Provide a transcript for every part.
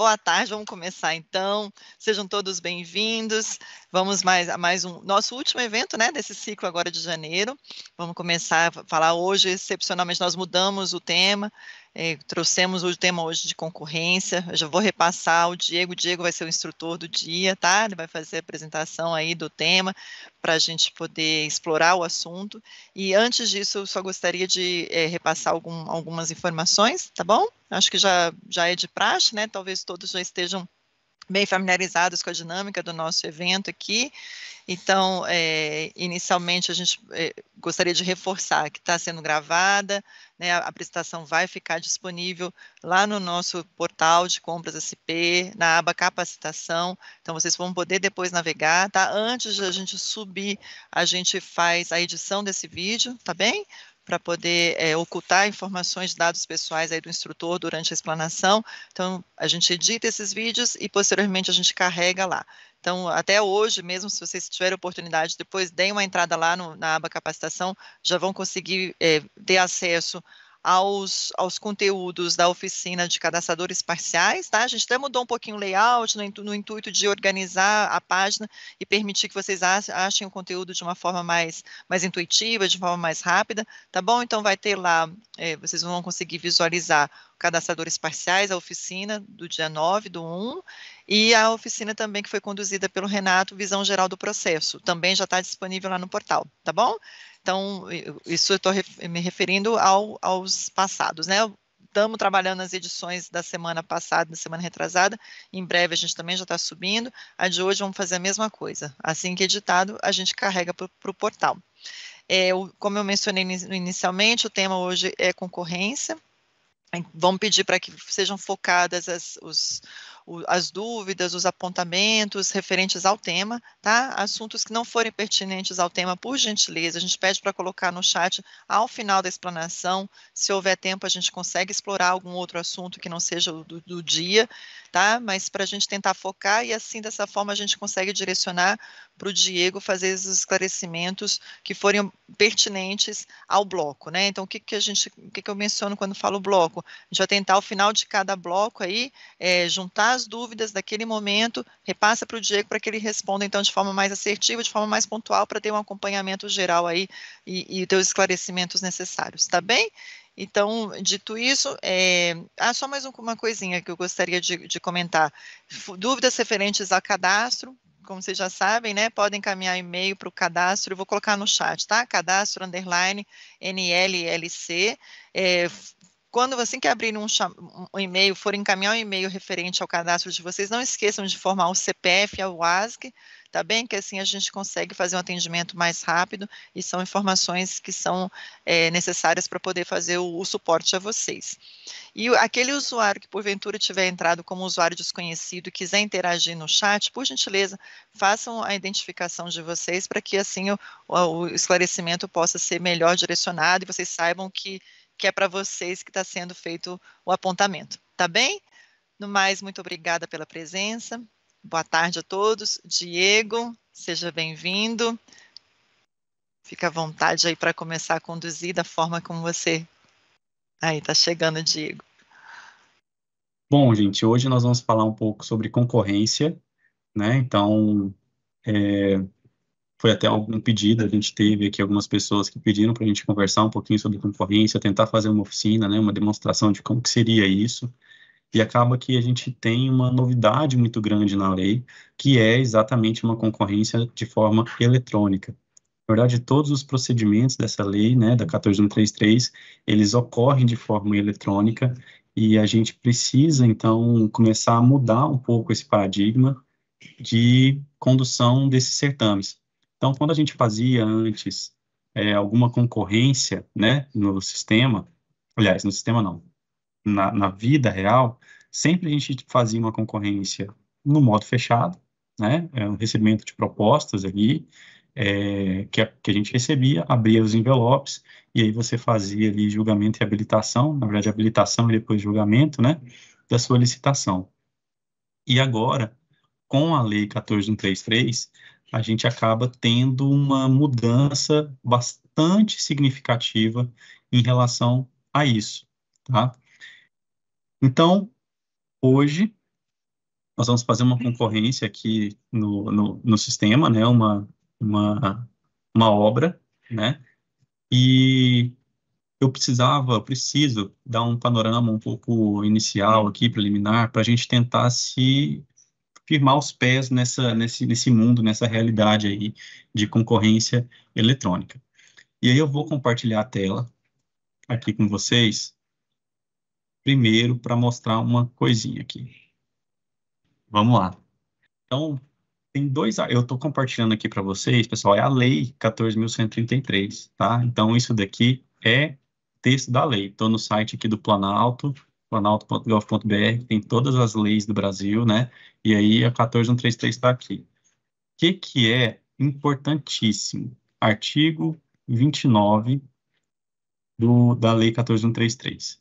boa tarde, vamos começar então. Sejam todos bem-vindos. Vamos mais a mais um nosso último evento, né, desse ciclo agora de janeiro. Vamos começar a falar hoje, excepcionalmente nós mudamos o tema é, trouxemos o tema hoje de concorrência. Eu já vou repassar o Diego. O Diego vai ser o instrutor do dia, tá? Ele vai fazer a apresentação aí do tema para a gente poder explorar o assunto. E antes disso, eu só gostaria de é, repassar algum, algumas informações, tá bom? Acho que já, já é de praxe, né? Talvez todos já estejam bem familiarizados com a dinâmica do nosso evento aqui. Então, é, inicialmente, a gente é, gostaria de reforçar que está sendo gravada, né, a apresentação vai ficar disponível lá no nosso portal de compras SP, na aba capacitação. Então, vocês vão poder depois navegar, tá? Antes de a gente subir, a gente faz a edição desse vídeo, tá bem? para poder é, ocultar informações, dados pessoais aí do instrutor durante a explanação. Então, a gente edita esses vídeos e posteriormente a gente carrega lá. Então, até hoje, mesmo se vocês tiverem oportunidade, depois deem uma entrada lá no, na aba capacitação, já vão conseguir é, ter acesso aos, aos conteúdos da oficina de cadastradores parciais, tá? A gente até mudou um pouquinho o layout no, no intuito de organizar a página e permitir que vocês achem o conteúdo de uma forma mais, mais intuitiva, de forma mais rápida, tá bom? Então vai ter lá, é, vocês vão conseguir visualizar cadastradores parciais, a oficina do dia 9 do 1, e a oficina também que foi conduzida pelo Renato, Visão Geral do Processo. Também já está disponível lá no portal, tá bom? Então, isso eu estou me referindo ao, aos passados, né? Estamos trabalhando nas edições da semana passada, da semana retrasada. Em breve a gente também já está subindo. A de hoje vamos fazer a mesma coisa. Assim que editado, a gente carrega para o portal. É, o, como eu mencionei inicialmente, o tema hoje é concorrência. Vamos pedir para que sejam focadas as, os, o, as dúvidas, os apontamentos referentes ao tema, tá? Assuntos que não forem pertinentes ao tema, por gentileza, a gente pede para colocar no chat ao final da explanação. Se houver tempo, a gente consegue explorar algum outro assunto que não seja o do, do dia, tá? Mas para a gente tentar focar e assim, dessa forma, a gente consegue direcionar para o Diego fazer os esclarecimentos que forem pertinentes ao bloco, né? Então, o que, que a gente, o que, que eu menciono quando falo bloco? A gente vai tentar ao final de cada bloco aí é, juntar as dúvidas daquele momento, repassa para o Diego para que ele responda então de forma mais assertiva, de forma mais pontual, para ter um acompanhamento geral aí e, e ter os esclarecimentos necessários, tá bem? Então, dito isso, é... ah, só mais uma coisinha que eu gostaria de, de comentar. Dúvidas referentes ao cadastro, como vocês já sabem, né, podem encaminhar e-mail para o cadastro, eu vou colocar no chat, tá? Cadastro, underline, NLLC, é, quando você quer abrir um, um e-mail, for encaminhar um e-mail referente ao cadastro de vocês, não esqueçam de formar o CPF e a UASG, tá bem? Que assim a gente consegue fazer um atendimento mais rápido e são informações que são é, necessárias para poder fazer o, o, suporte a vocês. E aquele usuário que porventura tiver entrado como usuário desconhecido e quiser interagir no chat, por gentileza, façam a identificação de vocês para que assim o, o esclarecimento possa ser melhor direcionado e vocês saibam que que é para vocês que está sendo feito o apontamento, tá bem? No mais, muito obrigada pela presença. Boa tarde a todos. Diego, seja bem-vindo. Fica à vontade aí para começar a conduzir da forma como você. Aí, está chegando, Diego. Bom, gente, hoje nós vamos falar um pouco sobre concorrência, né? Então, é, foi até algum pedido, a gente teve aqui algumas pessoas que pediram para a gente conversar um pouquinho sobre concorrência, tentar fazer uma oficina, né, uma demonstração de como que seria isso, e acaba que a gente tem uma novidade muito grande na lei, que é exatamente uma concorrência de forma eletrônica. Na verdade, todos os procedimentos dessa lei, né, da 14133, eles ocorrem de forma eletrônica e a gente precisa, então, começar a mudar um pouco esse paradigma de condução desses certames. Então, quando a gente fazia antes é, alguma concorrência né, no sistema, aliás, no sistema não, na, na vida real, sempre a gente fazia uma concorrência no modo fechado, né, é um recebimento de propostas ali, é, que, a, que, a, gente recebia, abria os envelopes, e aí você fazia ali julgamento e habilitação, na verdade, habilitação e depois julgamento, né, da sua licitação. E agora, com a Lei 14133, a gente acaba tendo uma mudança bastante significativa em relação a isso, tá? Então, hoje, nós vamos fazer uma concorrência aqui no, no, no sistema, né? Uma, uma, uma obra, né? E eu precisava, eu preciso dar um panorama um pouco inicial aqui, preliminar, para a gente tentar se firmar os pés nessa, nesse, nesse mundo, nessa realidade aí de concorrência eletrônica. E aí eu vou compartilhar a tela aqui com vocês, primeiro para mostrar uma coisinha aqui. Vamos lá. Então, tem dois, eu estou compartilhando aqui para vocês, pessoal, é a lei 14.133, tá? Então, isso daqui é texto da lei. Estou no site aqui do Planalto, planalto.gov.br, tem todas as leis do Brasil, né? E aí a 14133 está aqui. O que, que é importantíssimo? Artigo 29 do, da Lei 14133.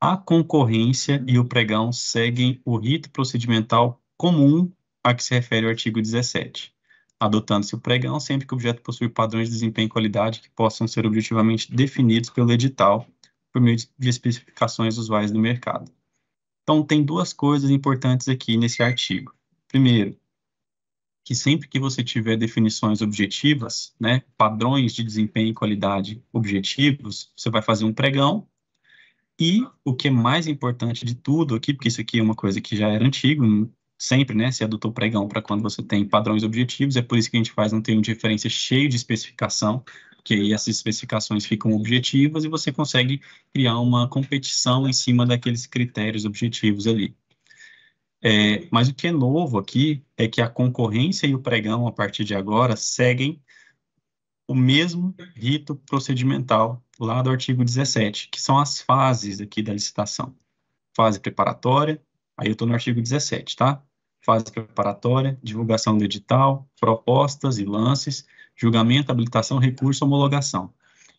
A concorrência e o pregão seguem o rito procedimental comum a que se refere o artigo 17, adotando-se o pregão sempre que o objeto possui padrões de desempenho e qualidade que possam ser objetivamente definidos pelo edital por meio de especificações usuais do mercado. Então, tem duas coisas importantes aqui nesse artigo. Primeiro, que sempre que você tiver definições objetivas, né, padrões de desempenho e qualidade objetivos, você vai fazer um pregão. E o que é mais importante de tudo aqui, porque isso aqui é uma coisa que já era antigo, sempre, né, se adotou pregão para quando você tem padrões objetivos, é por isso que a gente faz um termo de referência cheio de especificação, que aí essas especificações ficam objetivas e você consegue criar uma competição em cima daqueles critérios objetivos ali. É, mas o que é novo aqui é que a concorrência e o pregão, a partir de agora, seguem o mesmo rito procedimental lá do artigo 17, que são as fases aqui da licitação. Fase preparatória, aí eu estou no artigo 17, tá? Fase preparatória, divulgação do edital, propostas e lances, julgamento, habilitação, recurso, homologação.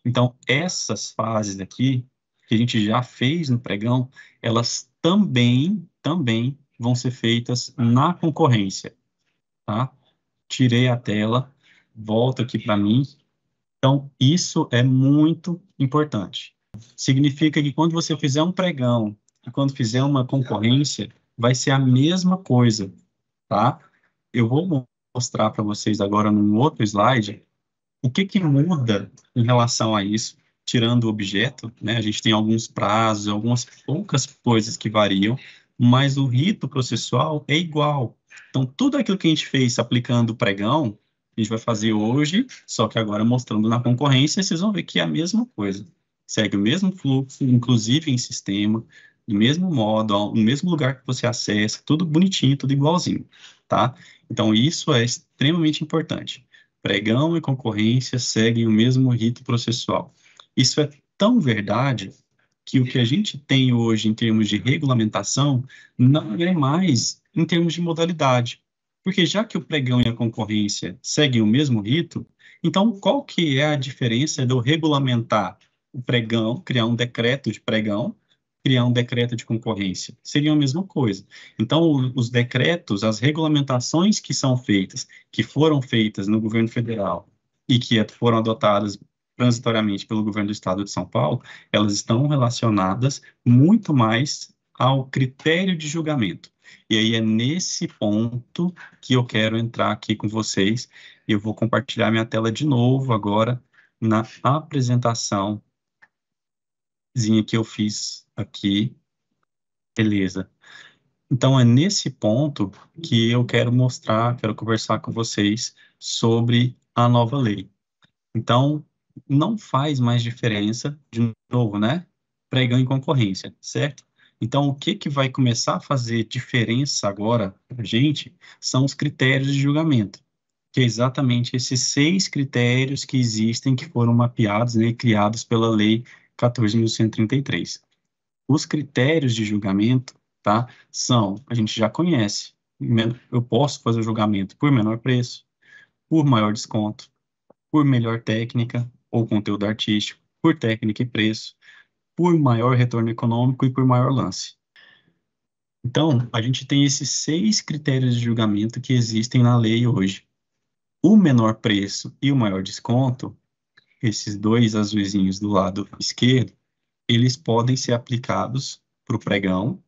Então, essas fases aqui, que a gente já fez no pregão, elas também, também vão ser feitas na concorrência, tá? Tirei a tela, volto aqui para mim. Então, isso é muito importante. Significa que quando você fizer um pregão e quando fizer uma concorrência, vai ser a mesma coisa, tá? Eu vou mostrar para vocês agora num outro slide o que, que muda em relação a isso, tirando o objeto, né? A gente tem alguns prazos, algumas poucas coisas que variam, mas o rito processual é igual. Então, tudo aquilo que a gente fez aplicando o pregão, a gente vai fazer hoje, só que agora mostrando na concorrência, vocês vão ver que é a mesma coisa. Segue o mesmo fluxo, inclusive em sistema, do mesmo modo, no mesmo lugar que você acessa, tudo bonitinho, tudo igualzinho tá? Então, isso é extremamente importante. Pregão e concorrência seguem o mesmo rito processual. Isso é tão verdade que o que a gente tem hoje em termos de regulamentação não é mais em termos de modalidade. Porque já que o pregão e a concorrência seguem o mesmo rito, então qual que é a diferença do regulamentar o pregão, criar um decreto de pregão, criar um decreto de concorrência. Seria a mesma coisa. Então, os decretos, as regulamentações que são feitas, que foram feitas no governo federal e que é, foram adotadas transitoriamente pelo governo do estado de São Paulo, elas estão relacionadas muito mais ao critério de julgamento. E aí é nesse ponto que eu quero entrar aqui com vocês. Eu vou compartilhar minha tela de novo agora na apresentação que eu fiz aqui. Beleza. Então é nesse ponto que eu quero mostrar, quero conversar com vocês sobre a nova lei. Então, não faz mais diferença, de novo, né? Pregão em concorrência, certo? Então, o que, que vai começar a fazer diferença agora para a gente são os critérios de julgamento, que é exatamente esses seis critérios que existem, que foram mapeados né, e né, criados pela lei 14.133. Os critérios de julgamento, tá, são, a gente já conhece, eu posso fazer o julgamento por menor preço, por maior desconto, por melhor técnica ou conteúdo artístico, por técnica e preço, por maior retorno econômico e por maior lance. Então, a gente tem esses seis critérios de julgamento que existem na lei hoje. O menor preço e o maior desconto esses dois azulzinhos do lado esquerdo, eles podem ser aplicados para o pregão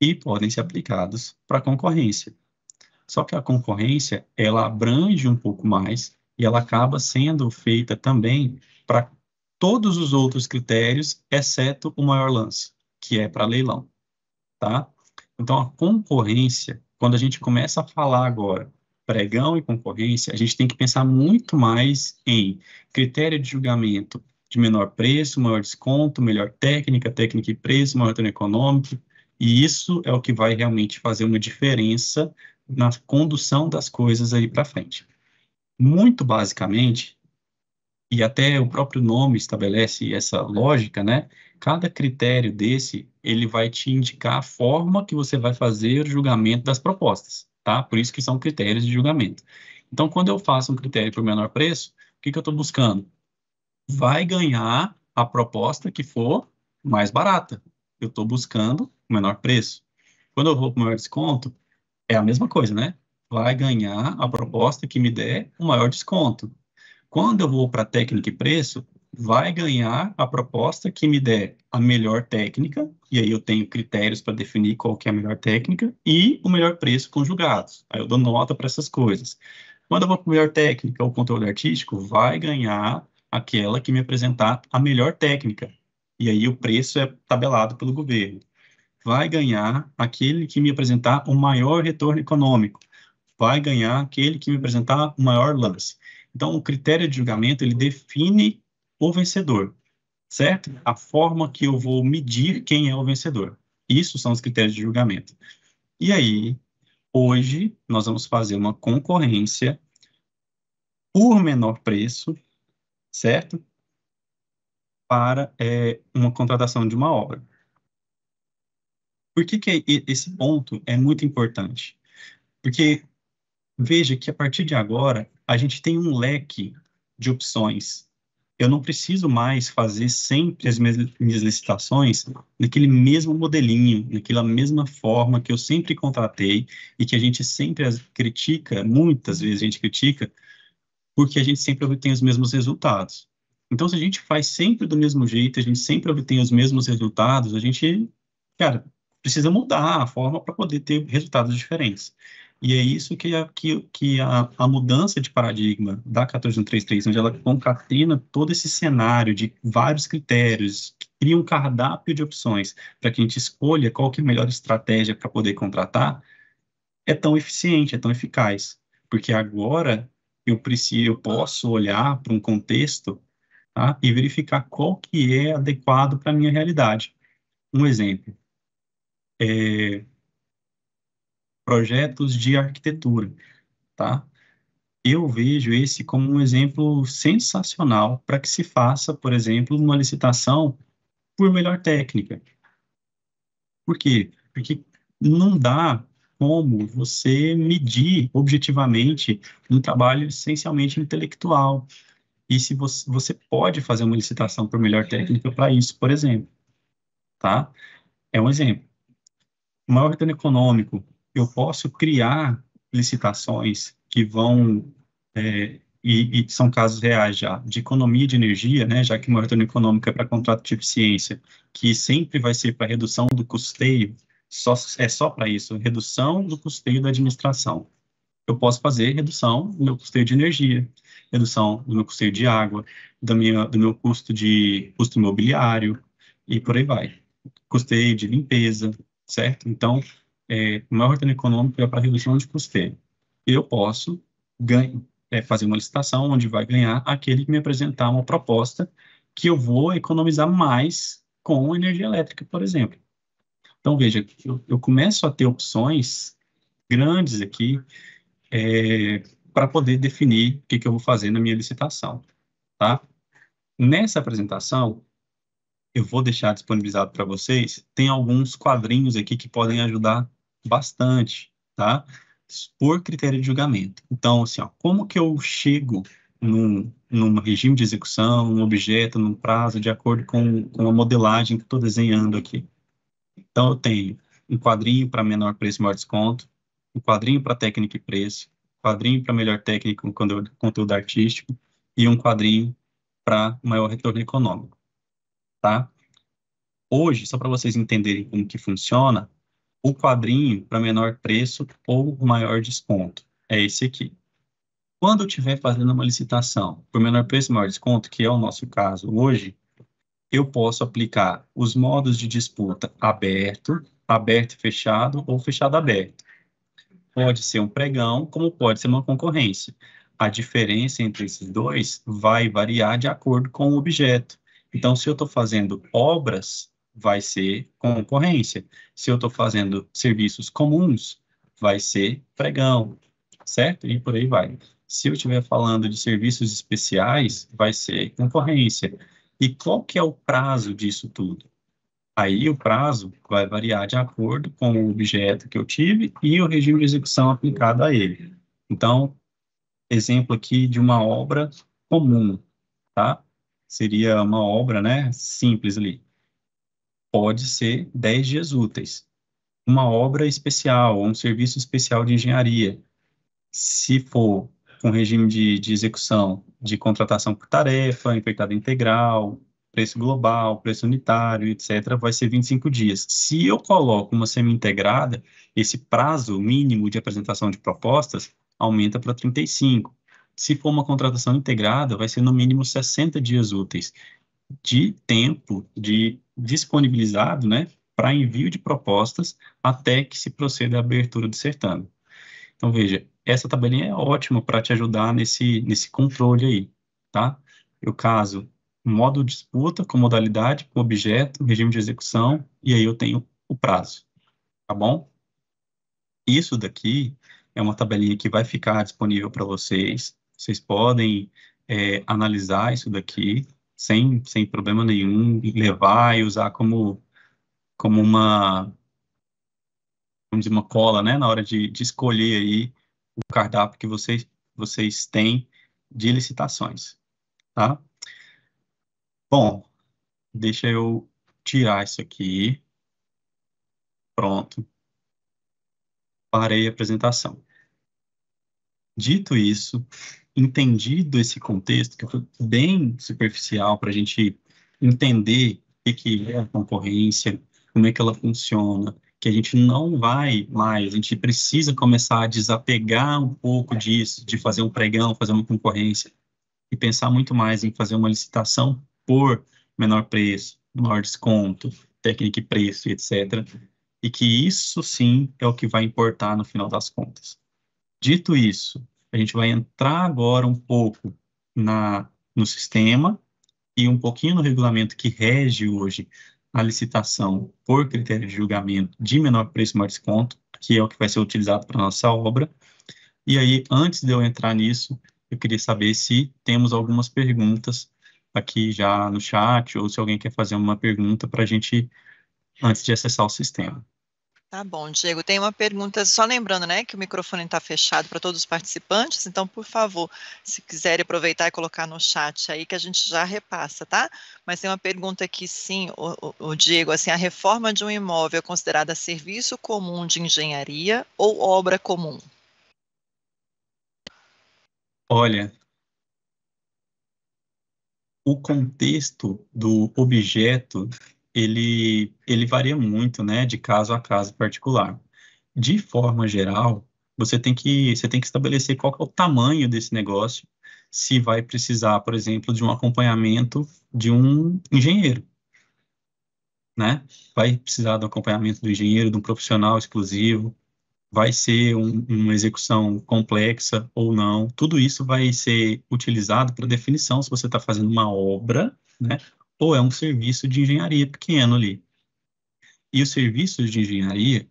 e podem ser aplicados para a concorrência. Só que a concorrência, ela abrange um pouco mais e ela acaba sendo feita também para todos os outros critérios, exceto o maior lance, que é para leilão, tá? Então, a concorrência, quando a gente começa a falar agora pregão e concorrência, a gente tem que pensar muito mais em critério de julgamento de menor preço, maior desconto, melhor técnica, técnica e preço, maior retorno econômico, e isso é o que vai realmente fazer uma diferença na condução das coisas aí para frente. Muito basicamente, e até o próprio nome estabelece essa lógica, né? Cada critério desse, ele vai te indicar a forma que você vai fazer o julgamento das propostas tá? Por isso que são critérios de julgamento. Então, quando eu faço um critério por menor preço, o que, que eu estou buscando? Vai ganhar a proposta que for mais barata. Eu estou buscando o menor preço. Quando eu vou para o maior desconto, é a mesma coisa, né? Vai ganhar a proposta que me der o maior desconto. Quando eu vou para técnica e preço, vai ganhar a proposta que me der a melhor técnica, e aí eu tenho critérios para definir qual que é a melhor técnica, e o melhor preço conjugados. Aí eu dou nota para essas coisas. Quando eu vou para a melhor técnica ou controle artístico, vai ganhar aquela que me apresentar a melhor técnica. E aí o preço é tabelado pelo governo. Vai ganhar aquele que me apresentar o maior retorno econômico. Vai ganhar aquele que me apresentar o maior lance. Então, o critério de julgamento, ele define o vencedor, certo? A forma que eu vou medir quem é o vencedor. Isso são os critérios de julgamento. E aí, hoje, nós vamos fazer uma concorrência por menor preço, certo? Para é, uma contratação de uma obra. Por que, que esse ponto é muito importante? Porque veja que a partir de agora a gente tem um leque de opções eu não preciso mais fazer sempre as minhas, minhas licitações naquele mesmo modelinho, naquela mesma forma que eu sempre contratei e que a gente sempre critica, muitas vezes a gente critica, porque a gente sempre obtém os mesmos resultados. Então, se a gente faz sempre do mesmo jeito, a gente sempre obtém os mesmos resultados, a gente, cara, precisa mudar a forma para poder ter resultados diferentes. E é isso que a, que, que a, a mudança de paradigma da 14133, onde ela concatrina todo esse cenário de vários critérios, cria um cardápio de opções para que a gente escolha qual que é a melhor estratégia para poder contratar, é tão eficiente, é tão eficaz. Porque agora eu, preciso, eu posso olhar para um contexto tá, e verificar qual que é adequado para a minha realidade. Um exemplo. É, projetos de arquitetura, tá? Eu vejo esse como um exemplo sensacional para que se faça, por exemplo, uma licitação por melhor técnica. Por quê? Porque não dá como você medir objetivamente um trabalho essencialmente intelectual. E se você, você pode fazer uma licitação por melhor técnica para isso, por exemplo. Tá? É um exemplo. O maior retorno econômico eu posso criar licitações que vão, é, e, e, são casos reais já, de economia de energia, né, já que uma retorno econômica é para contrato de eficiência, que sempre vai ser para redução do custeio, só, é só para isso, redução do custeio da administração. Eu posso fazer redução do meu custeio de energia, redução do meu custeio de água, do, minha, do meu custo de custo imobiliário e por aí vai. Custeio de limpeza, certo? Então, é, maior ordem econômico é para redução de custeio. Eu posso ganho, é, fazer uma licitação onde vai ganhar aquele que me apresentar uma proposta que eu vou economizar mais com energia elétrica, por exemplo. Então, veja, eu, eu começo a ter opções grandes aqui é, para poder definir o que, que eu vou fazer na minha licitação, tá? Nessa apresentação, eu vou deixar disponibilizado para vocês, tem alguns quadrinhos aqui que podem ajudar bastante, tá? Por critério de julgamento. Então, assim, ó, como que eu chego num, num regime de execução, um objeto, num prazo, de acordo com, com a modelagem que estou desenhando aqui? Então, eu tenho um quadrinho para menor preço e maior desconto, um quadrinho para técnica e preço, um quadrinho para melhor técnica com conteúdo artístico e um quadrinho para maior retorno econômico, tá? Hoje, só para vocês entenderem como que funciona, o quadrinho para menor preço ou maior desconto. É esse aqui. Quando eu estiver fazendo uma licitação por menor preço e maior desconto, que é o nosso caso hoje, eu posso aplicar os modos de disputa aberto, aberto e fechado ou fechado aberto. Pode ser um pregão, como pode ser uma concorrência. A diferença entre esses dois vai variar de acordo com o objeto. Então, se eu estou fazendo obras, vai ser concorrência. Se eu estou fazendo serviços comuns, vai ser pregão, certo? E por aí vai. Se eu estiver falando de serviços especiais, vai ser concorrência. E qual que é o prazo disso tudo? Aí o prazo vai variar de acordo com o objeto que eu tive e o regime de execução aplicado a ele. Então, exemplo aqui de uma obra comum, tá? Seria uma obra, né, simples ali pode ser 10 dias úteis. Uma obra especial, um serviço especial de engenharia, se for com regime de, de execução de contratação por tarefa, empreitada integral, preço global, preço unitário, etc., vai ser 25 dias. Se eu coloco uma semi-integrada, esse prazo mínimo de apresentação de propostas aumenta para 35. Se for uma contratação integrada, vai ser no mínimo 60 dias úteis de tempo de disponibilizado, né, para envio de propostas até que se proceda à abertura do certame. Então, veja, essa tabelinha é ótima para te ajudar nesse, nesse controle aí, tá? Eu caso modo disputa com modalidade, com objeto, regime de execução, e aí eu tenho o prazo, tá bom? Isso daqui é uma tabelinha que vai ficar disponível para vocês, vocês podem é, analisar isso daqui, sem, sem problema nenhum, levar e usar como, como uma, vamos dizer, uma cola, né, na hora de, de escolher aí o cardápio que vocês, vocês têm de licitações, tá? Bom, deixa eu tirar isso aqui. Pronto. Parei a apresentação. Dito isso, entendido esse contexto, que foi bem superficial para a gente entender o que é a concorrência, como é que ela funciona, que a gente não vai mais, a gente precisa começar a desapegar um pouco disso, de fazer um pregão, fazer uma concorrência, e pensar muito mais em fazer uma licitação por menor preço, maior desconto, técnica e preço, etc. E que isso sim é o que vai importar no final das contas. Dito isso, a gente vai entrar agora um pouco na, no sistema e um pouquinho no regulamento que rege hoje a licitação por critério de julgamento de menor preço mais desconto, que é o que vai ser utilizado para nossa obra. E aí, antes de eu entrar nisso, eu queria saber se temos algumas perguntas aqui já no chat ou se alguém quer fazer uma pergunta para a gente antes de acessar o sistema. Tá bom, Diego. Tem uma pergunta, só lembrando, né, que o microfone está fechado para todos os participantes, então, por favor, se quiserem aproveitar e colocar no chat aí, que a gente já repassa, tá? Mas tem uma pergunta aqui, sim, o, o, o Diego, assim, a reforma de um imóvel é considerada serviço comum de engenharia ou obra comum? Olha, o contexto do objeto ele, ele varia muito, né, de caso a caso particular. De forma geral, você tem que, você tem que estabelecer qual é o tamanho desse negócio, se vai precisar, por exemplo, de um acompanhamento de um engenheiro. Né? Vai precisar do acompanhamento do engenheiro, de um profissional exclusivo, vai ser um, uma execução complexa ou não. Tudo isso vai ser utilizado para definição se você está fazendo uma obra, né? ou é um serviço de engenharia pequeno ali. E os serviços de engenharia,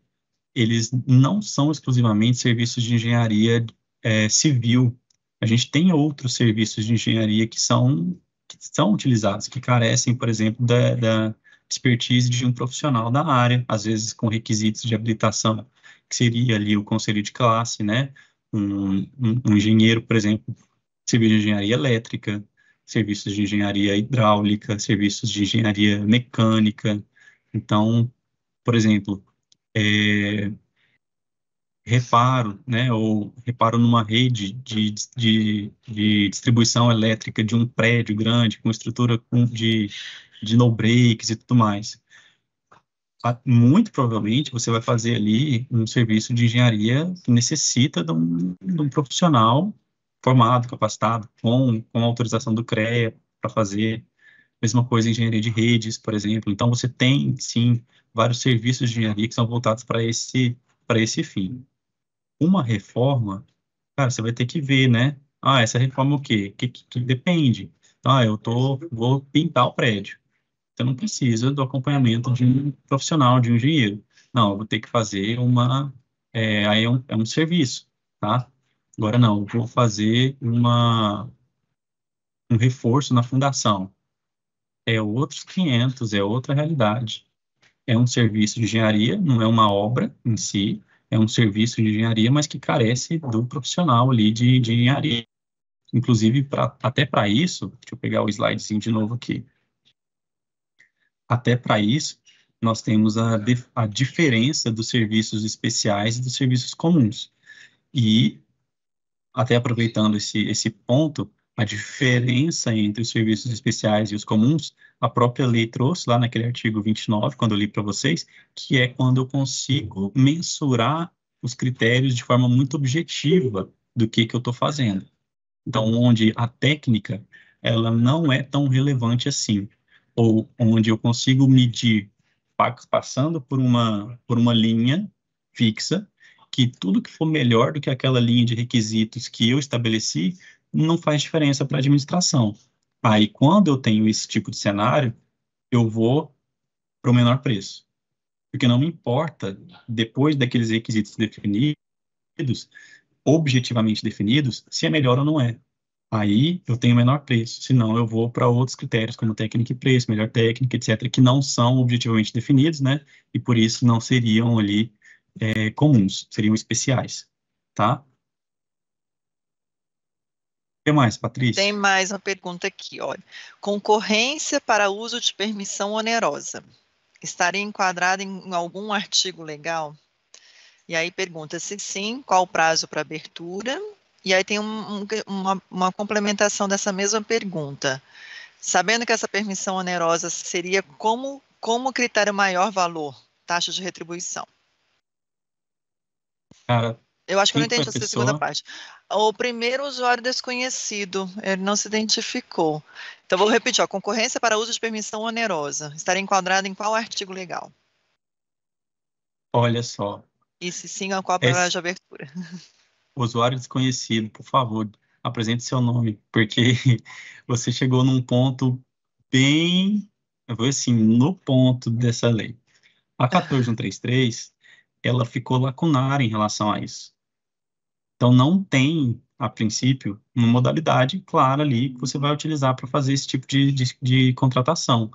eles não são exclusivamente serviços de engenharia é, civil. A gente tem outros serviços de engenharia que são, que são utilizados, que carecem, por exemplo, da, da expertise de um profissional da área, às vezes com requisitos de habilitação, que seria ali o conselho de classe, né? Um, um, um engenheiro, por exemplo, civil de engenharia elétrica, serviços de engenharia hidráulica, serviços de engenharia mecânica. Então, por exemplo, é, reparo, né, ou reparo numa rede de, de, de, distribuição elétrica de um prédio grande, com estrutura de, de no-breaks e tudo mais. Muito provavelmente você vai fazer ali um serviço de engenharia que necessita de um, de um profissional formado, capacitado, com, com autorização do CREA para fazer. Mesma coisa em engenharia de redes, por exemplo. Então, você tem, sim, vários serviços de engenharia que são voltados para esse, esse fim. Uma reforma, cara, você vai ter que ver, né? Ah, essa reforma é o quê? Que, que, que depende. Ah, eu tô, vou pintar o prédio. Então, não precisa do acompanhamento de um profissional, de um engenheiro. Não, eu vou ter que fazer uma... É, aí é um, é um serviço, tá? Agora não, vou fazer uma, um reforço na fundação. É outros 500, é outra realidade. É um serviço de engenharia, não é uma obra em si, é um serviço de engenharia, mas que carece do profissional ali de, de engenharia. Inclusive, pra, até para isso, deixa eu pegar o slidezinho de novo aqui. Até para isso, nós temos a, a diferença dos serviços especiais e dos serviços comuns. E até aproveitando esse, esse ponto, a diferença entre os serviços especiais e os comuns, a própria lei trouxe lá naquele artigo 29, quando eu li para vocês, que é quando eu consigo mensurar os critérios de forma muito objetiva do que, que eu estou fazendo. Então, onde a técnica ela não é tão relevante assim, ou onde eu consigo medir passando por uma, por uma linha fixa que tudo que for melhor do que aquela linha de requisitos que eu estabeleci não faz diferença para a administração. Aí, quando eu tenho esse tipo de cenário, eu vou para o menor preço. Porque não me importa, depois daqueles requisitos definidos, objetivamente definidos, se é melhor ou não é. Aí eu tenho menor preço, senão eu vou para outros critérios, como técnica e preço, melhor técnica, etc., que não são objetivamente definidos, né? E por isso não seriam ali é, comuns, seriam especiais, tá? O que mais, Patrícia? Tem mais uma pergunta aqui, olha. Concorrência para uso de permissão onerosa. Estaria enquadrada em algum artigo legal? E aí pergunta se sim, qual o prazo para abertura? E aí tem um, uma, uma complementação dessa mesma pergunta. Sabendo que essa permissão onerosa seria como, como critério maior valor, taxa de retribuição. Cara, eu acho que eu não entendi a segunda parte. O primeiro usuário desconhecido, ele não se identificou. Então, vou repetir: ó, concorrência para uso de permissão onerosa Estará enquadrada em qual artigo legal? Olha só. E se sim, a qual a palavra Esse... de abertura? Usuário desconhecido, por favor, apresente seu nome, porque você chegou num ponto bem. Eu vou assim, no ponto dessa lei. A 14133 ela ficou lacunar em relação a isso. Então, não tem, a princípio, uma modalidade clara ali que você vai utilizar para fazer esse tipo de, de, de contratação.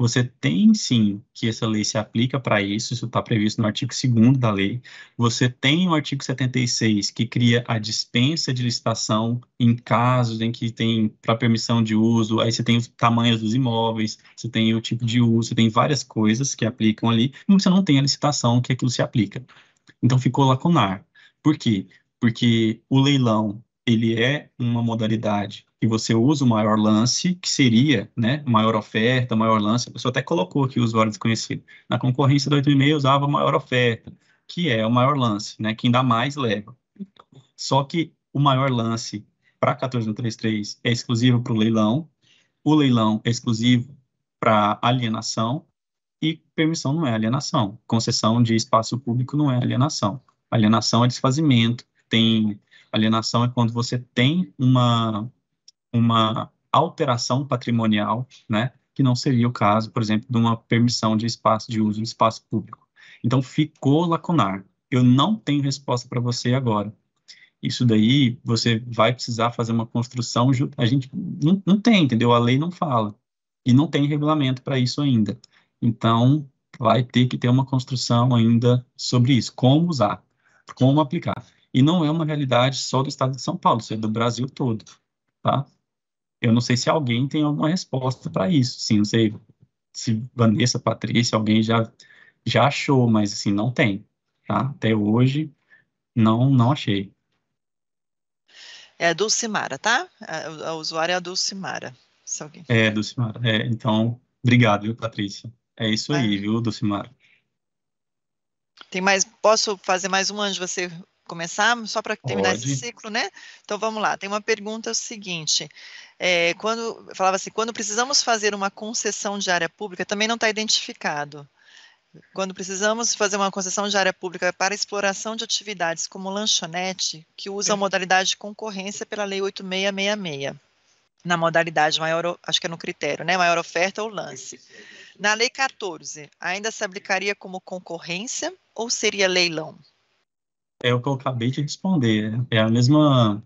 Você tem sim que essa lei se aplica para isso, isso está previsto no artigo 2 da lei. Você tem o artigo 76, que cria a dispensa de licitação em casos em que tem para permissão de uso, aí você tem os tamanhos dos imóveis, você tem o tipo de uso, você tem várias coisas que aplicam ali, Mas você não tem a licitação que aquilo se aplica. Então ficou lacunar. Por quê? Porque o leilão ele é uma modalidade que você usa o maior lance, que seria, né, maior oferta, maior lance, a pessoa até colocou aqui o usuário desconhecido. Na concorrência do 8,5 usava maior oferta, que é o maior lance, né, quem dá mais leva. Só que o maior lance para 1433 é exclusivo para o leilão, o leilão é exclusivo para alienação e permissão não é alienação, concessão de espaço público não é alienação. Alienação é desfazimento, tem alienação é quando você tem uma uma alteração patrimonial, né, que não seria o caso, por exemplo, de uma permissão de espaço de uso de espaço público. Então ficou lacunar. Eu não tenho resposta para você agora. Isso daí você vai precisar fazer uma construção. A gente não, não tem, entendeu? A lei não fala e não tem regulamento para isso ainda. Então vai ter que ter uma construção ainda sobre isso, como usar, como aplicar. E não é uma realidade só do Estado de São Paulo, isso é do Brasil todo, tá? eu não sei se alguém tem alguma resposta para isso. Sim, não sei se Vanessa, Patrícia, alguém já já achou, mas assim não tem, tá? Até hoje não não achei. É a Dulcimara, tá? A, usuária é a Dulcimara. Se alguém... É, Dulcimara. É, então, obrigado, viu, Patrícia? É isso é. aí, viu, Dulcimara? Tem mais. Posso fazer mais um anjo? você começar, só para terminar Pode. esse ciclo, né? Então vamos lá. Tem uma pergunta é seguinte. É, quando falava assim, quando precisamos fazer uma concessão de área pública, também não está identificado. Quando precisamos fazer uma concessão de área pública para exploração de atividades como lanchonete, que usa a modalidade de concorrência pela Lei 8666, na modalidade maior, acho que é no critério, né? Maior oferta ou lance. Na Lei 14, ainda se aplicaria como concorrência ou seria leilão? é o que eu acabei de responder. Né? É a mesma,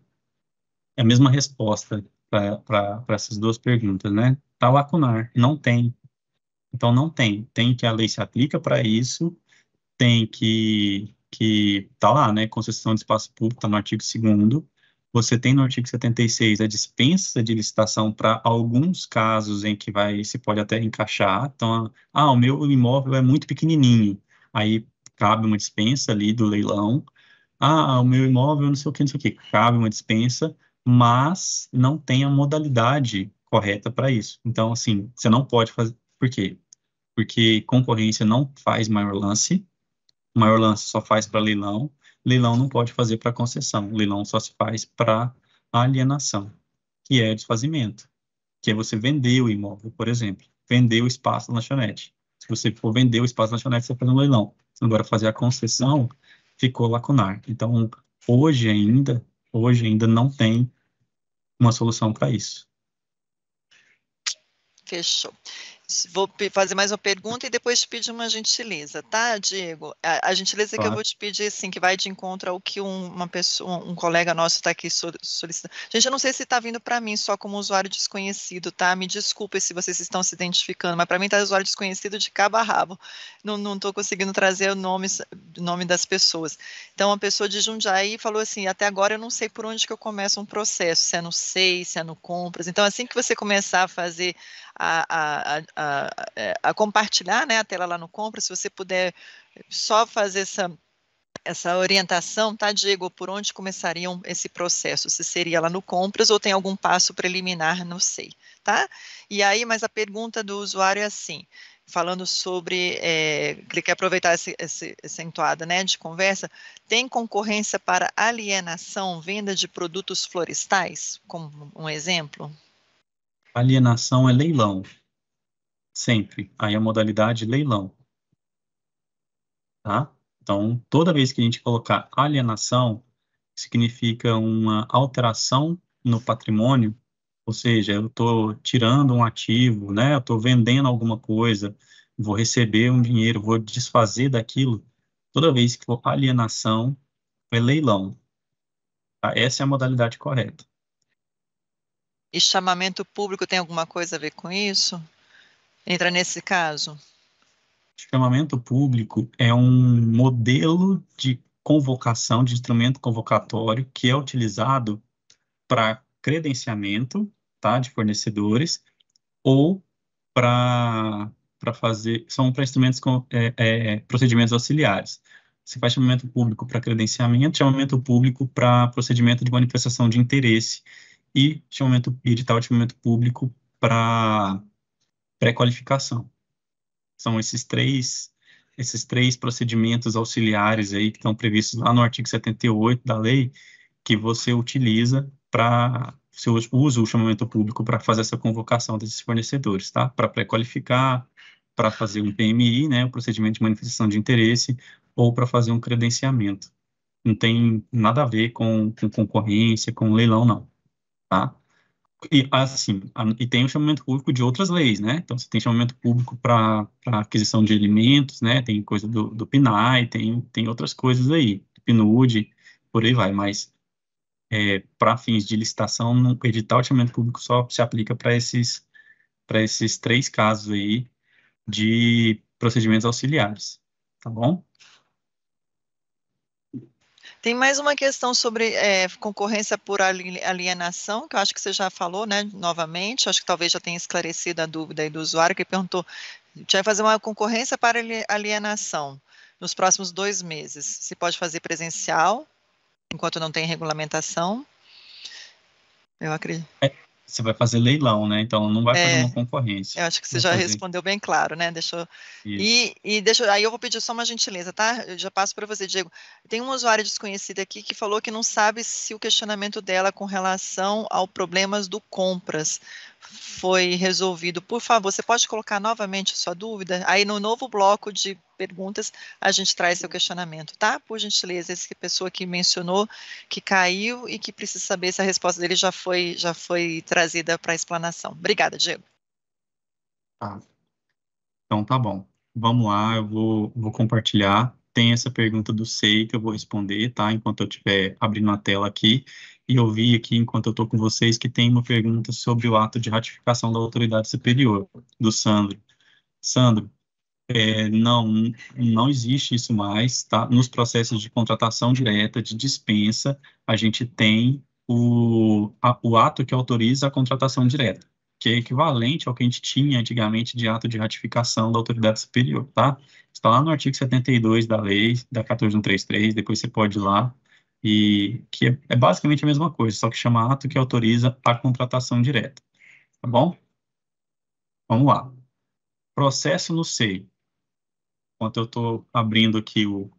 é a mesma resposta para essas duas perguntas, né? Está lacunar, não tem. Então, não tem. Tem que a lei se aplica para isso, tem que que tá lá, né, concessão de espaço público, está no artigo 2 você tem no artigo 76 a dispensa de licitação para alguns casos em que vai, se pode até encaixar, então, ah, o meu imóvel é muito pequenininho, aí cabe uma dispensa ali do leilão, ah, ah, o meu imóvel, não sei o que, não sei o que, cabe uma dispensa, mas não tem a modalidade correta para isso. Então, assim, você não pode fazer. Por quê? Porque concorrência não faz maior lance, maior lance só faz para leilão, leilão não pode fazer para concessão, leilão só se faz para alienação, que é desfazimento, que é você vender o imóvel, por exemplo, vender o espaço da lanchonete. Se você for vender o espaço da lanchonete, você faz um leilão. Agora, fazer a concessão, ficou lacunar. Então, hoje ainda, hoje ainda não tem uma solução para isso. Fechou. Vou fazer mais uma pergunta e depois te pedir uma gentileza, tá, Diego? A, a gentileza claro. que eu vou te pedir, assim, que vai de encontro ao que um, uma pessoa, um colega nosso está aqui solicitando. Gente, eu não sei se está vindo para mim só como usuário desconhecido, tá? Me desculpe se vocês estão se identificando, mas para mim está usuário desconhecido de cabo a rabo. Não estou conseguindo trazer o nome, nome das pessoas. Então, uma pessoa de Jundiaí falou assim, até agora eu não sei por onde que eu começo um processo, se é no SEI, se é no Compras. Então, assim que você começar a fazer a, a, a, é, a compartilhar né, a tela lá no Compra, se você puder só fazer essa essa orientação, tá, Diego? Por onde começariam esse processo? Se seria lá no compras ou tem algum passo preliminar? Não sei, tá? E aí, mas a pergunta do usuário é assim, falando sobre, é, ele quer aproveitar esse, esse, essa entoada, né, de conversa, tem concorrência para alienação, venda de produtos florestais, como um exemplo? Alienação é leilão. Sempre. Aí a modalidade leilão. Tá? Então, toda vez que a gente colocar alienação, significa uma alteração no patrimônio, ou seja, eu estou tirando um ativo, né? eu estou vendendo alguma coisa, vou receber um dinheiro, vou desfazer daquilo. Toda vez que for alienação, é leilão. Tá? Essa é a modalidade correta. E chamamento público tem alguma coisa a ver com isso? Entra nesse caso? Chamamento público é um modelo de convocação, de instrumento convocatório, que é utilizado para credenciamento tá, de fornecedores ou para fazer. São para instrumentos com é, é, procedimentos auxiliares. Você faz chamamento público para credenciamento, chamamento público para procedimento de manifestação de interesse e chamamento, edital de chamamento público para pré-qualificação. São esses três, esses três procedimentos auxiliares aí que estão previstos lá no artigo 78 da lei, que você utiliza para você usa o chamamento público para fazer essa convocação desses fornecedores, tá? Para pré-qualificar, para fazer um PMI, né, o um procedimento de manifestação de interesse, ou para fazer um credenciamento. Não tem nada a ver com, com concorrência, com leilão, não tá? E, assim, e tem o chamamento público de outras leis, né? Então, você tem chamamento público para aquisição de alimentos, né? Tem coisa do, do PNAE, tem, tem outras coisas aí, do PNUD, por aí vai, mas é, para fins de licitação, o edital de chamamento público só se aplica para esses, para esses três casos aí de procedimentos auxiliares, tá bom? Tem mais uma questão sobre é, concorrência por alienação, que eu acho que você já falou, né, novamente, acho que talvez já tenha esclarecido a dúvida aí do usuário, que perguntou, vai fazer uma concorrência para alienação nos próximos dois meses, se pode fazer presencial, enquanto não tem regulamentação, eu acredito. É, você vai fazer leilão, né? Então não vai fazer é, uma concorrência. Eu acho que você já fazer... respondeu bem claro, né? Deixa eu... E, e deixa aí eu vou pedir só uma gentileza, tá? Eu já passo para você, Diego. Tem uma usuária desconhecida aqui que falou que não sabe se o questionamento dela com relação ao problemas do compras foi resolvido. Por favor, você pode colocar novamente a sua dúvida? Aí no novo bloco de perguntas a gente traz seu questionamento, tá? Por gentileza, essa pessoa que mencionou que caiu e que precisa saber se a resposta dele já foi já foi trazida para a explanação. Obrigada, Diego. Tá. Então tá bom. Vamos lá, eu vou, vou compartilhar tem essa pergunta do SEI que eu vou responder, tá? Enquanto eu estiver abrindo a tela aqui. E eu vi aqui, enquanto eu estou com vocês, que tem uma pergunta sobre o ato de ratificação da autoridade superior, do Sandro. Sandro, é, não, não existe isso mais, tá? Nos processos de contratação direta, de dispensa, a gente tem o, a, o ato que autoriza a contratação direta que é equivalente ao que a gente tinha antigamente de ato de ratificação da autoridade superior, tá? Está lá no artigo 72 da lei, da 14133, depois você pode ir lá, e que é, é basicamente a mesma coisa, só que chama ato que autoriza a contratação direta, tá bom? Vamos lá. Processo no SEI. Enquanto eu estou abrindo aqui o...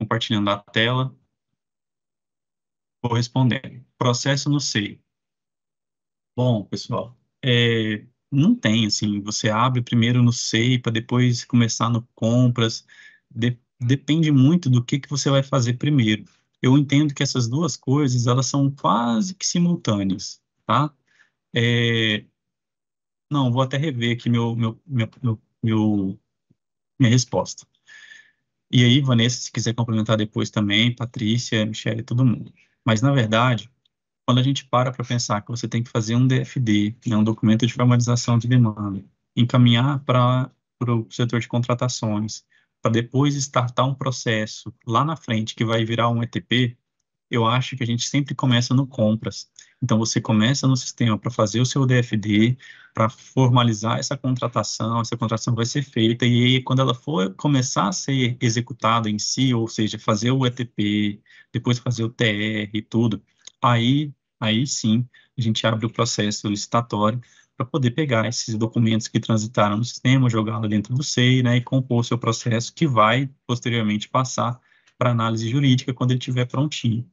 compartilhando a tela, vou respondendo. Processo no SEI Bom, pessoal, é, não tem assim. Você abre primeiro no para depois começar no compras. De, depende muito do que, que você vai fazer primeiro. Eu entendo que essas duas coisas elas são quase que simultâneas, tá? É, não, vou até rever aqui meu, meu, meu, meu, meu minha resposta. E aí, Vanessa, se quiser complementar depois também, Patrícia, Michelle, todo mundo. Mas, na verdade, quando a gente para para pensar que você tem que fazer um DFD, né, um documento de formalização de demanda, encaminhar para o setor de contratações, para depois startar um processo lá na frente que vai virar um ETP, eu acho que a gente sempre começa no compras. Então, você começa no sistema para fazer o seu DFD, para formalizar essa contratação, essa contratação vai ser feita, e aí, quando ela for começar a ser executada em si, ou seja, fazer o ETP, depois fazer o TR e tudo, aí aí sim a gente abre o processo licitatório para poder pegar esses documentos que transitaram no sistema, jogá-los dentro do SEI, né, e compor seu processo que vai posteriormente passar para análise jurídica quando ele estiver prontinho,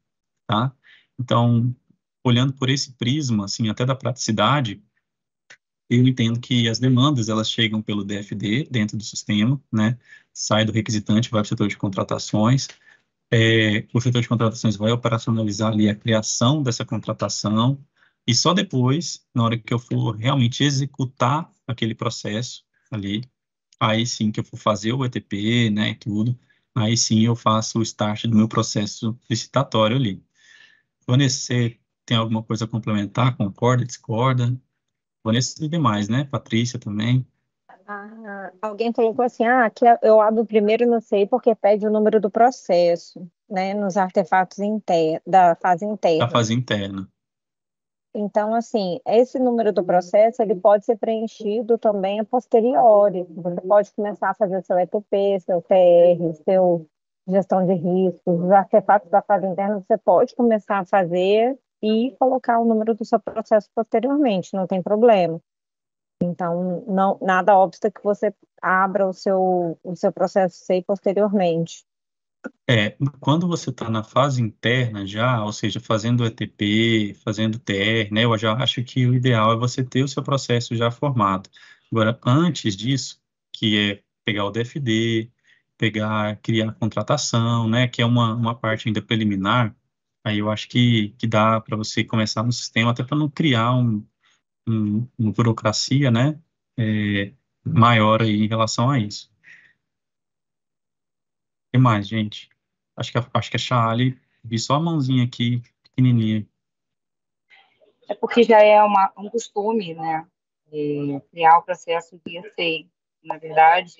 tá? Então, olhando por esse prisma, assim, até da praticidade, eu entendo que as demandas, elas chegam pelo DFD dentro do sistema, né, sai do requisitante, vai para o setor de contratações, é, o setor de contratações vai operacionalizar ali a criação dessa contratação e só depois, na hora que eu for realmente executar aquele processo ali, aí sim que eu for fazer o ETP, né, e tudo, aí sim eu faço o start do meu processo licitatório ali. Vanessa, você tem alguma coisa a complementar? Concorda, discorda? Vanessa e demais, né? Patrícia também. Ah, alguém colocou assim, ah, aqui é, eu abro primeiro, não sei, porque pede o número do processo, né, nos artefatos inter, da fase interna. Da fase interna. Então, assim, esse número do processo, ele pode ser preenchido também a posteriori. Você pode começar a fazer seu ETP, seu TR, seu gestão de riscos, os artefatos da fase interna, você pode começar a fazer e colocar o número do seu processo posteriormente, não tem problema. Então, não, nada obsta é que você abra o seu, o seu processo SEI posteriormente. É, quando você está na fase interna já, ou seja, fazendo ETP, fazendo TR, né, eu já acho que o ideal é você ter o seu processo já formado. Agora, antes disso, que é pegar o DFD, pegar, criar contratação, né, que é uma, uma parte ainda preliminar, aí eu acho que, que dá para você começar no sistema, até para não criar um, uma burocracia, né, é, maior aí em relação a isso. O que mais, gente? Acho que, acho que a Charlie, vi só a mãozinha aqui, pequenininha. É porque já é uma, um costume, né, é, criar o processo de EFEI. Na verdade,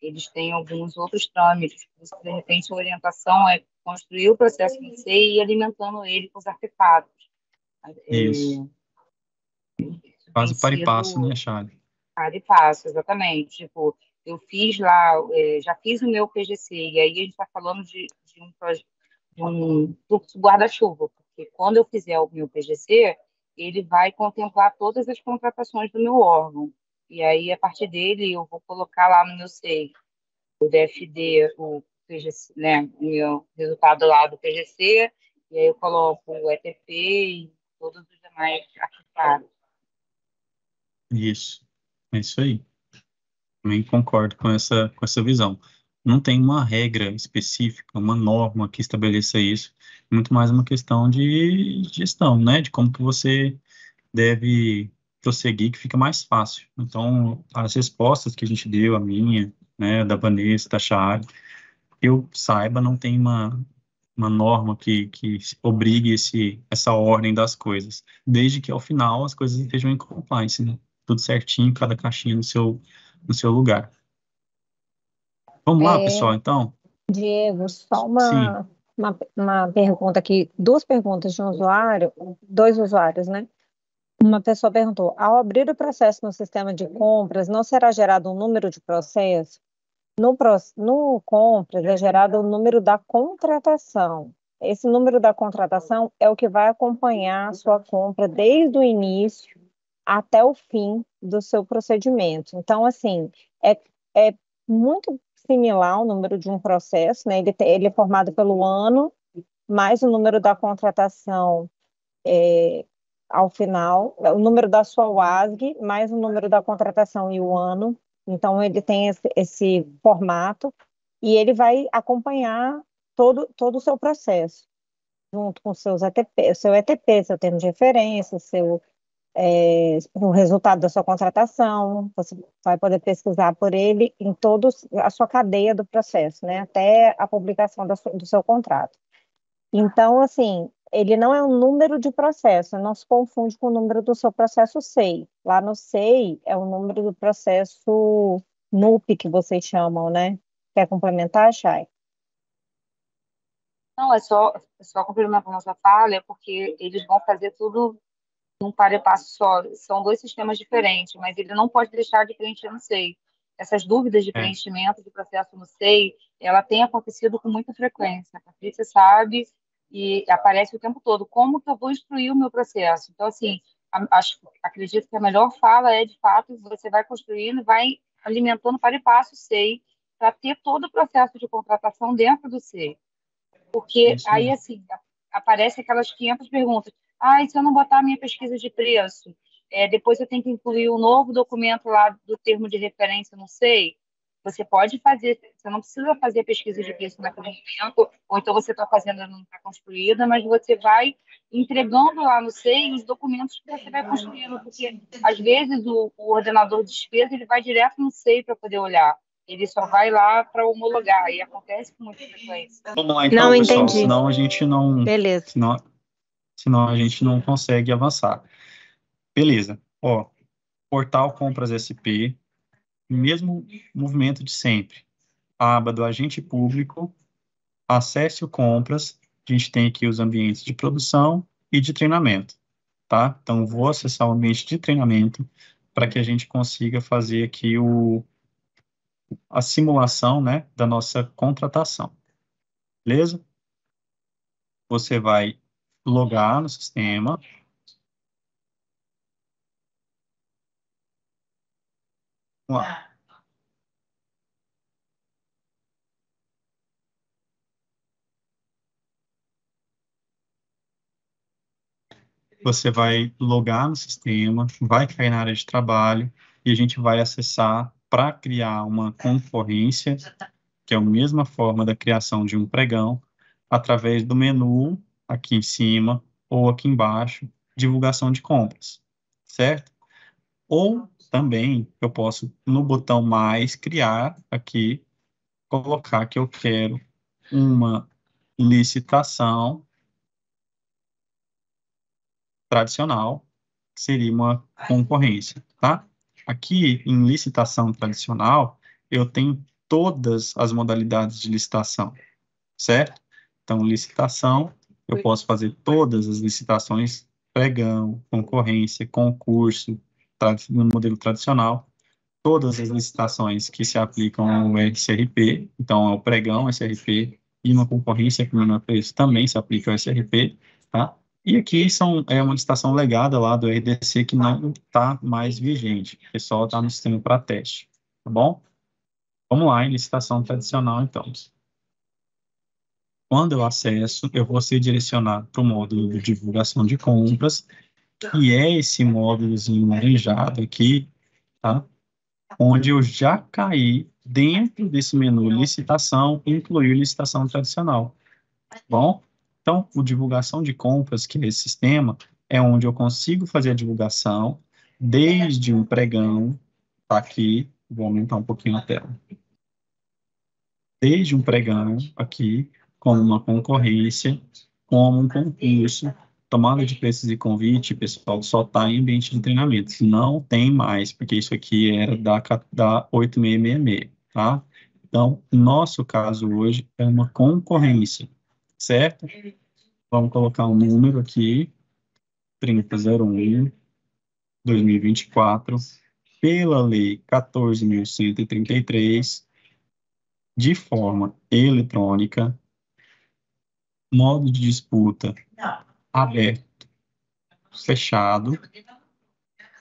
eles têm alguns outros trâmites. De repente, a orientação é construir o processo de EFEI e ir alimentando ele com os artefatos. É, isso. E, Faz o para e passo, né, Chave? Para e passo, exatamente. Tipo, eu fiz lá, eh, já fiz o meu PGC, e aí a gente está falando de, de, um, um guarda-chuva, porque quando eu fizer o meu PGC, ele vai contemplar todas as contratações do meu órgão. E aí, a partir dele, eu vou colocar lá no meu SEI o DFD, o PGC, né, o meu resultado lá do PGC, e aí eu coloco o ETP e todos os demais arquivados. Isso, é isso aí. Também concordo com essa, com essa visão. Não tem uma regra específica, uma norma que estabeleça isso, muito mais uma questão de gestão, né? De como que você deve prosseguir, que fica mais fácil. Então, as respostas que a gente deu, a minha, né, da Vanessa, da Chari, eu saiba, não tem uma, uma norma que, que obrigue esse, essa ordem das coisas, desde que ao final as coisas estejam em compliance, né? tudo certinho, cada caixinha no seu, no seu lugar. Vamos é, lá, pessoal, então? Diego, só uma, uma, uma, pergunta aqui, duas perguntas de um usuário, dois usuários, né? Uma pessoa perguntou: ao abrir o processo no sistema de compras, não será gerado um número de processo? No, no compras é gerado o número da contratação. Esse número da contratação é o que vai acompanhar a sua compra desde o início até o fim do seu procedimento. Então, assim, é, é muito similar o número de um processo, né? Ele, ele é formado pelo ano, mais o número da contratação é, ao final, o número da sua UASG, mais o número da contratação e o ano. Então, ele tem esse, esse formato e ele vai acompanhar todo, todo o seu processo, junto com seus ETP, seu ETP, seu termo de referência, seu é, o resultado da sua contratação, você vai poder pesquisar por ele em toda a sua cadeia do processo, né, até a publicação do seu, do seu contrato. Então, assim, ele não é um número de processo, não se confunde com o número do seu processo SEI. Lá no SEI é o número do processo NUP, que vocês chamam, né? Quer complementar, Chay? Não, é só, é só complementar a nossa fala, é porque eles vão fazer tudo num a passo só. São dois sistemas diferentes, mas ele não pode deixar de preencher no SEI. Essas dúvidas de é. preenchimento de processo no SEI, ela tem acontecido com muita frequência. A Patrícia sabe e aparece o tempo todo. Como que eu vou instruir o meu processo? Então, assim, acho, acredito que a melhor fala é, de fato, você vai construindo, vai alimentando para e passo o SEI, para ter todo o processo de contratação dentro do SEI. Porque é aí, assim, aparece aquelas 500 perguntas ah, se eu não botar a minha pesquisa de preço, é, depois eu tenho que incluir um novo documento lá do termo de referência, não sei. Você pode fazer, você não precisa fazer pesquisa de preço naquele momento, ou então você está fazendo não está construída, mas você vai entregando lá no SEI os documentos que você vai construindo, porque às vezes o, o ordenador de despesa ele vai direto no SEI para poder olhar ele só vai lá para homologar e acontece com muita frequência. Vamos lá então, não, pessoal, entendi. senão a gente não. Beleza. Senão, senão a gente não consegue avançar. Beleza, ó, portal compras SP, mesmo movimento de sempre, aba do agente público, acesse o compras, a gente tem aqui os ambientes de produção e de treinamento, tá? Então, vou acessar o ambiente de treinamento para que a gente consiga fazer aqui o, a simulação, né, da nossa contratação, beleza? Você vai logar no sistema. Vamos lá. Você vai logar no sistema, vai cair na área de trabalho e a gente vai acessar para criar uma concorrência, que é a mesma forma da criação de um pregão, através do menu aqui em cima ou aqui embaixo, divulgação de compras, certo? Ou também eu posso, no botão mais, criar aqui, colocar que eu quero uma licitação tradicional, que seria uma concorrência, tá? Aqui, em licitação tradicional, eu tenho todas as modalidades de licitação, certo? Então, licitação eu posso fazer todas as licitações, pregão, concorrência, concurso, no modelo tradicional, todas as licitações que se aplicam ao SRP, então ao pregão, SRP, e uma concorrência que menor preço também se aplica ao SRP, tá? E aqui são, é uma licitação legada lá do RDC que não está mais vigente, o pessoal está no sistema para teste, tá bom? Vamos lá, em licitação tradicional, então. Quando eu acesso, eu vou ser direcionado para o módulo de divulgação de compras, que é esse módulozinho laranjado aqui, tá? Onde eu já caí dentro desse menu licitação, incluir licitação tradicional. Tá bom, então, o divulgação de compras, que é esse sistema, é onde eu consigo fazer a divulgação desde um pregão, tá aqui, vou aumentar um pouquinho a tela. Desde um pregão aqui, como uma concorrência, como um concurso, tomada de preços e convite, pessoal, só está em ambiente de treinamento. Não tem mais, porque isso aqui era da, da 8666, tá? Então, nosso caso hoje é uma concorrência, certo? Vamos colocar um número aqui, 3001, 2024, pela lei 14.133, de forma eletrônica, modo de disputa aberto, fechado,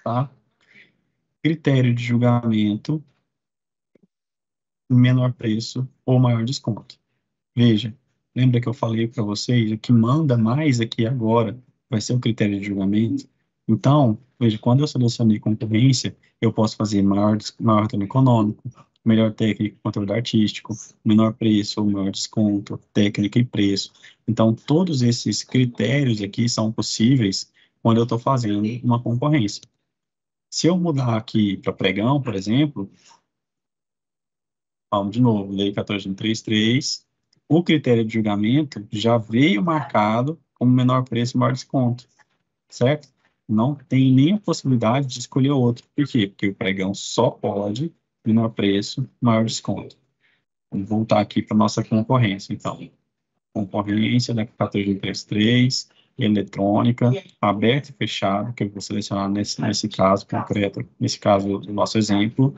tá? critério de julgamento, menor preço ou maior desconto. Veja, lembra que eu falei para vocês, o que manda mais aqui agora vai ser o critério de julgamento? Então, veja, quando eu selecionei concorrência, eu posso fazer maior, maior retorno econômico, melhor técnica, controle artístico, menor preço, maior desconto, técnica e preço. Então, todos esses critérios aqui são possíveis quando eu estou fazendo uma concorrência. Se eu mudar aqui para pregão, por exemplo, vamos de novo, lei 14.33, o critério de julgamento já veio marcado como menor preço, maior desconto, certo? Não tem nem a possibilidade de escolher outro. Por quê? Porque o pregão só pode menor preço, maior desconto. Vamos voltar aqui para nossa concorrência, então. Concorrência da né, 1433, eletrônica, aberto e fechado, que eu vou selecionar nesse, nesse caso concreto, nesse caso do nosso exemplo.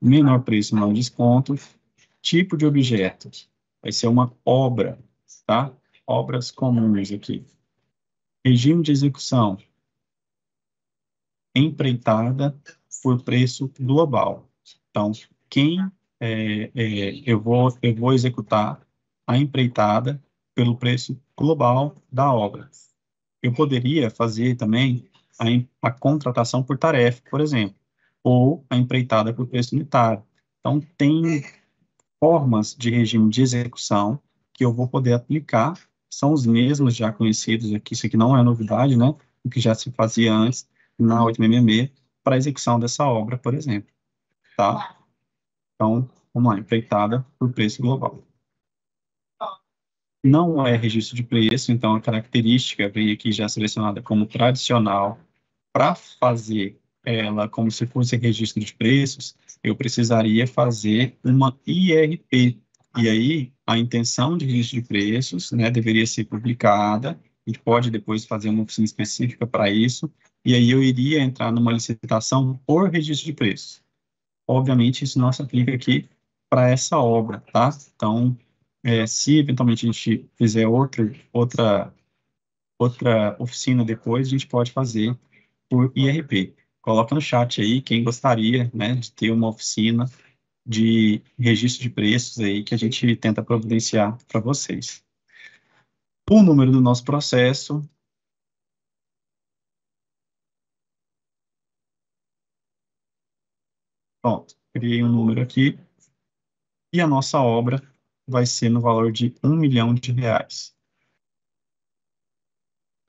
Menor preço, maior desconto. Tipo de objeto, vai ser uma obra, tá? Obras comuns aqui. Regime de execução, empreitada por preço global. Então, quem é, é, eu, vou, eu vou executar a empreitada pelo preço global da obra. Eu poderia fazer também a, a contratação por tarefa, por exemplo, ou a empreitada por preço unitário. Então, tem formas de regime de execução que eu vou poder aplicar, são os mesmos já conhecidos aqui, isso aqui não é novidade, né? O que já se fazia antes na 866 para a execução dessa obra, por exemplo tá? Então, vamos lá, empreitada por preço global. Não é registro de preço, então a característica vem aqui já selecionada como tradicional. Para fazer ela como se fosse registro de preços, eu precisaria fazer uma IRP. E aí, a intenção de registro de preços né, deveria ser publicada, a gente pode depois fazer uma oficina específica para isso, e aí eu iria entrar numa licitação por registro de preços. Obviamente, isso não se aplica aqui para essa obra, tá? Então, é, se eventualmente a gente fizer outra, outra, outra oficina depois, a gente pode fazer por IRP. Coloca no chat aí quem gostaria né, de ter uma oficina de registro de preços aí que a gente tenta providenciar para vocês. O número do nosso processo Pronto, criei um número aqui e a nossa obra vai ser no valor de um milhão de reais.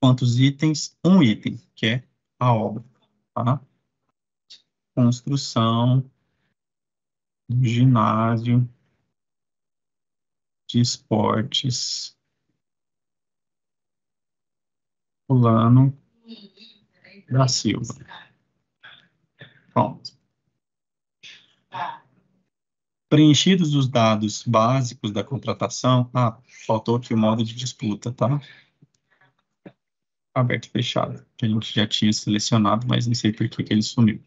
Quantos itens? Um item, que é a obra. Tá? Construção do ginásio de esportes. Fulano da Silva. Pronto. Preenchidos os dados básicos da contratação, ah, faltou aqui o modo de disputa, tá? Aberto e fechado, que a gente já tinha selecionado, mas não sei por que, que ele sumiu.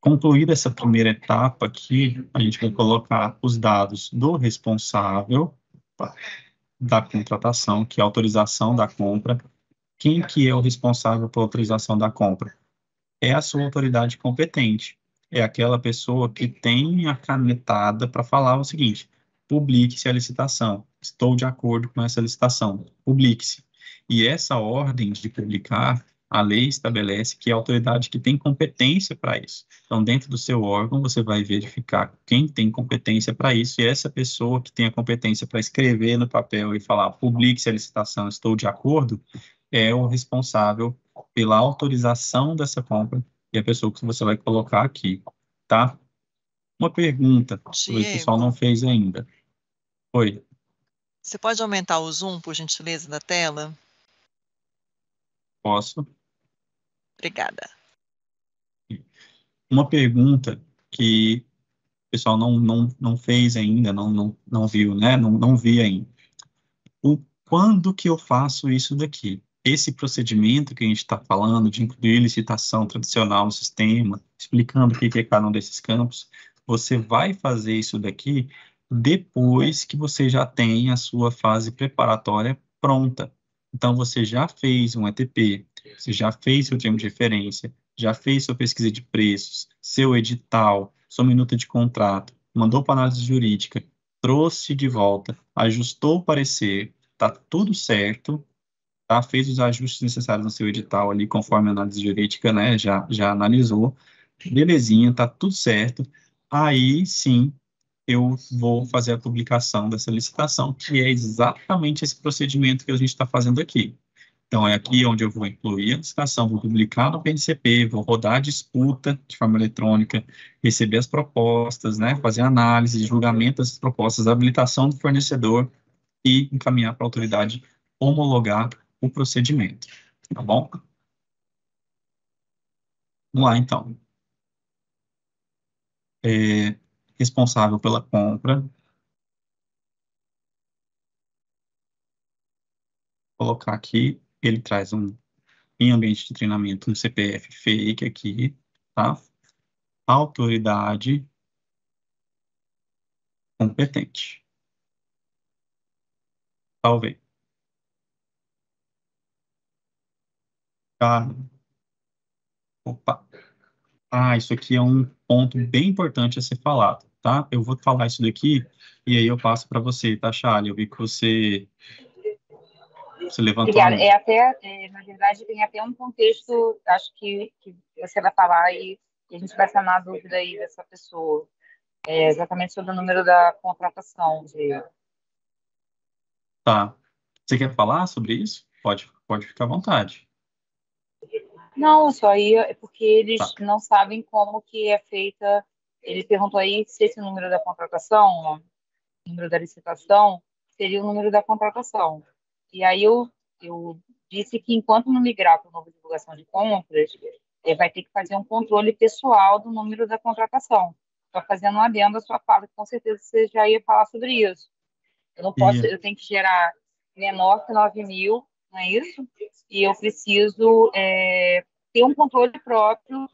Concluída essa primeira etapa aqui, a gente vai colocar os dados do responsável da contratação, que é a autorização da compra. Quem que é o responsável pela autorização da compra? É a sua autoridade competente é aquela pessoa que tem a canetada para falar o seguinte: publique-se a licitação, estou de acordo com essa licitação, publique-se. E essa ordem de publicar, a lei estabelece que é a autoridade que tem competência para isso. Então, dentro do seu órgão, você vai verificar quem tem competência para isso, e essa pessoa que tem a competência para escrever no papel e falar publique-se a licitação, estou de acordo, é o responsável pela autorização dessa compra e a pessoa que você vai colocar aqui, tá? Uma pergunta, que o pessoal não fez ainda. Oi. Você pode aumentar o zoom, por gentileza, da tela? Posso. Obrigada. Uma pergunta que o pessoal não, não, não fez ainda, não, não, não viu, né? Não, não vi ainda. O, quando que eu faço isso daqui? esse procedimento que a gente está falando de incluir licitação tradicional no sistema, explicando o que é cada um desses campos, você vai fazer isso daqui depois que você já tem a sua fase preparatória pronta. Então, você já fez um ETP, você já fez seu termo de referência, já fez sua pesquisa de preços, seu edital, sua minuta de contrato, mandou para análise jurídica, trouxe de volta, ajustou o parecer, está tudo certo, tá? fez os ajustes necessários no seu edital ali, conforme a análise jurídica, né? Já, já analisou. Belezinha, tá tudo certo. Aí sim eu vou fazer a publicação dessa licitação, que é exatamente esse procedimento que a gente está fazendo aqui. Então, é aqui onde eu vou incluir a licitação, vou publicar no PNCP, vou rodar a disputa de forma eletrônica, receber as propostas, né, fazer análise, julgamento das propostas, habilitação do fornecedor e encaminhar para a autoridade homologar o procedimento, tá bom? Vamos lá, então. É responsável pela compra. Vou colocar aqui, ele traz um, em ambiente de treinamento, um CPF fake aqui, tá? Autoridade competente. Talvez. Ah, opa. Ah, isso aqui é um ponto bem importante a ser falado, tá? Eu vou falar isso daqui e aí eu passo para você, tá, Charlie? Eu vi que você você levantou. Obrigada. É até, é, na verdade, tem até um contexto, acho que, que você vai falar e, e a gente vai sanar a dúvida aí dessa pessoa. É exatamente sobre o número da contratação. De... Tá. Você quer falar sobre isso? Pode, pode ficar à vontade. Não, isso aí é porque eles tá. não sabem como que é feita. Ele perguntou aí se esse número da contratação, número da licitação, seria o número da contratação. E aí eu, eu disse que enquanto não migrar para o novo divulgação de compras, ele é, vai ter que fazer um controle pessoal do número da contratação. Estou fazendo um adendo à sua fala, que com certeza você já ia falar sobre isso. Eu não posso, e... eu tenho que gerar menor que 9 mil não é isso? E eu preciso é, ter um controle próprio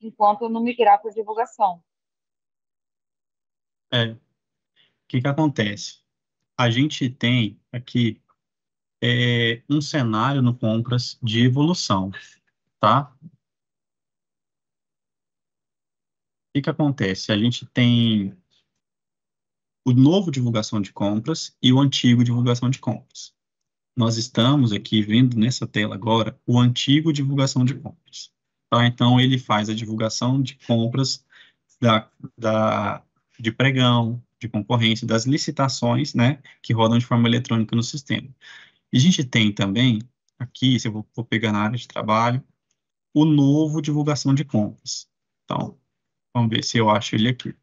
enquanto eu não me virar para divulgação. É. O que, que acontece? A gente tem aqui é, um cenário no compras de evolução, tá? O que, que acontece? A gente tem o novo divulgação de compras e o antigo divulgação de compras nós estamos aqui vendo nessa tela agora o antigo divulgação de compras. Tá? Então, ele faz a divulgação de compras da, da, de pregão, de concorrência, das licitações né, que rodam de forma eletrônica no sistema. E a gente tem também, aqui, se eu vou, vou pegar na área de trabalho, o novo divulgação de compras. Então, vamos ver se eu acho ele aqui.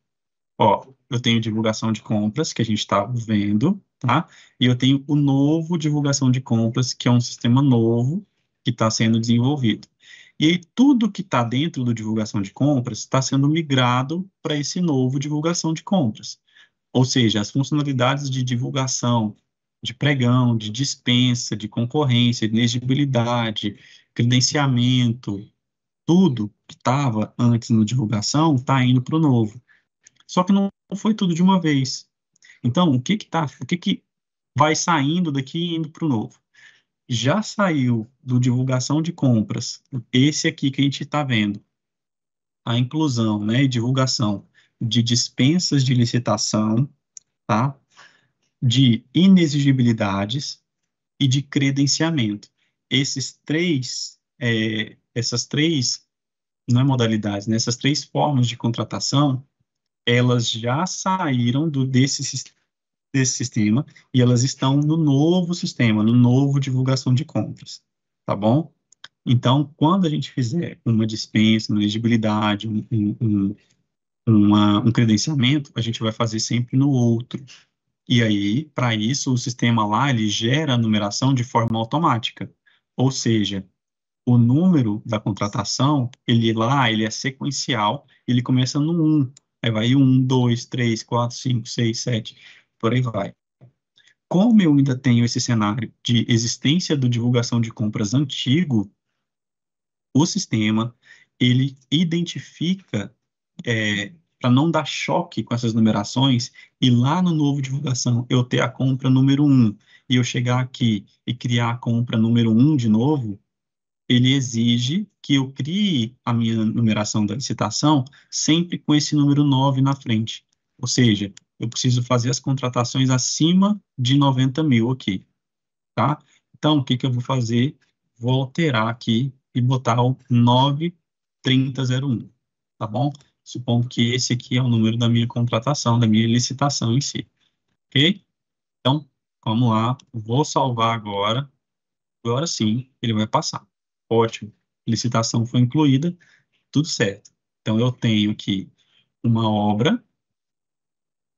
Ó, eu tenho divulgação de compras, que a gente está vendo, tá? E eu tenho o novo divulgação de compras, que é um sistema novo que está sendo desenvolvido. E aí, tudo que está dentro do divulgação de compras está sendo migrado para esse novo divulgação de compras. Ou seja, as funcionalidades de divulgação, de pregão, de dispensa, de concorrência, de inegibilidade, credenciamento, tudo que estava antes no divulgação está indo para o novo. Só que não foi tudo de uma vez. Então, o que que tá, o que que vai saindo daqui e indo para o novo? Já saiu do divulgação de compras, esse aqui que a gente está vendo, a inclusão, né, e divulgação de dispensas de licitação, tá? De inexigibilidades e de credenciamento. Esses três, é, essas três não é modalidades, né? essas três formas de contratação, elas já saíram do, desse, desse sistema e elas estão no novo sistema, no novo divulgação de compras, tá bom? Então, quando a gente fizer uma dispensa, uma elegibilidade, um, um, uma, um credenciamento, a gente vai fazer sempre no outro. E aí, para isso, o sistema lá, ele gera a numeração de forma automática. Ou seja, o número da contratação, ele lá, ele é sequencial, ele começa no 1. Aí vai 1, 2, 3, 4, 5, 6, 7, por aí vai. Como eu ainda tenho esse cenário de existência do divulgação de compras antigo, o sistema ele identifica é, para não dar choque com essas numerações e lá no novo divulgação eu ter a compra número 1 e eu chegar aqui e criar a compra número 1 de novo, ele exige que eu crie a minha numeração da licitação sempre com esse número 9 na frente. Ou seja, eu preciso fazer as contratações acima de 90 mil aqui, tá? Então, o que, que eu vou fazer? Vou alterar aqui e botar o 93001, tá bom? Supondo que esse aqui é o número da minha contratação, da minha licitação em si, ok? Então, vamos lá, vou salvar agora. Agora sim, ele vai passar ótimo, licitação foi incluída, tudo certo. Então, eu tenho aqui uma obra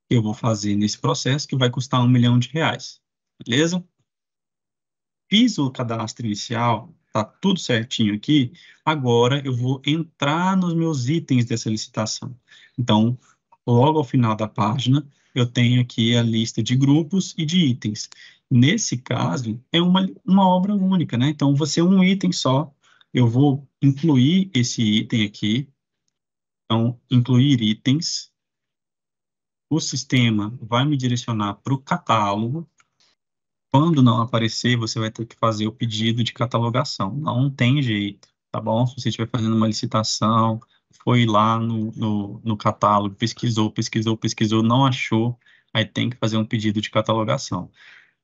que eu vou fazer nesse processo que vai custar um milhão de reais, beleza? Fiz o cadastro inicial, tá tudo certinho aqui. Agora, eu vou entrar nos meus itens dessa licitação. Então, logo ao final da página, eu tenho aqui a lista de grupos e de itens. Nesse caso, é uma, uma obra única, né? Então, você é um item só, eu vou incluir esse item aqui. Então, incluir itens. O sistema vai me direcionar para o catálogo. Quando não aparecer, você vai ter que fazer o pedido de catalogação. Não tem jeito, tá bom? Se você estiver fazendo uma licitação, foi lá no, no, no catálogo, pesquisou, pesquisou, pesquisou, não achou, aí tem que fazer um pedido de catalogação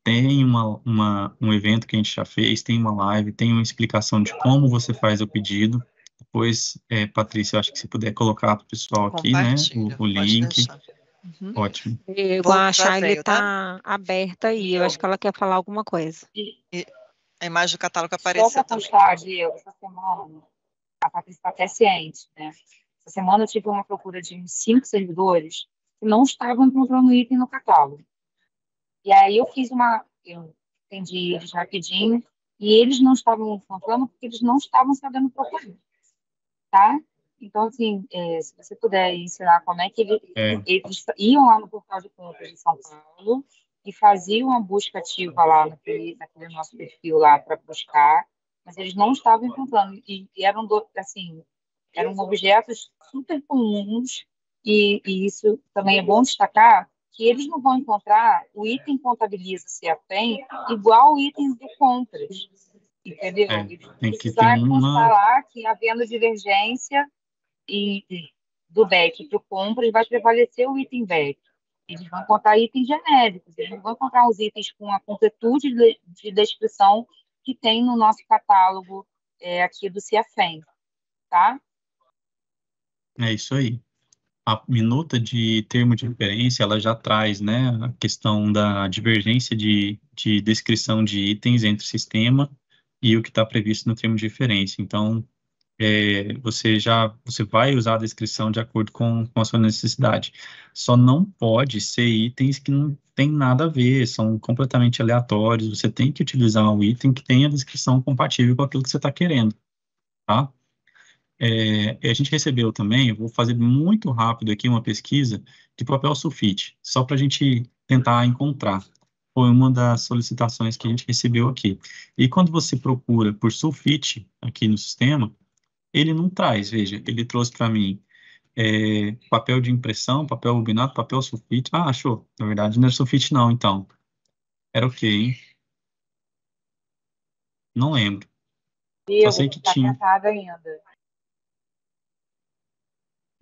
tem uma, uma, um evento que a gente já fez, tem uma live, tem uma explicação de como você faz o pedido. Depois, é, Patrícia, eu acho que se puder colocar para o pessoal aqui, né? O, o link. Uhum. Ótimo. Eu Vou acho que ele está tá, tá? aberta aí. Eu, acho que ela quer falar alguma coisa. E, a imagem do catálogo apareceu. Só para contar, Diego, essa semana, a Patrícia está até ciente, né? Essa semana eu tive uma procura de uns cinco servidores que não estavam encontrando item no catálogo. E aí eu fiz uma. Eu atendi eles rapidinho. E eles não estavam contando porque eles não estavam sabendo procurar. Tá? Então, assim, é, se você puder ensinar como é que ele, é. eles iam lá no portal de contas de São Paulo e faziam uma busca ativa lá naquele, naquele nosso perfil lá para buscar, mas eles não estavam encontrando. E, e eram, do, assim, eram objetos super comuns e, e, isso também é bom destacar, que eles não vão encontrar o item contabiliza-se a PEN igual itens de compras. Entendeu? É, tem que ter uma... que havendo divergência e, do back para o compras, vai prevalecer o item back. Eles vão contar itens genéricos, eles não vão contar os itens com a completude de, de descrição que tem no nosso catálogo é, aqui do CIAFEM, tá? É isso aí a minuta de termo de referência ela já traz né, a questão da divergência de, de descrição de itens entre o sistema e o que está previsto no termo de referência. Então, é, você já você vai usar a descrição de acordo com, com a sua necessidade. Só não pode ser itens que não tem nada a ver, são completamente aleatórios. Você tem que utilizar um item que tenha a descrição compatível com aquilo que você está querendo, tá? É, a gente recebeu também, eu vou fazer muito rápido aqui uma pesquisa de papel sulfite, só para a gente tentar encontrar. Foi uma das solicitações que a gente recebeu aqui. E quando você procura por sulfite aqui no sistema, ele não traz, veja, ele trouxe para mim é, papel de impressão, papel rubinato, papel sulfite. Ah, achou. Na verdade, não era sulfite não, então. Era o okay, quê, hein? Não lembro. E Só eu sei que tinha. ainda.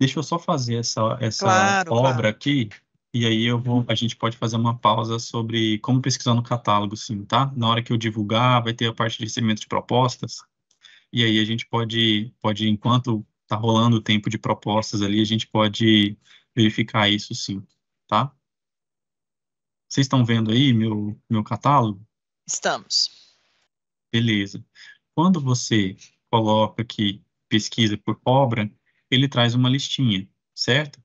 Deixa eu só fazer essa, essa claro, obra claro. aqui, e aí eu vou, a gente pode fazer uma pausa sobre como pesquisar no catálogo, sim, tá? Na hora que eu divulgar, vai ter a parte de recebimento de propostas, e aí a gente pode, pode enquanto está rolando o tempo de propostas ali, a gente pode verificar isso sim, tá? Vocês estão vendo aí meu, meu catálogo? Estamos. Beleza. Quando você coloca aqui pesquisa por obra, ele traz uma listinha, certo?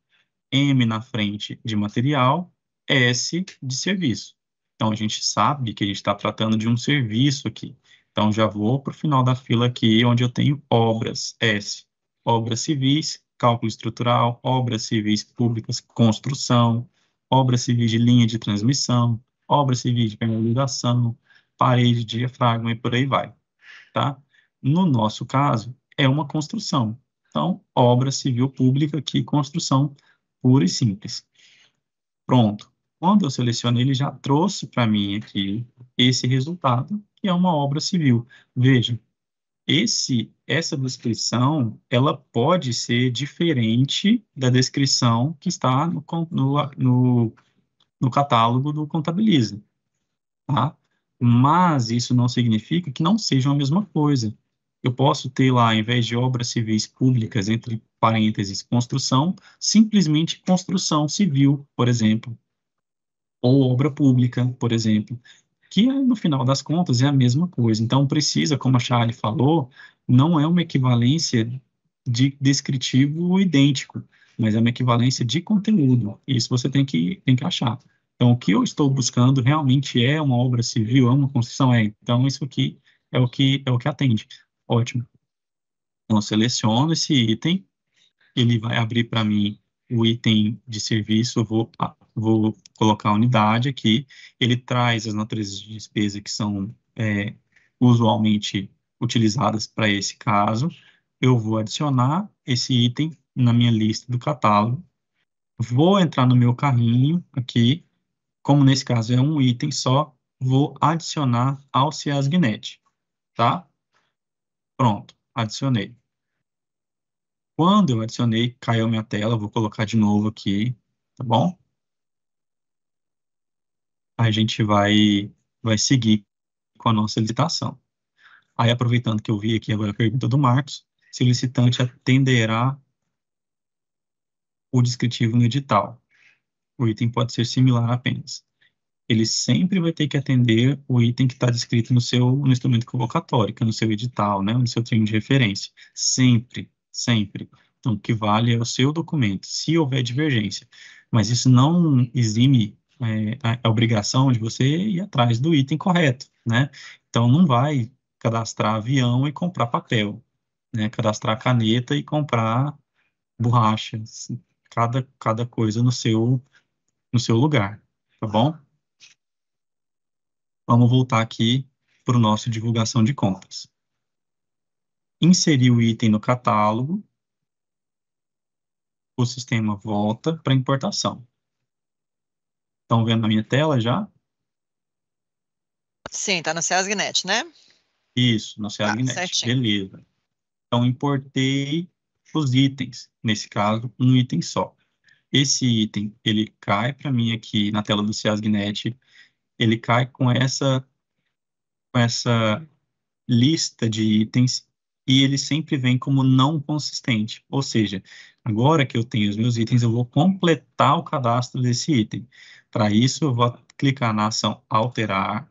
M na frente de material, S de serviço. Então, a gente sabe que a gente está tratando de um serviço aqui. Então, já vou para o final da fila aqui, onde eu tenho obras, S. Obras civis, cálculo estrutural, obras civis públicas, construção, obras civis de linha de transmissão, obras civis de permeabilização, parede, diafragma e por aí vai, tá? No nosso caso, é uma construção. Então, obra civil pública aqui, construção pura e simples. Pronto. Quando eu selecionei, ele já trouxe para mim aqui esse resultado, que é uma obra civil. Veja, esse, essa descrição, ela pode ser diferente da descrição que está no, no, no, no catálogo do Contabiliza, tá? Mas isso não significa que não sejam a mesma coisa eu posso ter lá, ao invés de obras civis públicas, entre parênteses, construção, simplesmente construção civil, por exemplo, ou obra pública, por exemplo, que no final das contas é a mesma coisa. Então, precisa, como a Charlie falou, não é uma equivalência de descritivo idêntico, mas é uma equivalência de conteúdo. Isso você tem que, tem que achar. Então, o que eu estou buscando realmente é uma obra civil, é uma construção, é. Então, isso aqui é o que é o que atende. Ótimo. Então, seleciono esse item, ele vai abrir para mim o item de serviço, eu vou, ah, vou colocar a unidade aqui, ele traz as naturezas de despesa que são é, usualmente utilizadas para esse caso, eu vou adicionar esse item na minha lista do catálogo, vou entrar no meu carrinho aqui, como nesse caso é um item só, vou adicionar ao CIASGNet, tá? Pronto, adicionei. Quando eu adicionei, caiu minha tela, vou colocar de novo aqui, tá bom? A gente vai, vai seguir com a nossa licitação. Aí, aproveitando que eu vi aqui agora a pergunta do Marcos, se o licitante atenderá o descritivo no edital. O item pode ser similar apenas ele sempre vai ter que atender o item que está descrito no seu no instrumento convocatório, que é no seu edital, né, no seu termo de referência. Sempre, sempre. Então, o que vale é o seu documento, se houver divergência. Mas isso não exime é, a, a obrigação de você ir atrás do item correto, né? Então, não vai cadastrar avião e comprar papel, né? Cadastrar caneta e comprar borracha, cada, cada coisa no seu, no seu lugar, tá bom? Vamos voltar aqui para o nosso divulgação de contas. Inserir o item no catálogo, o sistema volta para importação. Estão vendo na minha tela já? Sim, está no CEASGNET, né? Isso, no CEASGNET, tá, ah, beleza. Então, importei os itens, nesse caso, um item só. Esse item, ele cai para mim aqui na tela do CEASGNET ele cai com essa com essa lista de itens e ele sempre vem como não consistente. Ou seja, agora que eu tenho os meus itens, eu vou completar o cadastro desse item. Para isso, eu vou clicar na ação alterar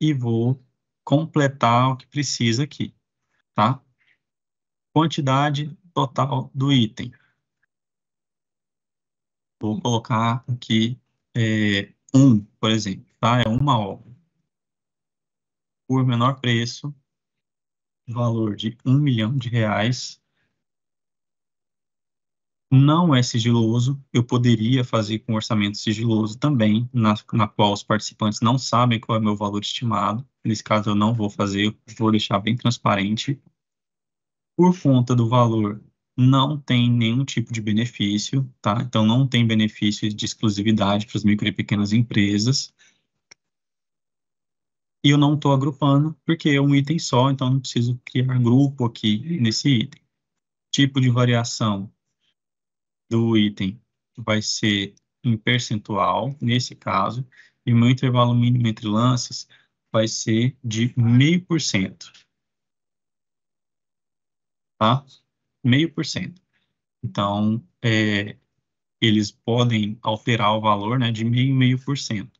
e vou completar o que precisa aqui, tá? Quantidade total do item. Vou colocar aqui é, um, por exemplo, tá? É uma obra. Por menor preço, valor de um milhão de reais. Não é sigiloso, eu poderia fazer com orçamento sigiloso também, na, na qual os participantes não sabem qual é o meu valor estimado. Nesse caso, eu não vou fazer, vou deixar bem transparente. Por conta do valor não tem nenhum tipo de benefício, tá? Então, não tem benefício de exclusividade para as micro e pequenas empresas. E eu não estou agrupando, porque é um item só, então não preciso criar grupo aqui nesse item. Tipo de variação do item vai ser em percentual, nesse caso, e meu intervalo mínimo entre lances vai ser de meio por cento. Tá? meio por cento. Então, é, eles podem alterar o valor né, de meio meio por cento.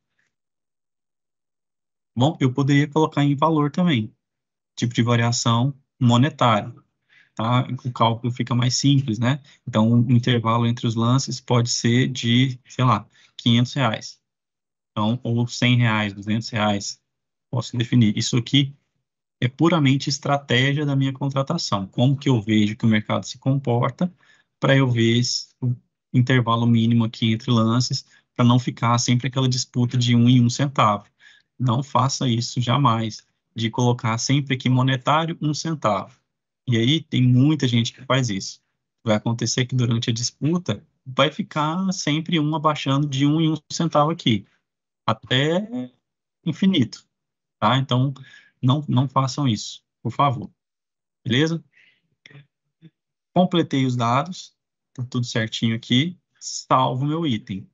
Bom, eu poderia colocar em valor também, tipo de variação monetária. Tá? O cálculo fica mais simples, né? Então, o intervalo entre os lances pode ser de, sei lá, 500 reais. Então, ou 100 reais, 200 reais, posso definir. Isso aqui é puramente estratégia da minha contratação. Como que eu vejo que o mercado se comporta para eu ver o intervalo mínimo aqui entre lances, para não ficar sempre aquela disputa de um em um centavo. Não faça isso jamais, de colocar sempre aqui monetário um centavo. E aí tem muita gente que faz isso. Vai acontecer que durante a disputa vai ficar sempre um abaixando de um em um centavo aqui, até infinito. Tá? Então, não, não façam isso, por favor. Beleza? Completei os dados, tá tudo certinho aqui. Salvo meu item.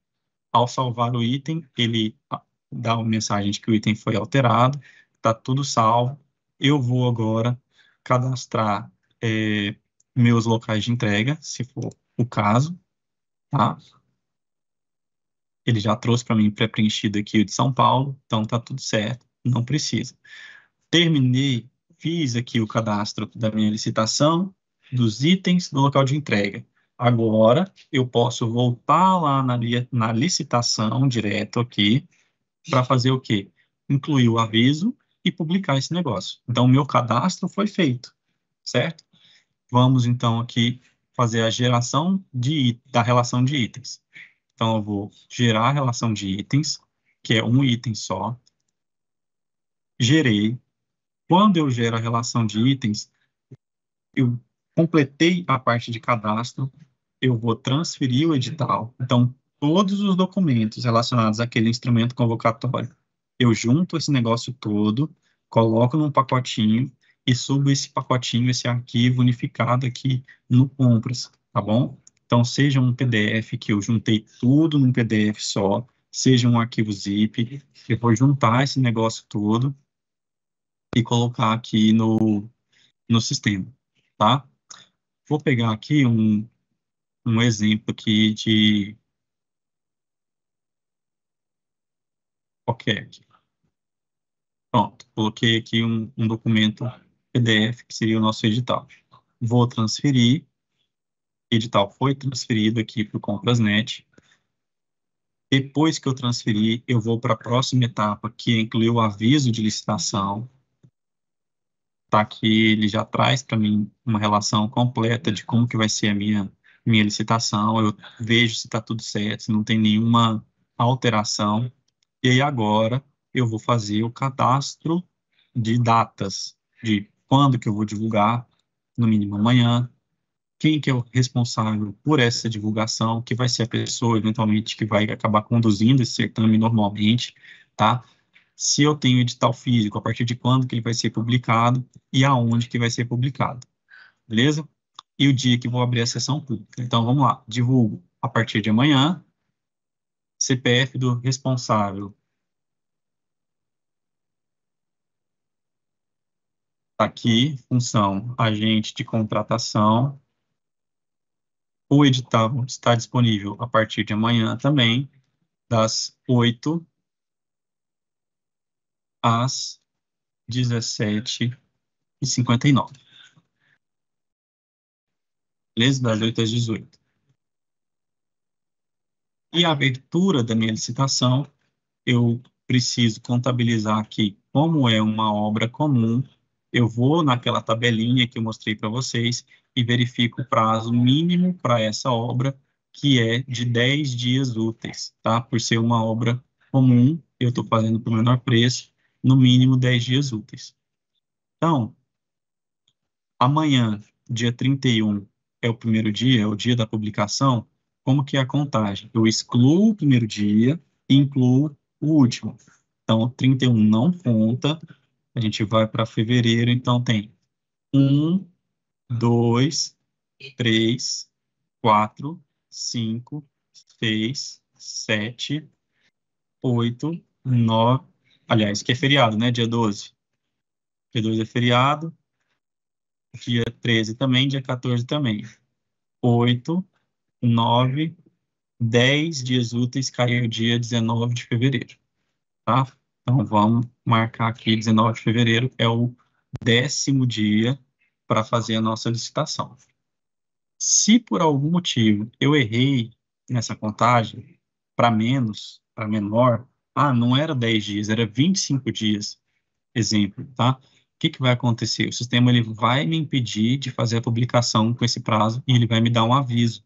Ao salvar o item, ele ah, dá uma mensagem de que o item foi alterado, tá tudo salvo. Eu vou agora cadastrar é, meus locais de entrega, se for o caso, tá? Ele já trouxe para mim pré-preenchido aqui o de São Paulo, então tá tudo certo, não precisa terminei, fiz aqui o cadastro da minha licitação, dos itens do local de entrega. Agora, eu posso voltar lá na, na licitação direto aqui para fazer o quê? Incluir o aviso e publicar esse negócio. Então, o meu cadastro foi feito, certo? Vamos, então, aqui fazer a geração de, da relação de itens. Então, eu vou gerar a relação de itens, que é um item só. Gerei, quando eu gero a relação de itens, eu completei a parte de cadastro, eu vou transferir o edital. Então, todos os documentos relacionados àquele instrumento convocatório, eu junto esse negócio todo, coloco num pacotinho e subo esse pacotinho, esse arquivo unificado aqui no Compras, tá bom? Então, seja um PDF que eu juntei tudo num PDF só, seja um arquivo zip, eu vou juntar esse negócio todo e colocar aqui no, no sistema, tá? Vou pegar aqui um, um exemplo aqui de qualquer. Pronto, coloquei aqui um, um documento PDF que seria o nosso edital. Vou transferir, edital foi transferido aqui para o Comprasnet. Depois que eu transferir, eu vou para a próxima etapa, que inclui o aviso de licitação, tá aqui, ele já traz para mim uma relação completa de como que vai ser a minha, minha licitação, eu vejo se tá tudo certo, se não tem nenhuma alteração, e aí agora eu vou fazer o cadastro de datas, de quando que eu vou divulgar, no mínimo amanhã, quem que é o responsável por essa divulgação, que vai ser a pessoa, eventualmente, que vai acabar conduzindo esse certame normalmente, tá? se eu tenho edital físico, a partir de quando que ele vai ser publicado e aonde que vai ser publicado, beleza? E o dia que vou abrir a sessão pública. Então, vamos lá, divulgo a partir de amanhã, CPF do responsável. Tá aqui, função agente de contratação. O edital está disponível a partir de amanhã também, das 8 às 17h59. Beleza? Das 8 às 18. E a abertura da minha licitação, eu preciso contabilizar aqui como é uma obra comum, eu vou naquela tabelinha que eu mostrei para vocês e verifico o prazo mínimo para essa obra, que é de 10 dias úteis, tá? Por ser uma obra comum, eu estou fazendo para o menor preço, no mínimo 10 dias úteis. Então, amanhã, dia 31, é o primeiro dia, é o dia da publicação, como que é a contagem? Eu excluo o primeiro dia e incluo o último. Então, 31 não conta, a gente vai para fevereiro, então tem 1, 2, 3, 4, 5, 6, 7, 8, 9, Aliás, que é feriado, né? Dia 12. Dia 12 é feriado. Dia 13 também, dia 14 também. 8, 9, 10 dias úteis caiu dia 19 de fevereiro. Tá? Então vamos marcar aqui 19 de fevereiro, é o décimo dia para fazer a nossa licitação. Se por algum motivo eu errei nessa contagem para menos, para menor, ah, não era 10 dias, era 25 dias, exemplo, tá? O que, que vai acontecer? O sistema ele vai me impedir de fazer a publicação com esse prazo e ele vai me dar um aviso.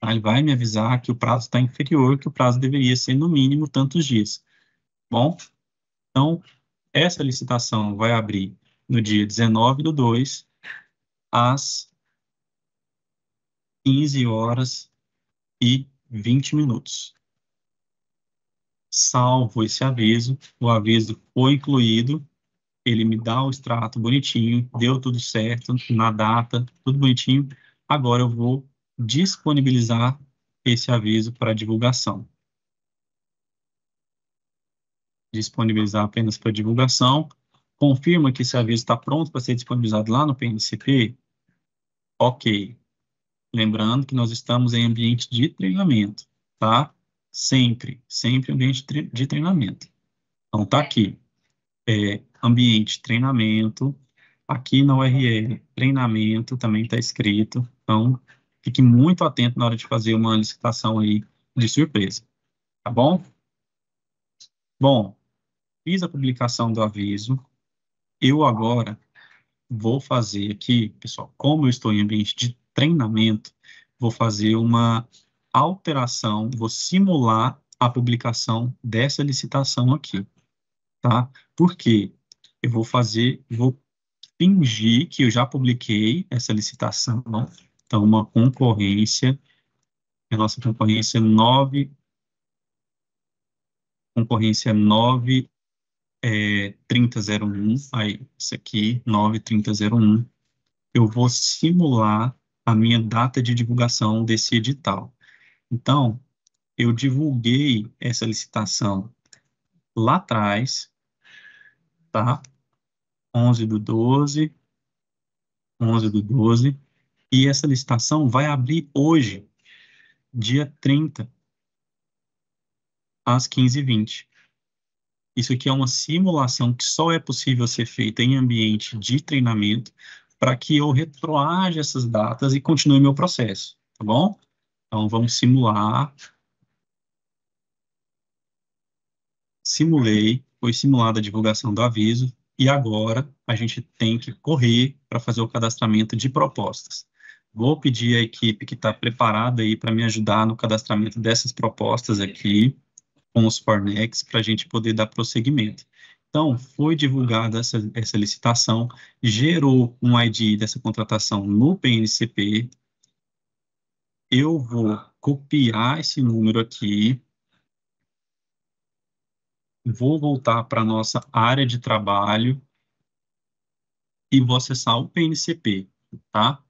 Tá? Ele vai me avisar que o prazo está inferior, que o prazo deveria ser no mínimo tantos dias. Bom, então, essa licitação vai abrir no dia 19 do 2, às 15 horas e 20 minutos salvo esse aviso, o aviso foi incluído, ele me dá o extrato bonitinho, deu tudo certo na data, tudo bonitinho. Agora eu vou disponibilizar esse aviso para divulgação. Disponibilizar apenas para divulgação. Confirma que esse aviso está pronto para ser disponibilizado lá no PNCP? Ok. Lembrando que nós estamos em ambiente de treinamento, tá? Sempre, sempre ambiente de treinamento. Então, tá aqui. É, ambiente, treinamento. Aqui na URL, treinamento também está escrito. Então, fique muito atento na hora de fazer uma licitação aí de surpresa. Tá bom? Bom, fiz a publicação do aviso. Eu agora vou fazer aqui, pessoal, como eu estou em ambiente de treinamento, vou fazer uma alteração, vou simular a publicação dessa licitação aqui, tá? Porque eu vou fazer, vou fingir que eu já publiquei essa licitação, então uma concorrência, a nossa concorrência 9, é concorrência 9 é, 3001, é, aí, isso aqui, 93001, eu vou simular a minha data de divulgação desse edital. Então, eu divulguei essa licitação lá atrás, tá? 11 do 12, 11 do 12, e essa licitação vai abrir hoje, dia 30, às 15h20. Isso aqui é uma simulação que só é possível ser feita em ambiente de treinamento para que eu retroaje essas datas e continue meu processo, tá bom? Então vamos simular. Simulei, foi simulada a divulgação do aviso e agora a gente tem que correr para fazer o cadastramento de propostas. Vou pedir à equipe que está preparada aí para me ajudar no cadastramento dessas propostas aqui com os Fornex para a gente poder dar prosseguimento. Então, foi divulgada essa, essa licitação, gerou um ID dessa contratação no PNCP, eu vou ah. copiar esse número aqui, vou voltar para a nossa área de trabalho e vou acessar o PNCP, tá?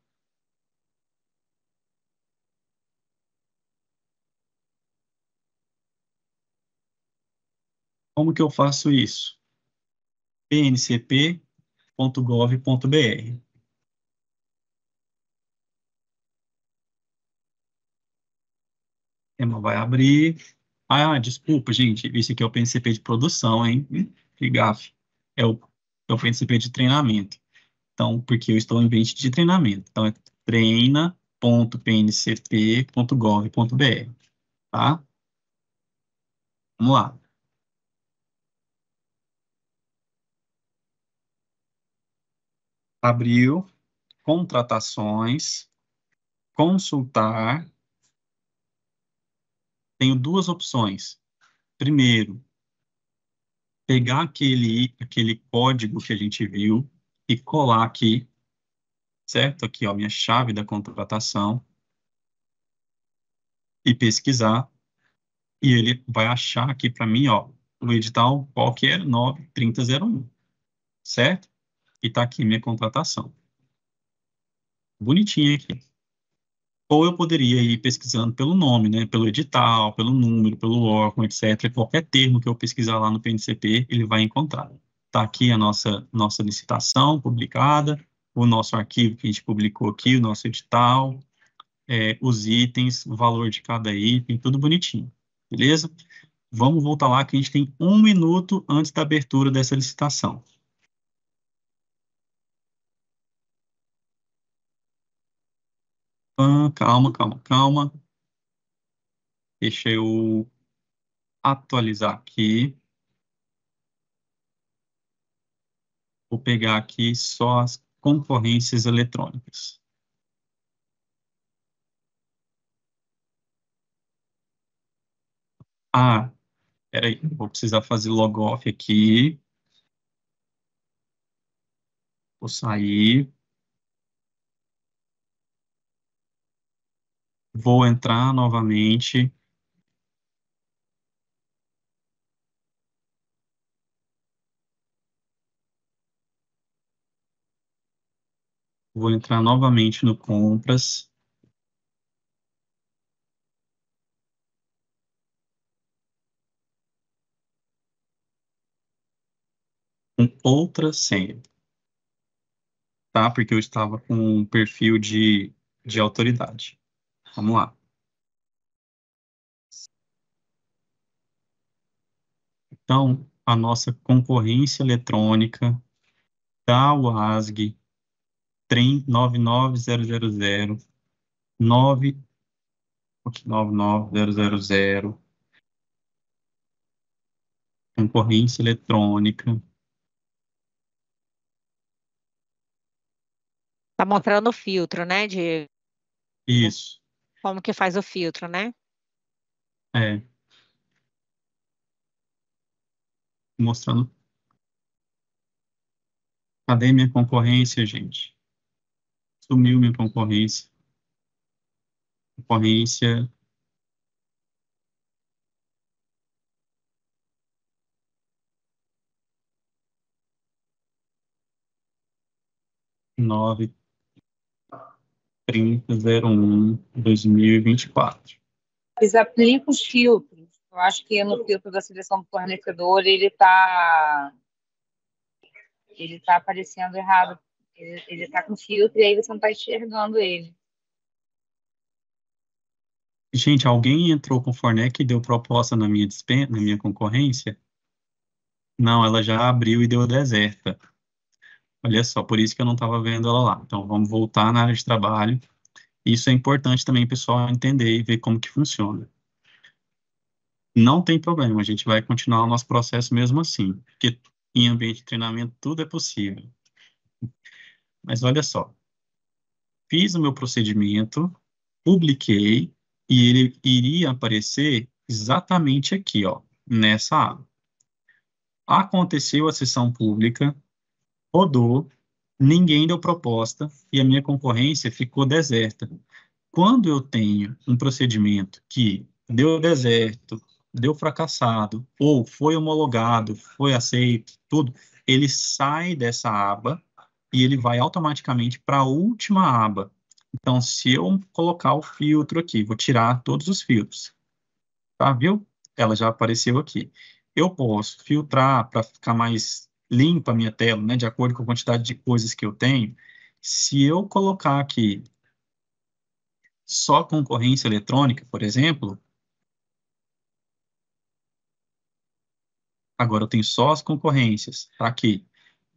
Como que eu faço isso? pncp.gov.br tema vai abrir. Ah, desculpa, gente, isso aqui é o PNCP de produção, hein? Que gafe. É o, é o PNCP de treinamento. Então, porque eu estou em ambiente de treinamento. Então, é treina.pncp.gov.br, tá? Vamos lá. Abriu, contratações, consultar, tenho duas opções. Primeiro, pegar aquele, aquele código que a gente viu e colar aqui, certo? Aqui, ó, minha chave da contratação. E pesquisar. E ele vai achar aqui para mim, ó, o edital qualquer 93001, certo? E está aqui minha contratação. bonitinho aqui ou eu poderia ir pesquisando pelo nome, né, pelo edital, pelo número, pelo órgão, etc. Qualquer termo que eu pesquisar lá no PNCP, ele vai encontrar. Está aqui a nossa, nossa licitação publicada, o nosso arquivo que a gente publicou aqui, o nosso edital, é, os itens, o valor de cada item, tudo bonitinho, beleza? Vamos voltar lá que a gente tem um minuto antes da abertura dessa licitação. calma, calma, calma. Deixa eu atualizar aqui. Vou pegar aqui só as concorrências eletrônicas. Ah, peraí, vou precisar fazer log off aqui. Vou sair. Vou entrar novamente. Vou entrar novamente no compras. Com outra senha. Tá? Porque eu estava com um perfil de, de autoridade. Vamos lá. Então, a nossa concorrência eletrônica da UASG 399000 99000 concorrência eletrônica está mostrando o filtro, né, Diego? Isso como que faz o filtro, né? É. Mostrando. Cadê minha concorrência, gente? Sumiu minha concorrência. Concorrência nove 3001-2024. Eles aplicam os filtros. Eu acho que no filtro da seleção do fornecedor ele está ele tá aparecendo errado. Ele está com filtro e aí você não está enxergando ele. Gente, alguém entrou com Fornec e deu proposta na minha, na minha concorrência? Não, ela já abriu e deu deserta. Olha só, por isso que eu não estava vendo ela lá. Então, vamos voltar na área de trabalho. Isso é importante também, pessoal, entender e ver como que funciona. Não tem problema, a gente vai continuar o nosso processo mesmo assim, porque em ambiente de treinamento tudo é possível. Mas olha só, fiz o meu procedimento, publiquei, e ele iria aparecer exatamente aqui, ó, nessa aba. Aconteceu a sessão pública, rodou, ninguém deu proposta e a minha concorrência ficou deserta. Quando eu tenho um procedimento que deu deserto, deu fracassado, ou foi homologado, foi aceito, tudo, ele sai dessa aba e ele vai automaticamente para a última aba. Então, se eu colocar o filtro aqui, vou tirar todos os filtros, tá, viu? Ela já apareceu aqui. Eu posso filtrar para ficar mais limpa a minha tela, né, de acordo com a quantidade de coisas que eu tenho, se eu colocar aqui só concorrência eletrônica, por exemplo, agora eu tenho só as concorrências, tá aqui.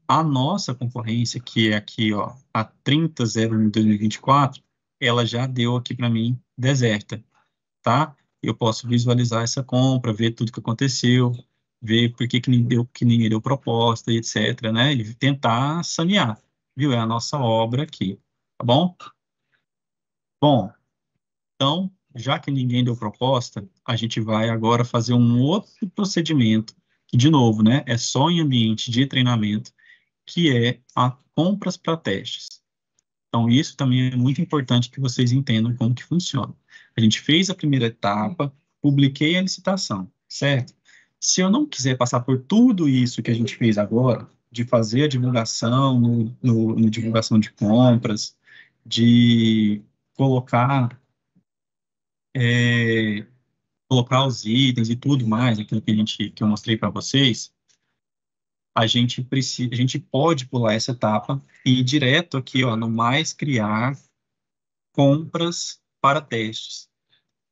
A nossa concorrência, que é aqui, ó, a 30.01.2024, ela já deu aqui para mim deserta, tá? Eu posso visualizar essa compra, ver tudo que aconteceu, ver por que, que, ninguém deu, que ninguém deu proposta, etc., né? E tentar sanear, viu? É a nossa obra aqui, tá bom? Bom, então, já que ninguém deu proposta, a gente vai agora fazer um outro procedimento, que, de novo, né, é só em ambiente de treinamento, que é a compras para testes. Então, isso também é muito importante que vocês entendam como que funciona. A gente fez a primeira etapa, publiquei a licitação, certo? se eu não quiser passar por tudo isso que a gente fez agora, de fazer a divulgação, no, no, no divulgação de compras, de colocar é, colocar os itens e tudo mais, aquilo que a gente que eu mostrei para vocês, a gente precisa, a gente pode pular essa etapa e ir direto aqui, ó, no mais criar compras para testes,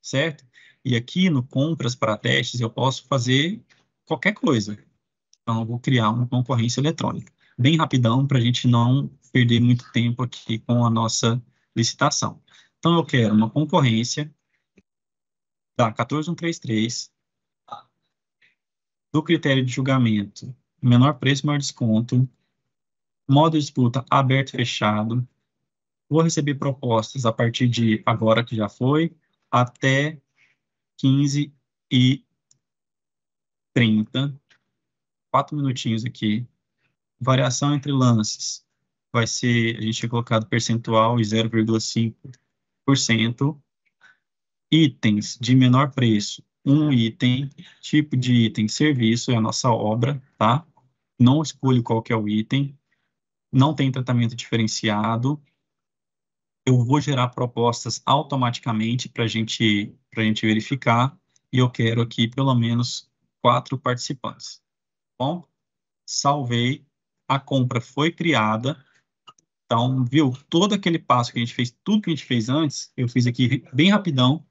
certo? E aqui no compras para testes eu posso fazer qualquer coisa. Então eu vou criar uma concorrência eletrônica. Bem rapidão para a gente não perder muito tempo aqui com a nossa licitação. Então eu quero uma concorrência da 14133 do critério de julgamento menor preço, maior desconto, modo de disputa aberto e fechado. Vou receber propostas a partir de agora que já foi até 15 e 30. Quatro minutinhos aqui. Variação entre lances vai ser, a gente tinha colocado percentual e 0,5%. Itens de menor preço, um item, tipo de item, serviço, é a nossa obra, tá? Não escolho qual que é o item, não tem tratamento diferenciado. Eu vou gerar propostas automaticamente para a gente para a gente verificar, e eu quero aqui pelo menos quatro participantes. Bom, salvei, a compra foi criada, então, viu, todo aquele passo que a gente fez, tudo que a gente fez antes, eu fiz aqui bem rapidão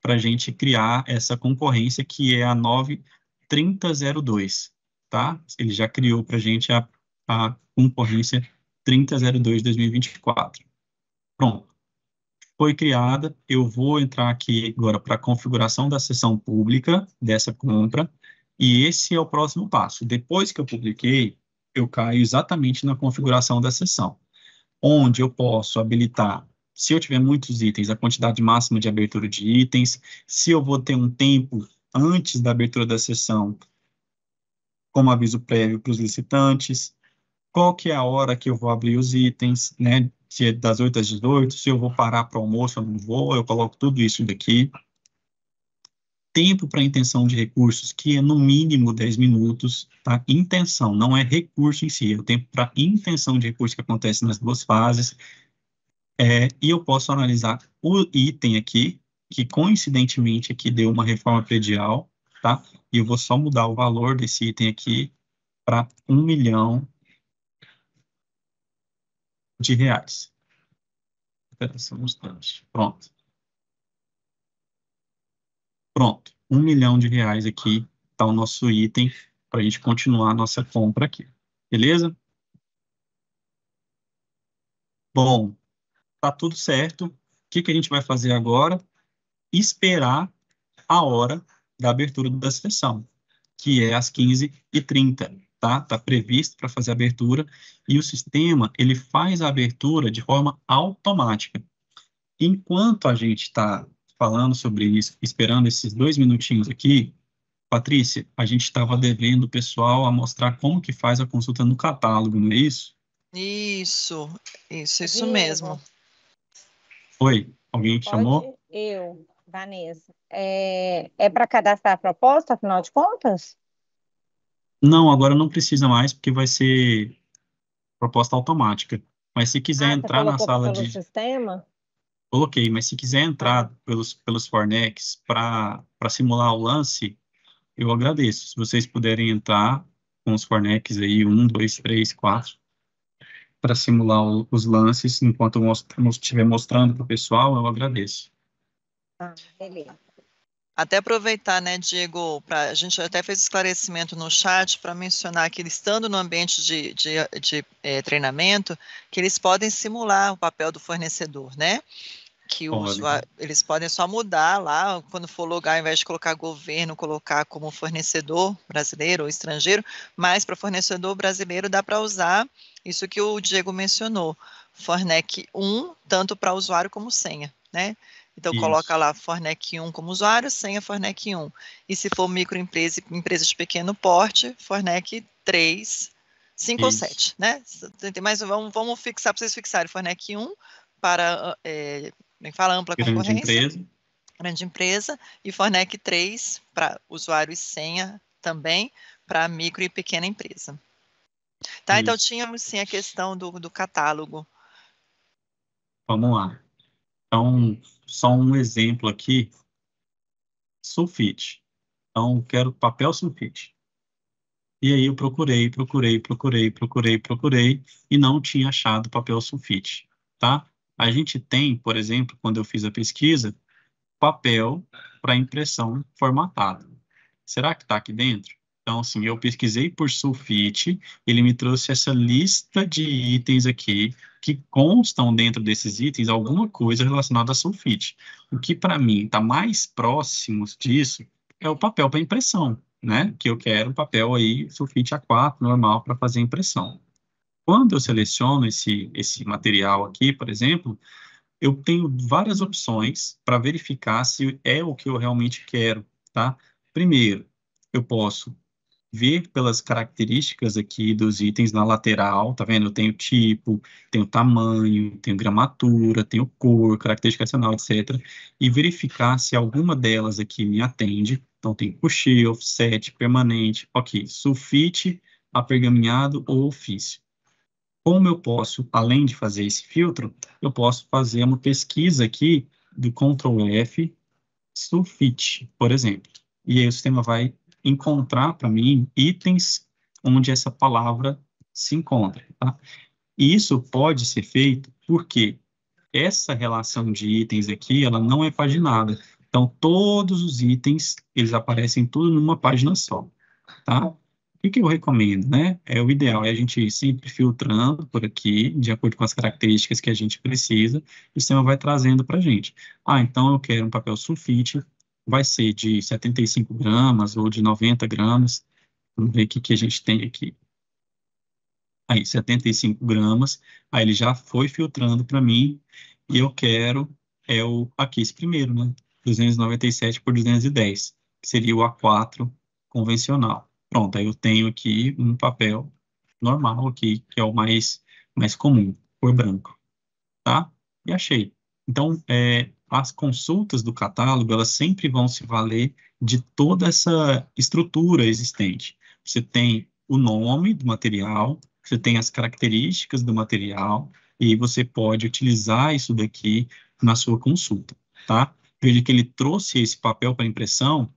para a gente criar essa concorrência que é a 93002, tá? Ele já criou para a gente a, a concorrência 3002-2024. Pronto foi criada. Eu vou entrar aqui agora para a configuração da sessão pública dessa compra, e esse é o próximo passo. Depois que eu publiquei, eu caio exatamente na configuração da sessão, onde eu posso habilitar, se eu tiver muitos itens, a quantidade máxima de abertura de itens, se eu vou ter um tempo antes da abertura da sessão, como aviso prévio para os licitantes, qual que é a hora que eu vou abrir os itens, né? se é das 8 às 18, se eu vou parar para almoço, eu não vou, eu coloco tudo isso daqui. Tempo para intenção de recursos, que é no mínimo 10 minutos, tá? Intenção, não é recurso em si, é o tempo para intenção de recurso que acontece nas duas fases. É, e eu posso analisar o item aqui, que coincidentemente aqui deu uma reforma predial, tá? E eu vou só mudar o valor desse item aqui para 1 milhão de reais. Espera um instante. Pronto. Pronto. Um milhão de reais aqui está o nosso item para a gente continuar a nossa compra aqui. Beleza? Bom, tá tudo certo. O que, que a gente vai fazer agora? Esperar a hora da abertura da sessão, que é às 15h30 tá? Tá previsto para fazer a abertura e o sistema ele faz a abertura de forma automática. Enquanto a gente está falando sobre isso, esperando esses dois minutinhos aqui, Patrícia, a gente estava devendo o pessoal a mostrar como que faz a consulta no catálogo, não é isso? Isso, isso, isso mesmo. Oi, alguém te chamou? Eu, Vanessa. É, é para cadastrar a proposta, afinal de contas? Não, agora não precisa mais, porque vai ser proposta automática. Mas se quiser ah, entrar na sala de. Sistema? Coloquei, mas se quiser entrar ah. pelos, pelos Fornex para simular o lance, eu agradeço. Se vocês puderem entrar com os Fornex aí, um, dois, três, quatro, para simular o, os lances, enquanto eu estiver mostrando para o pessoal, eu agradeço. Ah, beleza. Até aproveitar, né, Diego, pra, a gente até fez esclarecimento no chat para mencionar que eles estando no ambiente de, de, de é, treinamento, que eles podem simular o papel do fornecedor, né? Que o, eles podem só mudar lá, quando for lugar, ao invés de colocar governo, colocar como fornecedor brasileiro ou estrangeiro, mas para fornecedor brasileiro dá para usar isso que o Diego mencionou, Fornec 1, tanto para usuário como senha, né? Então, Isso. coloca lá Fornec 1 como usuário, senha Fornec 1. E se for microempresa e empresa de pequeno porte, Fornec 3, 5 Isso. ou 7, né? Mas vamos, vamos fixar, para vocês fixarem, Fornec 1 para, eh, é, fala, ampla grande concorrência. Empresa. Grande empresa. E Fornec 3 para usuário e senha também para micro e pequena empresa. Tá, então, Isso. então tínhamos sim a questão do, do catálogo. Vamos lá. Então, só um exemplo aqui, sulfite. Então, quero papel sulfite. E aí eu procurei, procurei, procurei, procurei, procurei e não tinha achado papel sulfite, tá? A gente tem, por exemplo, quando eu fiz a pesquisa, papel para impressão formatado. Será que está aqui dentro? Então, assim, eu pesquisei por sulfite, ele me trouxe essa lista de itens aqui que constam dentro desses itens alguma coisa relacionada a sulfite. O que, para mim, está mais próximo disso é o papel para impressão, né? Que eu quero um papel aí, sulfite A4, normal, para fazer impressão. Quando eu seleciono esse, esse material aqui, por exemplo, eu tenho várias opções para verificar se é o que eu realmente quero, tá? Primeiro, eu posso ver pelas características aqui dos itens na lateral, tá vendo? Eu tenho tipo, tenho tamanho, tenho gramatura, tenho cor, característica nacional, etc. E verificar se alguma delas aqui me atende. Então, tem puxê, offset, permanente, ok, sulfite, apergaminhado ou ofício. Como eu posso, além de fazer esse filtro, eu posso fazer uma pesquisa aqui do Ctrl F, sulfite, por exemplo. E aí o sistema vai encontrar para mim itens onde essa palavra se encontra. Tá? E isso pode ser feito porque essa relação de itens aqui, ela não é paginada. Então, todos os itens, eles aparecem tudo numa página só, tá? O que eu recomendo, né? É o ideal, é a gente ir sempre filtrando por aqui, de acordo com as características que a gente precisa, o sistema vai trazendo para a gente. Ah, então eu quero um papel sulfite, vai ser de 75 gramas ou de 90 gramas. Vamos ver o que, que a gente tem aqui. Aí, 75 gramas. Aí ele já foi filtrando para mim. E eu quero é o aqui esse primeiro, né? 297 por 210, que seria o A4 convencional. Pronto, aí eu tenho aqui um papel normal aqui, que é o mais, mais comum, cor branco tá? E achei. Então, é, as consultas do catálogo, elas sempre vão se valer de toda essa estrutura existente. Você tem o nome do material, você tem as características do material, e você pode utilizar isso daqui na sua consulta, tá? Veja que ele trouxe esse papel para impressão,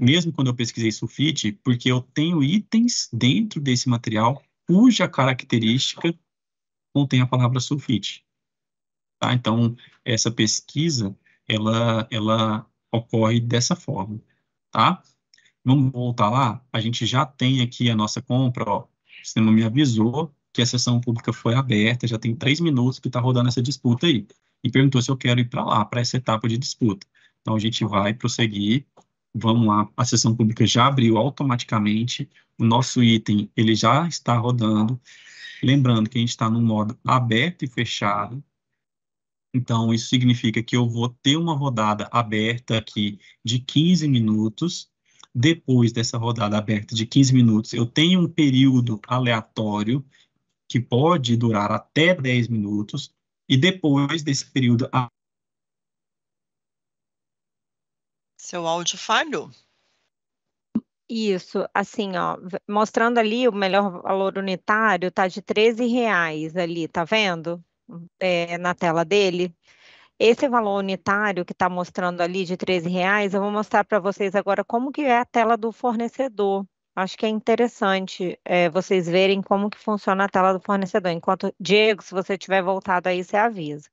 mesmo quando eu pesquisei sulfite, porque eu tenho itens dentro desse material cuja característica contém a palavra sulfite. Tá? Então, essa pesquisa ela, ela ocorre dessa forma, tá? Vamos voltar lá? A gente já tem aqui a nossa compra, ó, o sistema me avisou que a sessão pública foi aberta, já tem três minutos que está rodando essa disputa aí, e perguntou se eu quero ir para lá, para essa etapa de disputa. Então, a gente vai prosseguir, vamos lá, a sessão pública já abriu automaticamente, o nosso item, ele já está rodando, lembrando que a gente está no modo aberto e fechado, então, isso significa que eu vou ter uma rodada aberta aqui de 15 minutos. Depois dessa rodada aberta de 15 minutos, eu tenho um período aleatório que pode durar até 10 minutos. E depois desse período. Seu áudio falhou. Isso, assim, ó, mostrando ali o melhor valor unitário, tá de 13 reais ali, tá vendo? é, na tela dele. Esse valor unitário que está mostrando ali de 13 reais, eu vou mostrar para vocês agora como que é a tela do fornecedor. Acho que é interessante é, vocês verem como que funciona a tela do fornecedor. Enquanto, Diego, se você tiver voltado aí, você avisa.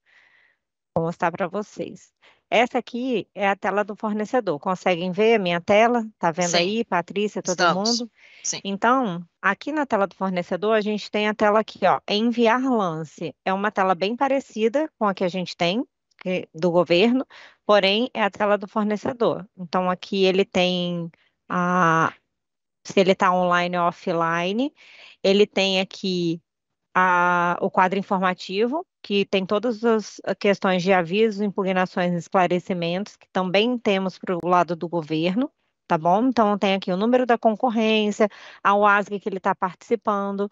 Vou mostrar para vocês. Essa aqui é a tela do fornecedor. Conseguem ver a minha tela? Tá vendo Sim. aí, Patrícia, todo Estamos. mundo? Sim. Então, aqui na tela do fornecedor, a gente tem a tela aqui, ó, enviar lance. É uma tela bem parecida com a que a gente tem do governo, porém é a tela do fornecedor. Então, aqui ele tem a se ele está online ou offline, ele tem aqui a, o quadro informativo, que tem todas as questões de avisos, impugnações e esclarecimentos, que também temos para o lado do governo, tá bom? Então, tem aqui o número da concorrência, a UASG que ele está participando.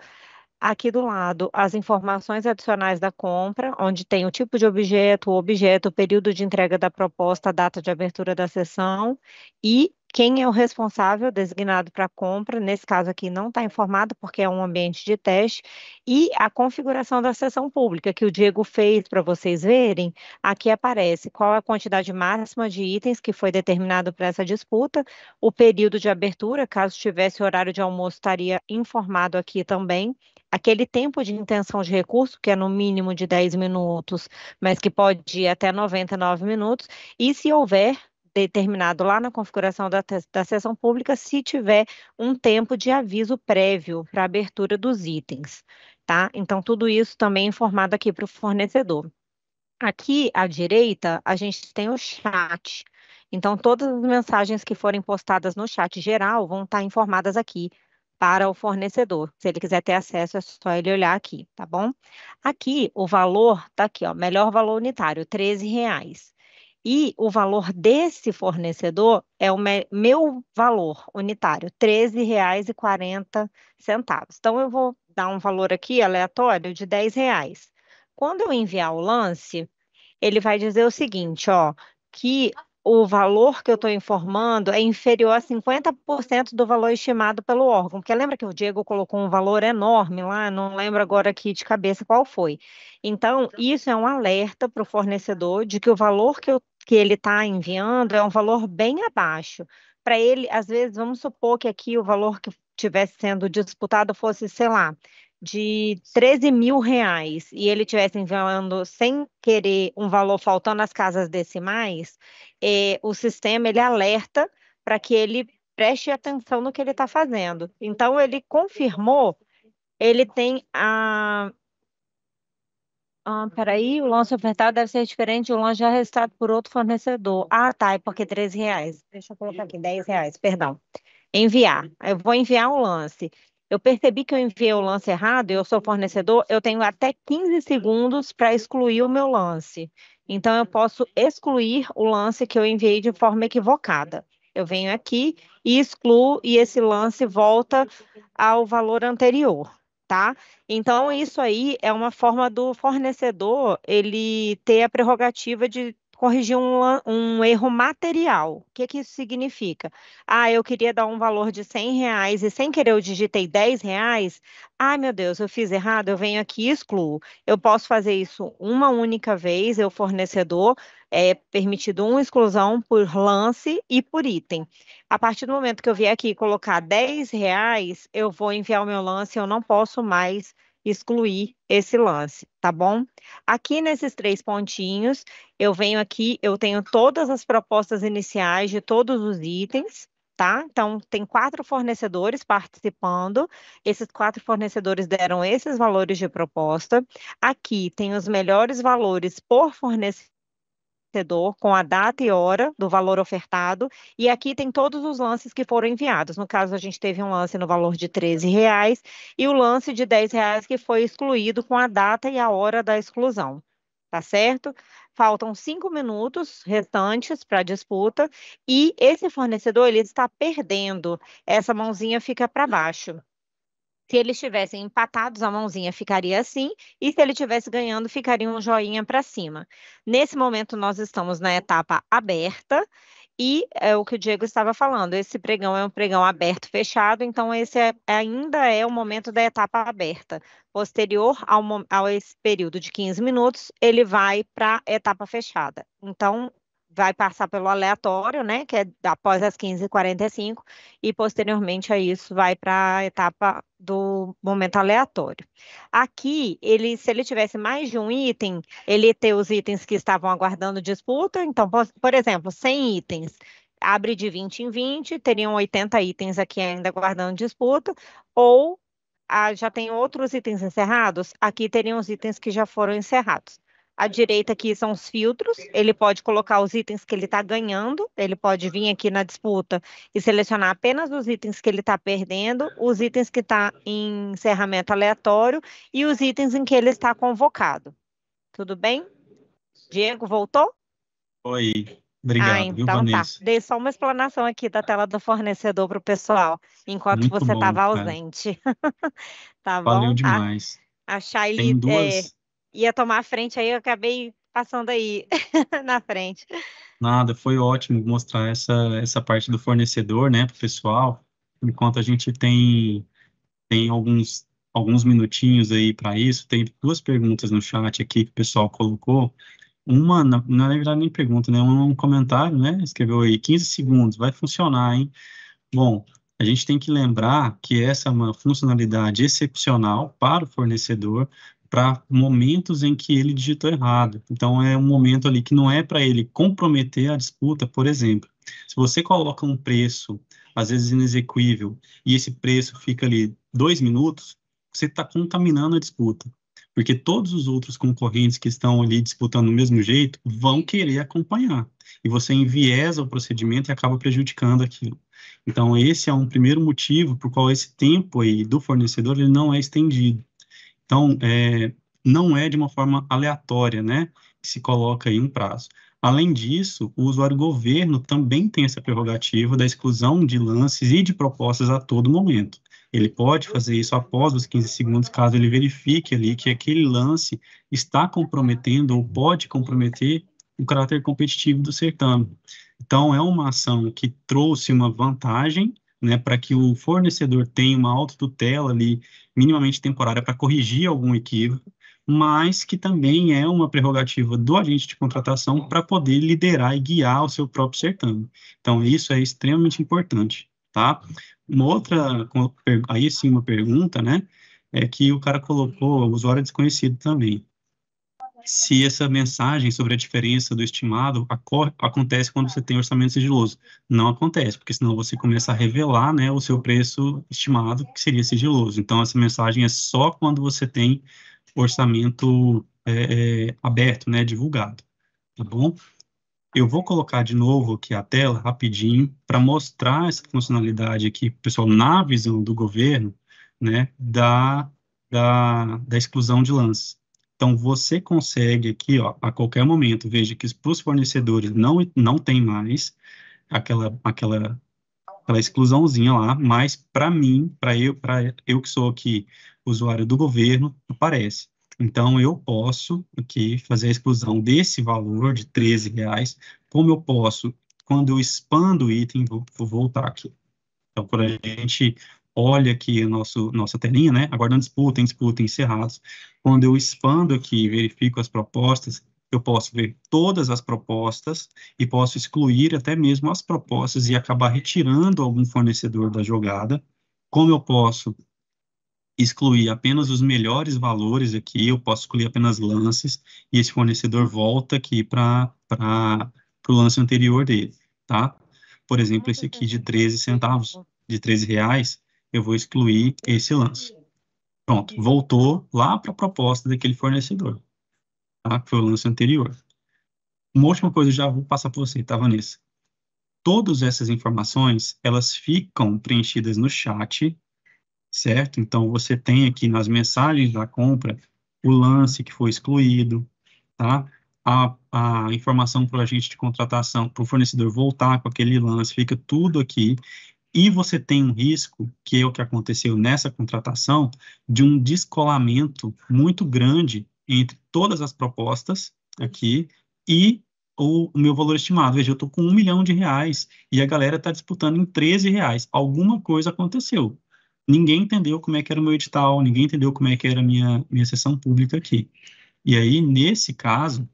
Aqui do lado, as informações adicionais da compra, onde tem o tipo de objeto, o objeto, o período de entrega da proposta, a data de abertura da sessão e quem é o responsável designado para compra, nesse caso aqui não está informado porque é um ambiente de teste, e a configuração da sessão pública que o Diego fez para vocês verem, aqui aparece qual a quantidade máxima de itens que foi determinado para essa disputa, o período de abertura, caso tivesse horário de almoço, estaria informado aqui também, aquele tempo de intenção de recurso, que é no mínimo de 10 minutos, mas que pode ir até 99 minutos, e se houver determinado lá na configuração da, da sessão pública se tiver um tempo de aviso prévio para abertura dos itens, tá? Então, tudo isso também é informado aqui para o fornecedor. Aqui à direita, a gente tem o chat. Então, todas as mensagens que forem postadas no chat geral vão estar tá informadas aqui para o fornecedor. Se ele quiser ter acesso, é só ele olhar aqui, tá bom? Aqui, o valor está aqui, ó, melhor valor unitário, R$ reais. E o valor desse fornecedor é o meu valor unitário, R$ 13,40. Então, eu vou dar um valor aqui aleatório de R$ reais. Quando eu enviar o lance, ele vai dizer o seguinte, ó, que o valor que eu estou informando é inferior a 50% do valor estimado pelo órgão. Porque lembra que o Diego colocou um valor enorme lá, não lembro agora aqui de cabeça qual foi. Então, isso é um alerta para o fornecedor de que o valor que eu que ele está enviando é um valor bem abaixo. Para ele, às vezes, vamos supor que aqui o valor que estivesse sendo disputado fosse, sei lá, de 13 mil reais e ele estivesse enviando sem querer um valor faltando as casas decimais, é, o sistema ele alerta para que ele preste atenção no que ele está fazendo. Então ele confirmou, ele tem a ah, peraí, o lance ofertado deve ser diferente do lance já restado por outro fornecedor. Ah, tá, é porque 13 reais. Deixa eu colocar aqui, 10 reais, perdão. Enviar. Eu vou enviar o lance. Eu percebi que eu enviei o lance errado, eu sou fornecedor, eu tenho até 15 segundos para excluir o meu lance. Então, eu posso excluir o lance que eu enviei de forma equivocada. Eu venho aqui e excluo, e esse lance volta ao valor anterior tá? Então, isso aí é uma forma do fornecedor ele ter a prerrogativa de corrigir um, um, erro material. O que, que isso significa? Ah, eu queria dar um valor de 100 reais e sem querer eu digitei 10 reais. Ah, meu Deus, eu fiz errado, eu venho aqui e excluo. Eu posso fazer isso uma única vez, eu fornecedor, é permitido uma exclusão por lance e por item. A partir do momento que eu vier aqui e colocar 10 reais, eu vou enviar o meu lance, eu não posso mais excluir esse lance, tá bom? Aqui nesses três pontinhos, eu venho aqui, eu tenho todas as propostas iniciais de todos os itens, tá? Então, tem quatro fornecedores participando, esses quatro fornecedores deram esses valores de proposta. Aqui tem os melhores valores por fornecedor fornecedor com a data e hora do valor ofertado. E aqui tem todos os lances que foram enviados. No caso, a gente teve um lance no valor de 13 reais e o lance de 10 reais que foi excluído com a data e a hora da exclusão. Tá certo? Faltam cinco minutos restantes para a disputa e esse fornecedor ele está perdendo. Essa mãozinha fica para baixo. Se eles tivessem empatados, a mãozinha ficaria assim, e se ele tivesse ganhando, ficaria um joinha para cima. Nesse momento, nós estamos na etapa aberta, e é o que o Diego estava falando, esse pregão é um pregão aberto, fechado, então esse é, ainda é o momento da etapa aberta. Posterior ao, ao esse período de 15 minutos, ele vai para a etapa fechada. Então, vai passar pelo aleatório, né, que é após as 15h45, e posteriormente a isso vai para a etapa do momento aleatório. Aqui, ele, se ele tivesse mais de um item, ele ia ter os itens que estavam aguardando disputa, então, por exemplo, 100 itens, abre de 20 em 20, teriam 80 itens aqui ainda aguardando disputa, ou ah, já tem outros itens encerrados, aqui teriam os itens que já foram encerrados. À direita aqui são os filtros, ele pode colocar os itens que ele está ganhando, ele pode vir aqui na disputa e selecionar apenas os itens que ele está perdendo, os itens que está em encerramento aleatório e os itens em que ele está convocado. Tudo bem? Diego, voltou? Oi, obrigado. Ah, então viu, tá. Dei só uma explanação aqui da tela do fornecedor para o pessoal, enquanto Muito você estava ausente. tá bom? Valeu demais. A, a Tem duas... É ia tomar a frente, aí eu acabei passando aí na frente. Nada, foi ótimo mostrar essa, essa parte do fornecedor, né, para o pessoal, enquanto a gente tem, tem alguns, alguns minutinhos aí para isso, tem duas perguntas no chat aqui que o pessoal colocou, uma, na, na verdade nem pergunta, né, um comentário, né, escreveu aí, 15 segundos, vai funcionar, hein? Bom, a gente tem que lembrar que essa é uma funcionalidade excepcional para o fornecedor, para momentos em que ele digitou errado. Então é um momento ali que não é para ele comprometer a disputa, por exemplo. Se você coloca um preço, às vezes inexequível, e esse preço fica ali dois minutos, você está contaminando a disputa. Porque todos os outros concorrentes que estão ali disputando do mesmo jeito vão querer acompanhar. E você enviesa o procedimento e acaba prejudicando aquilo. Então, esse é um primeiro motivo por qual esse tempo aí do fornecedor ele não é estendido. Então, é, não é de uma forma aleatória, né, que se coloca aí um prazo. Além disso, o usuário governo também tem essa prerrogativa da exclusão de lances e de propostas a todo momento. Ele pode fazer isso após os 15 segundos, caso ele verifique ali que aquele lance está comprometendo ou pode comprometer o caráter competitivo do certame. Então, é uma ação que trouxe uma vantagem né, para que o fornecedor tenha uma autotutela ali, minimamente temporária, para corrigir algum equívoco, mas que também é uma prerrogativa do agente de contratação para poder liderar e guiar o seu próprio certame. Então, isso é extremamente importante, tá? Uma outra, aí sim, uma pergunta, né, é que o cara colocou, o usuário é desconhecido também se essa mensagem sobre a diferença do estimado acontece quando você tem orçamento sigiloso. Não acontece, porque senão você começa a revelar né, o seu preço estimado, que seria sigiloso. Então, essa mensagem é só quando você tem orçamento é, é, aberto, né, divulgado. Tá bom? Eu vou colocar de novo aqui a tela, rapidinho, para mostrar essa funcionalidade aqui, pessoal, na visão do governo, né, da, da, da exclusão de lance. Então, você consegue aqui, ó, a qualquer momento, veja que para os fornecedores não, não tem mais aquela, aquela, aquela exclusãozinha lá, mas para mim, para eu, eu que sou aqui usuário do governo, aparece. Então, eu posso aqui fazer a exclusão desse valor de 13 reais, como eu posso, quando eu expando o item, vou, vou voltar aqui. Então, quando a gente olha aqui a nosso, nossa telinha, né? Aguardando disputa, em disputa, encerrados. Quando eu expando aqui e verifico as propostas, eu posso ver todas as propostas e posso excluir até mesmo as propostas e acabar retirando algum fornecedor da jogada. Como eu posso excluir apenas os melhores valores aqui, eu posso excluir apenas lances e esse fornecedor volta aqui para o lance anterior dele, tá? Por exemplo, esse aqui de 13 centavos, de 13 reais, eu vou excluir esse lance. Pronto, voltou lá para a proposta daquele fornecedor, tá? que foi o lance anterior. Uma última coisa, já vou passar para você, tá, Vanessa? Todas essas informações, elas ficam preenchidas no chat, certo? Então, você tem aqui nas mensagens da compra o lance que foi excluído, tá? A, a informação para o agente de contratação, para o fornecedor voltar com aquele lance, fica tudo aqui. E você tem um risco, que é o que aconteceu nessa contratação, de um descolamento muito grande entre todas as propostas aqui e o, o meu valor estimado. Veja, eu estou com um milhão de reais e a galera está disputando em 13 reais. Alguma coisa aconteceu. Ninguém entendeu como é que era o meu edital, ninguém entendeu como é que era a minha, minha sessão pública aqui. E aí, nesse caso,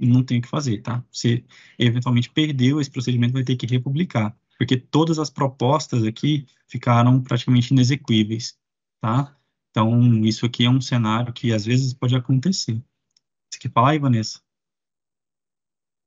não tem o que fazer, tá? Você eventualmente perdeu esse procedimento, vai ter que republicar porque todas as propostas aqui ficaram praticamente inexequíveis, tá? Então, isso aqui é um cenário que às vezes pode acontecer. Você quer falar aí, Vanessa?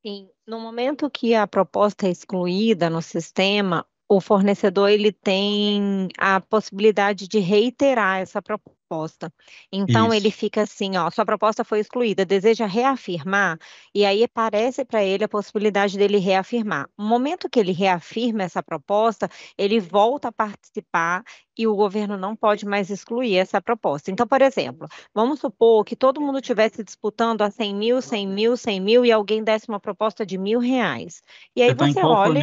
Sim, no momento que a proposta é excluída no sistema, o fornecedor ele tem a possibilidade de reiterar essa proposta proposta. Então Isso. ele fica assim, ó, sua proposta foi excluída, deseja reafirmar, e aí aparece para ele a possibilidade dele reafirmar. No momento que ele reafirma essa proposta, ele volta a participar e o governo não pode mais excluir essa proposta. Então, por exemplo, vamos supor que todo mundo estivesse disputando a 100 mil, 100 mil, 100 mil e alguém desse uma proposta de mil reais. E aí você, tá você olha...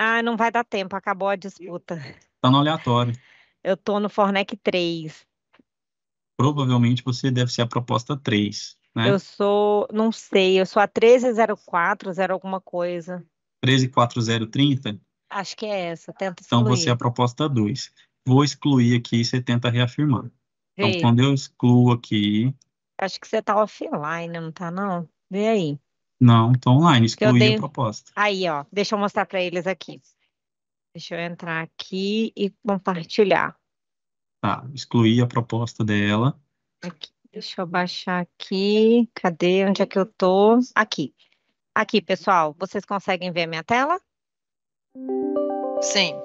Ah, não vai dar tempo, acabou a disputa. Tá no aleatório. Eu tô no Fornec 3. Provavelmente você deve ser a proposta 3, né? Eu sou, não sei, eu sou a 1304, zero alguma coisa. 134030? Acho que é essa, tenta então excluir. Então você é a proposta 2. Vou excluir aqui e você tenta reafirmar. Então, Vê. Então quando eu excluo aqui... Acho que você tá offline, não tá não? Vê aí. Não, tô online, excluí dei... a proposta. Aí, ó, deixa eu mostrar para eles aqui. Deixa eu entrar aqui e compartilhar. Tá, excluí a proposta dela. Aqui, deixa eu baixar aqui. Cadê? Onde é que eu tô? Aqui. Aqui, pessoal, vocês conseguem ver minha tela? Sim,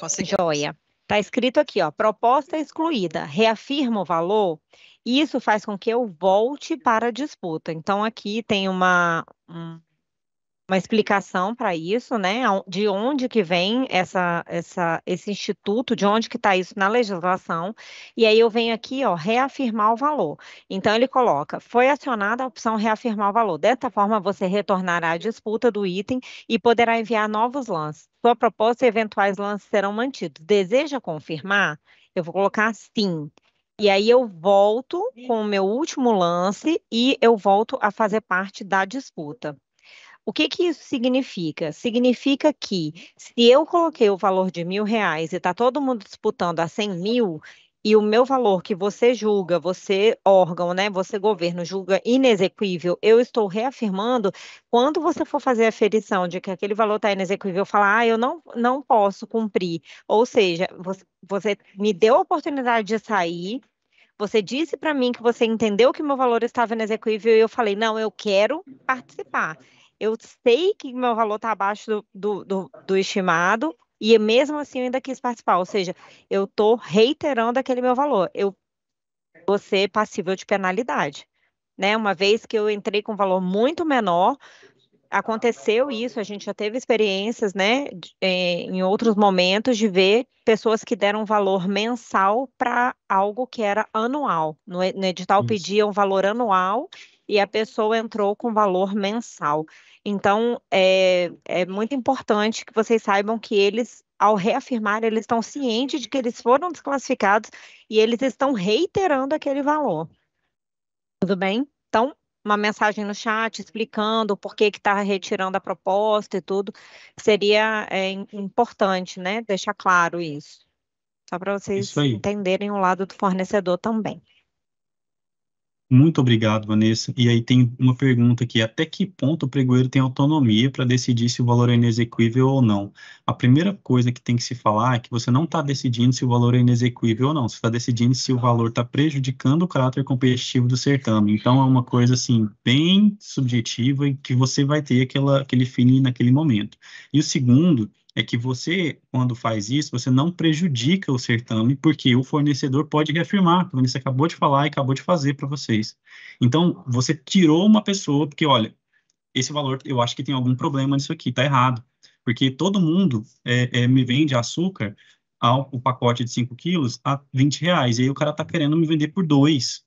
consegui. Joia. Está escrito aqui, ó, proposta excluída, reafirma o valor, e isso faz com que eu volte para a disputa. Então, aqui tem uma, um uma explicação para isso, né? De onde que vem essa, essa, esse instituto, de onde que está isso na legislação. E aí eu venho aqui, ó, reafirmar o valor. Então ele coloca: foi acionada a opção reafirmar o valor. Desta forma, você retornará à disputa do item e poderá enviar novos lances. Sua proposta e eventuais lances serão mantidos. Deseja confirmar? Eu vou colocar sim. E aí eu volto com o meu último lance e eu volto a fazer parte da disputa. O que, que isso significa? Significa que se eu coloquei o valor de mil reais e está todo mundo disputando a cem mil, e o meu valor que você julga, você órgão, né, você governo julga inexequível, eu estou reafirmando, quando você for fazer a ferição de que aquele valor está inexequível, falar, ah, eu não, não posso cumprir, ou seja, você, você me deu a oportunidade de sair, você disse para mim que você entendeu que meu valor estava inexequível e eu falei, não, eu quero participar eu sei que meu valor está abaixo do, do, do, do, estimado, e mesmo assim eu ainda quis participar. Ou seja, eu estou reiterando aquele meu valor. Eu vou ser passível de penalidade. Né? Uma vez que eu entrei com um valor muito menor, aconteceu isso, a gente já teve experiências, né, é, em outros momentos, de ver pessoas que deram valor mensal para algo que era anual. No edital pediam pedia um valor anual e a pessoa entrou com valor mensal. Então, é, é muito importante que vocês saibam que eles, ao reafirmar, eles estão cientes de que eles foram desclassificados e eles estão reiterando aquele valor. Tudo bem? Então, uma mensagem no chat explicando por que está retirando a proposta e tudo, seria é, importante, né? Deixar claro isso. Só para vocês entenderem o lado do fornecedor também. Muito obrigado, Vanessa. E aí tem uma pergunta aqui: até que ponto o pregoeiro tem autonomia para decidir se o valor é inexequível ou não? A primeira coisa que tem que se falar é que você não está decidindo se o valor é inexequível ou não, você está decidindo se o valor está prejudicando o caráter competitivo do certame. Então é uma coisa assim bem subjetiva e que você vai ter aquela, aquele feeling naquele momento. E o segundo é que você, quando faz isso, você não prejudica o certame, porque o fornecedor pode reafirmar, como você acabou de falar e acabou de fazer para vocês. Então, você tirou uma pessoa, porque, olha, esse valor, eu acho que tem algum problema nisso aqui, tá errado. Porque todo mundo é, é, me vende açúcar, ao, o pacote de 5 quilos, a 20 reais, e aí o cara tá querendo me vender por 2.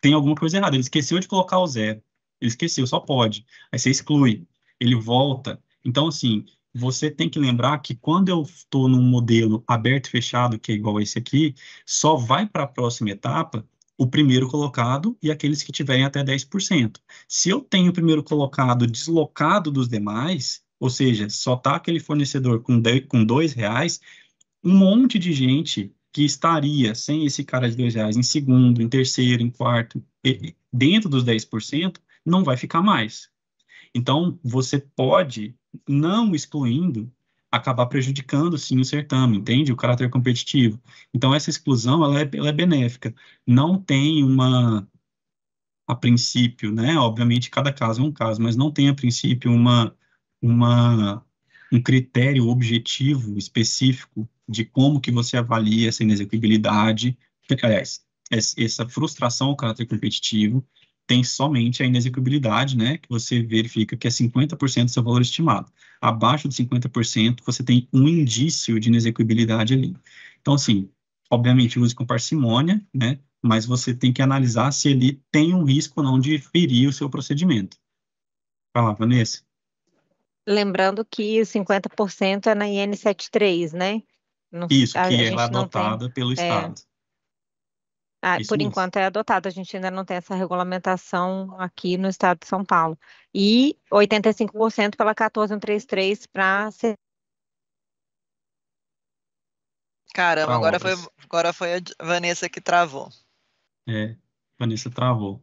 Tem alguma coisa errada, ele esqueceu de colocar o zero. Ele esqueceu, só pode. Aí você exclui, ele volta. Então, assim, você tem que lembrar que quando eu estou num modelo aberto e fechado, que é igual a esse aqui, só vai para a próxima etapa o primeiro colocado e aqueles que tiverem até 10%. Se eu tenho o primeiro colocado deslocado dos demais, ou seja, só está aquele fornecedor com, 10, com dois reais, um monte de gente que estaria sem esse cara de dois reais em segundo, em terceiro, em quarto, dentro dos 10%, não vai ficar mais. Então, você pode não excluindo, acabar prejudicando sim o certame, entende? O caráter competitivo. Então essa exclusão ela é, ela é benéfica. Não tem uma a princípio, né? Obviamente cada caso é um caso, mas não tem a princípio uma uma um critério objetivo específico de como que você avalia essa inexequibilidade, aliás, essa frustração ao caráter competitivo tem somente a inexecuibilidade, né, que você verifica que é 50% do seu valor estimado. Abaixo de 50%, você tem um indício de inexecuibilidade ali. Então, assim, obviamente use com parcimônia, né, mas você tem que analisar se ele tem um risco ou não de ferir o seu procedimento. Vai lá, Vanessa. Lembrando que 50% é na IN73, né? Não, Isso, que é adotada tem... pelo é... Estado. Ah, por mesmo. enquanto é adotado, a gente ainda não tem essa regulamentação aqui no estado de São Paulo. E 85% pela 14133 para ser. Caramba, agora foi, agora foi a Vanessa que travou. É, Vanessa travou.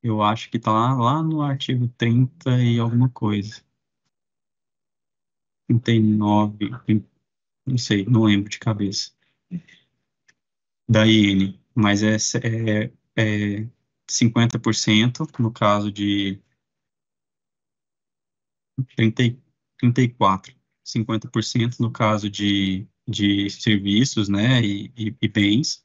Eu acho que está lá, lá no artigo 30 e alguma coisa. 39, não sei, não lembro de cabeça da IN, mas é, é, é 50% no caso de 30, 34, 50% no caso de, de serviços né, e, e, e bens,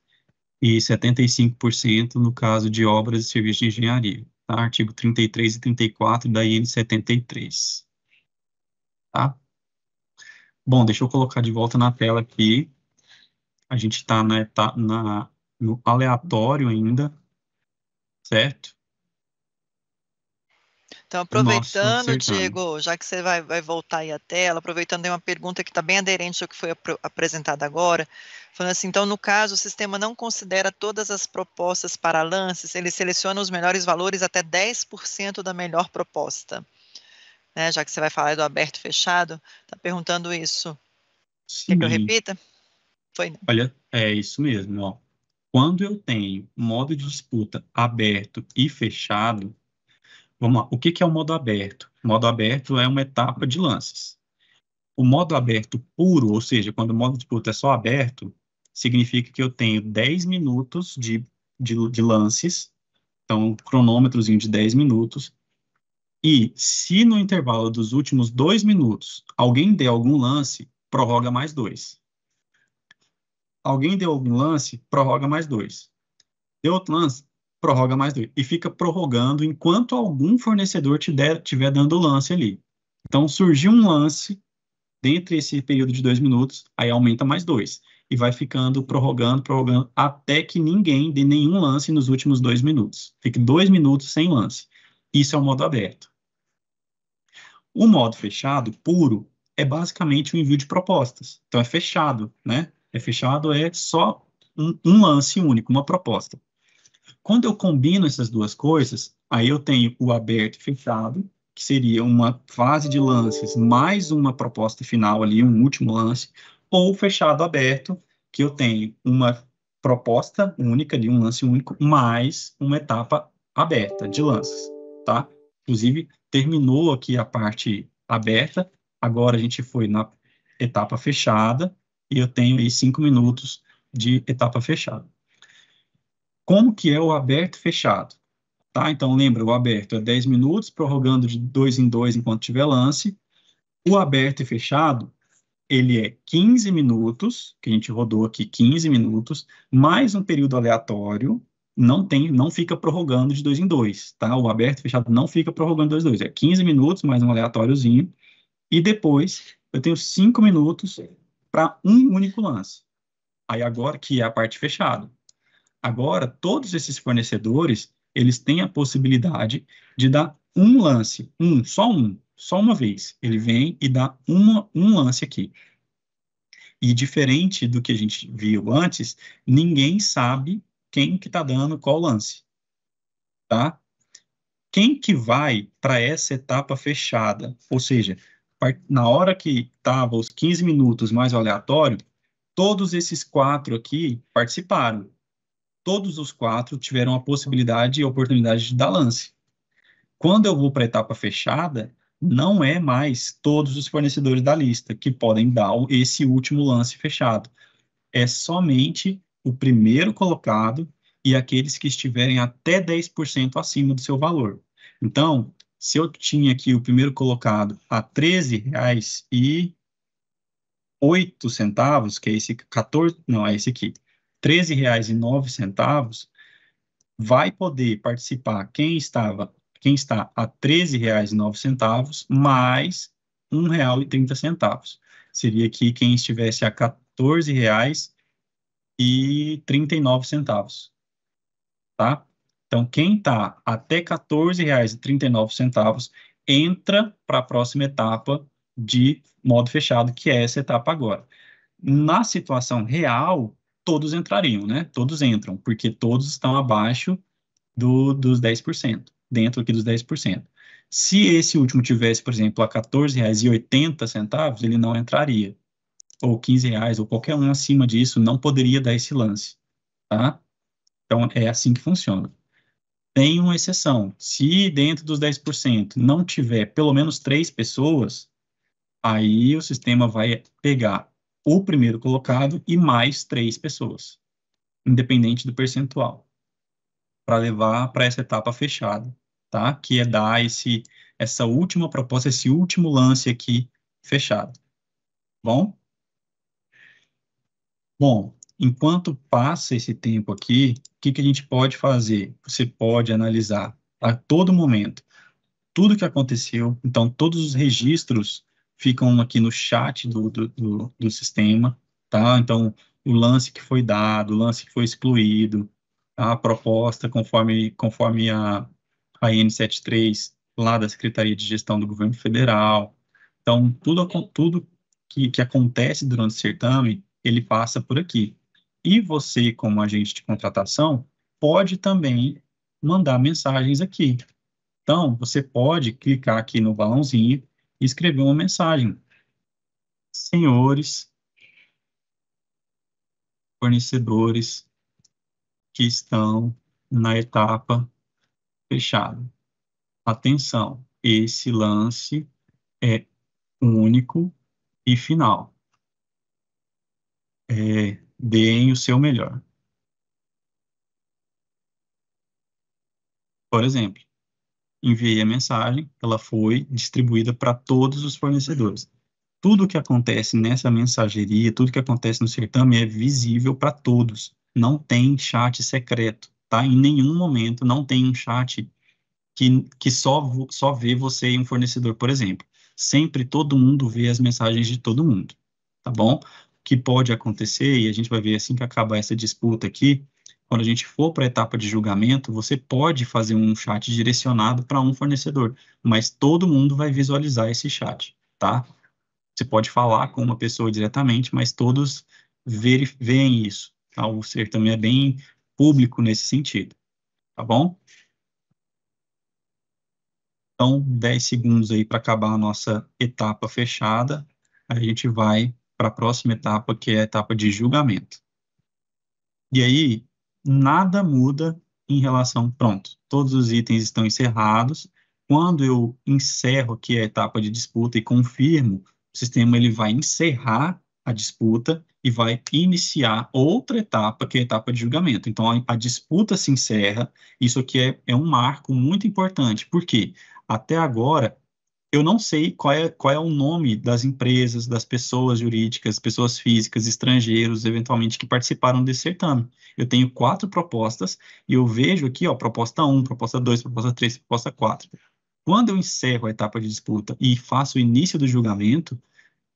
e 75% no caso de obras e serviços de engenharia. Tá? Artigo 33 e 34 da IN 73. Tá? Bom, deixa eu colocar de volta na tela aqui a gente está na, na, no aleatório ainda, certo? Então, aproveitando, Nossa, Diego, já que você vai, vai, voltar aí à tela, aproveitando, tem uma pergunta que está bem aderente ao que foi ap agora, falando assim, então, no caso, o sistema não considera todas as propostas para lances, ele seleciona os melhores valores até 10% da melhor proposta. Né, já que você vai falar do aberto e fechado, está perguntando isso. Sim. Quer que eu repita? Foi. Não. Né? Olha, é isso mesmo, ó. Quando eu tenho modo de disputa aberto e fechado, vamos lá, o que, que é o modo aberto? modo aberto é uma etapa de lances. O modo aberto puro, ou seja, quando o modo de disputa é só aberto, significa que eu tenho 10 minutos de, de, de lances, então um cronômetrozinho de 10 minutos, e se no intervalo dos últimos dois minutos alguém der algum lance, prorroga mais dois. Alguém deu algum lance, prorroga mais dois. Deu outro lance, prorroga mais dois. E fica prorrogando enquanto algum fornecedor tiver, tiver dando lance ali. Então, surgiu um lance dentro desse período de dois minutos, aí aumenta mais dois. E vai ficando prorrogando, prorrogando, até que ninguém dê nenhum lance nos últimos dois minutos. Fique dois minutos sem lance. Isso é o modo aberto. O modo fechado, puro, é basicamente o um envio de propostas. Então, é fechado, né? é fechado, é só um, um lance único, uma proposta. Quando eu combino essas duas coisas, aí eu tenho o aberto e fechado, que seria uma fase de lances mais uma proposta final ali, um último lance, ou fechado aberto, que eu tenho uma proposta única de um lance único mais uma etapa aberta de lances, tá? Inclusive terminou aqui a parte aberta, agora a gente foi na etapa fechada e eu tenho aí cinco minutos de etapa fechada. Como que é o aberto fechado? Tá? Então, lembra, o aberto é 10 minutos, prorrogando de 2 em 2 enquanto tiver lance. O aberto e fechado, ele é 15 minutos, que a gente rodou aqui 15 minutos, mais um período aleatório, não tem, não fica prorrogando de 2 em 2, tá? O aberto e fechado não fica prorrogando de 2 em 2, é 15 minutos mais um aleatóriozinho, e depois eu tenho 5 minutos para um único lance. Aí agora que é a parte fechada. Agora todos esses fornecedores eles têm a possibilidade de dar um lance, um, só um, só uma vez. Ele vem e dá uma, um lance aqui. E diferente do que a gente viu antes, ninguém sabe quem que está dando qual lance, tá? Quem que vai para essa etapa fechada? Ou seja, na hora que estava os 15 minutos mais o aleatório, todos esses quatro aqui participaram. Todos os quatro tiveram a possibilidade e oportunidade de dar lance. Quando eu vou para a etapa fechada, não é mais todos os fornecedores da lista que podem dar esse último lance fechado. É somente o primeiro colocado e aqueles que estiverem até 10% acima do seu valor. Então, se eu tinha aqui o primeiro colocado a R$ 13,08, que é esse 14, não, é esse aqui, R$ 13,09, vai poder participar quem estava, quem está a R$ 13,09 mais R$ 1,30. Seria aqui quem estivesse a R$ 14,39, tá? Então, quem está até R$ 14,39 entra para a próxima etapa de modo fechado, que é essa etapa agora. Na situação real, todos entrariam, né? Todos entram, porque todos estão abaixo do, dos 10%, dentro aqui dos 10%. Se esse último tivesse, por exemplo, a R$ 14,80, ele não entraria. Ou R$ ou qualquer um acima disso, não poderia dar esse lance, tá? Então, é assim que funciona tem uma exceção. Se dentro dos 10% não tiver pelo menos três pessoas, aí o sistema vai pegar o primeiro colocado e mais três pessoas, independente do percentual, para levar para essa etapa fechada, tá? Que é dar esse, essa última proposta, esse último lance aqui fechado. Bom? Bom, enquanto passa esse tempo aqui, o que, que a gente pode fazer? Você pode analisar a todo momento tudo que aconteceu, então todos os registros ficam aqui no chat do, do, do, do sistema, tá? Então, o lance que foi dado, o lance que foi excluído, a proposta conforme, conforme a, a IN73 lá da Secretaria de Gestão do Governo Federal. Então, tudo, tudo que, que acontece durante o certame, ele passa por aqui. E você, como agente de contratação, pode também mandar mensagens aqui. Então, você pode clicar aqui no balãozinho e escrever uma mensagem. Senhores, fornecedores que estão na etapa fechada. Atenção, esse lance é único e final. É, deem o seu melhor. Por exemplo, enviei a mensagem, ela foi distribuída para todos os fornecedores. Tudo que acontece nessa mensageria, tudo que acontece no certame é visível para todos. Não tem chat secreto, tá? Em nenhum momento não tem um chat que, que só, só vê você e um fornecedor, por exemplo. Sempre todo mundo vê as mensagens de todo mundo, tá bom? que pode acontecer, e a gente vai ver assim que acabar essa disputa aqui, quando a gente for para a etapa de julgamento, você pode fazer um chat direcionado para um fornecedor, mas todo mundo vai visualizar esse chat, tá? Você pode falar com uma pessoa diretamente, mas todos veem isso. Tá? O ser também é bem público nesse sentido, tá bom? Então, 10 segundos aí para acabar a nossa etapa fechada. A gente vai para a próxima etapa, que é a etapa de julgamento. E aí, nada muda em relação, pronto, todos os itens estão encerrados. Quando eu encerro aqui a etapa de disputa e confirmo, o sistema ele vai encerrar a disputa e vai iniciar outra etapa, que é a etapa de julgamento. Então, a, a disputa se encerra. Isso aqui é, é um marco muito importante, porque até agora eu não sei qual é, qual é o nome das empresas, das pessoas jurídicas, pessoas físicas, estrangeiros, eventualmente, que participaram desse certame. Eu tenho quatro propostas e eu vejo aqui, ó, proposta 1, proposta 2, proposta 3, proposta 4. Quando eu encerro a etapa de disputa e faço o início do julgamento,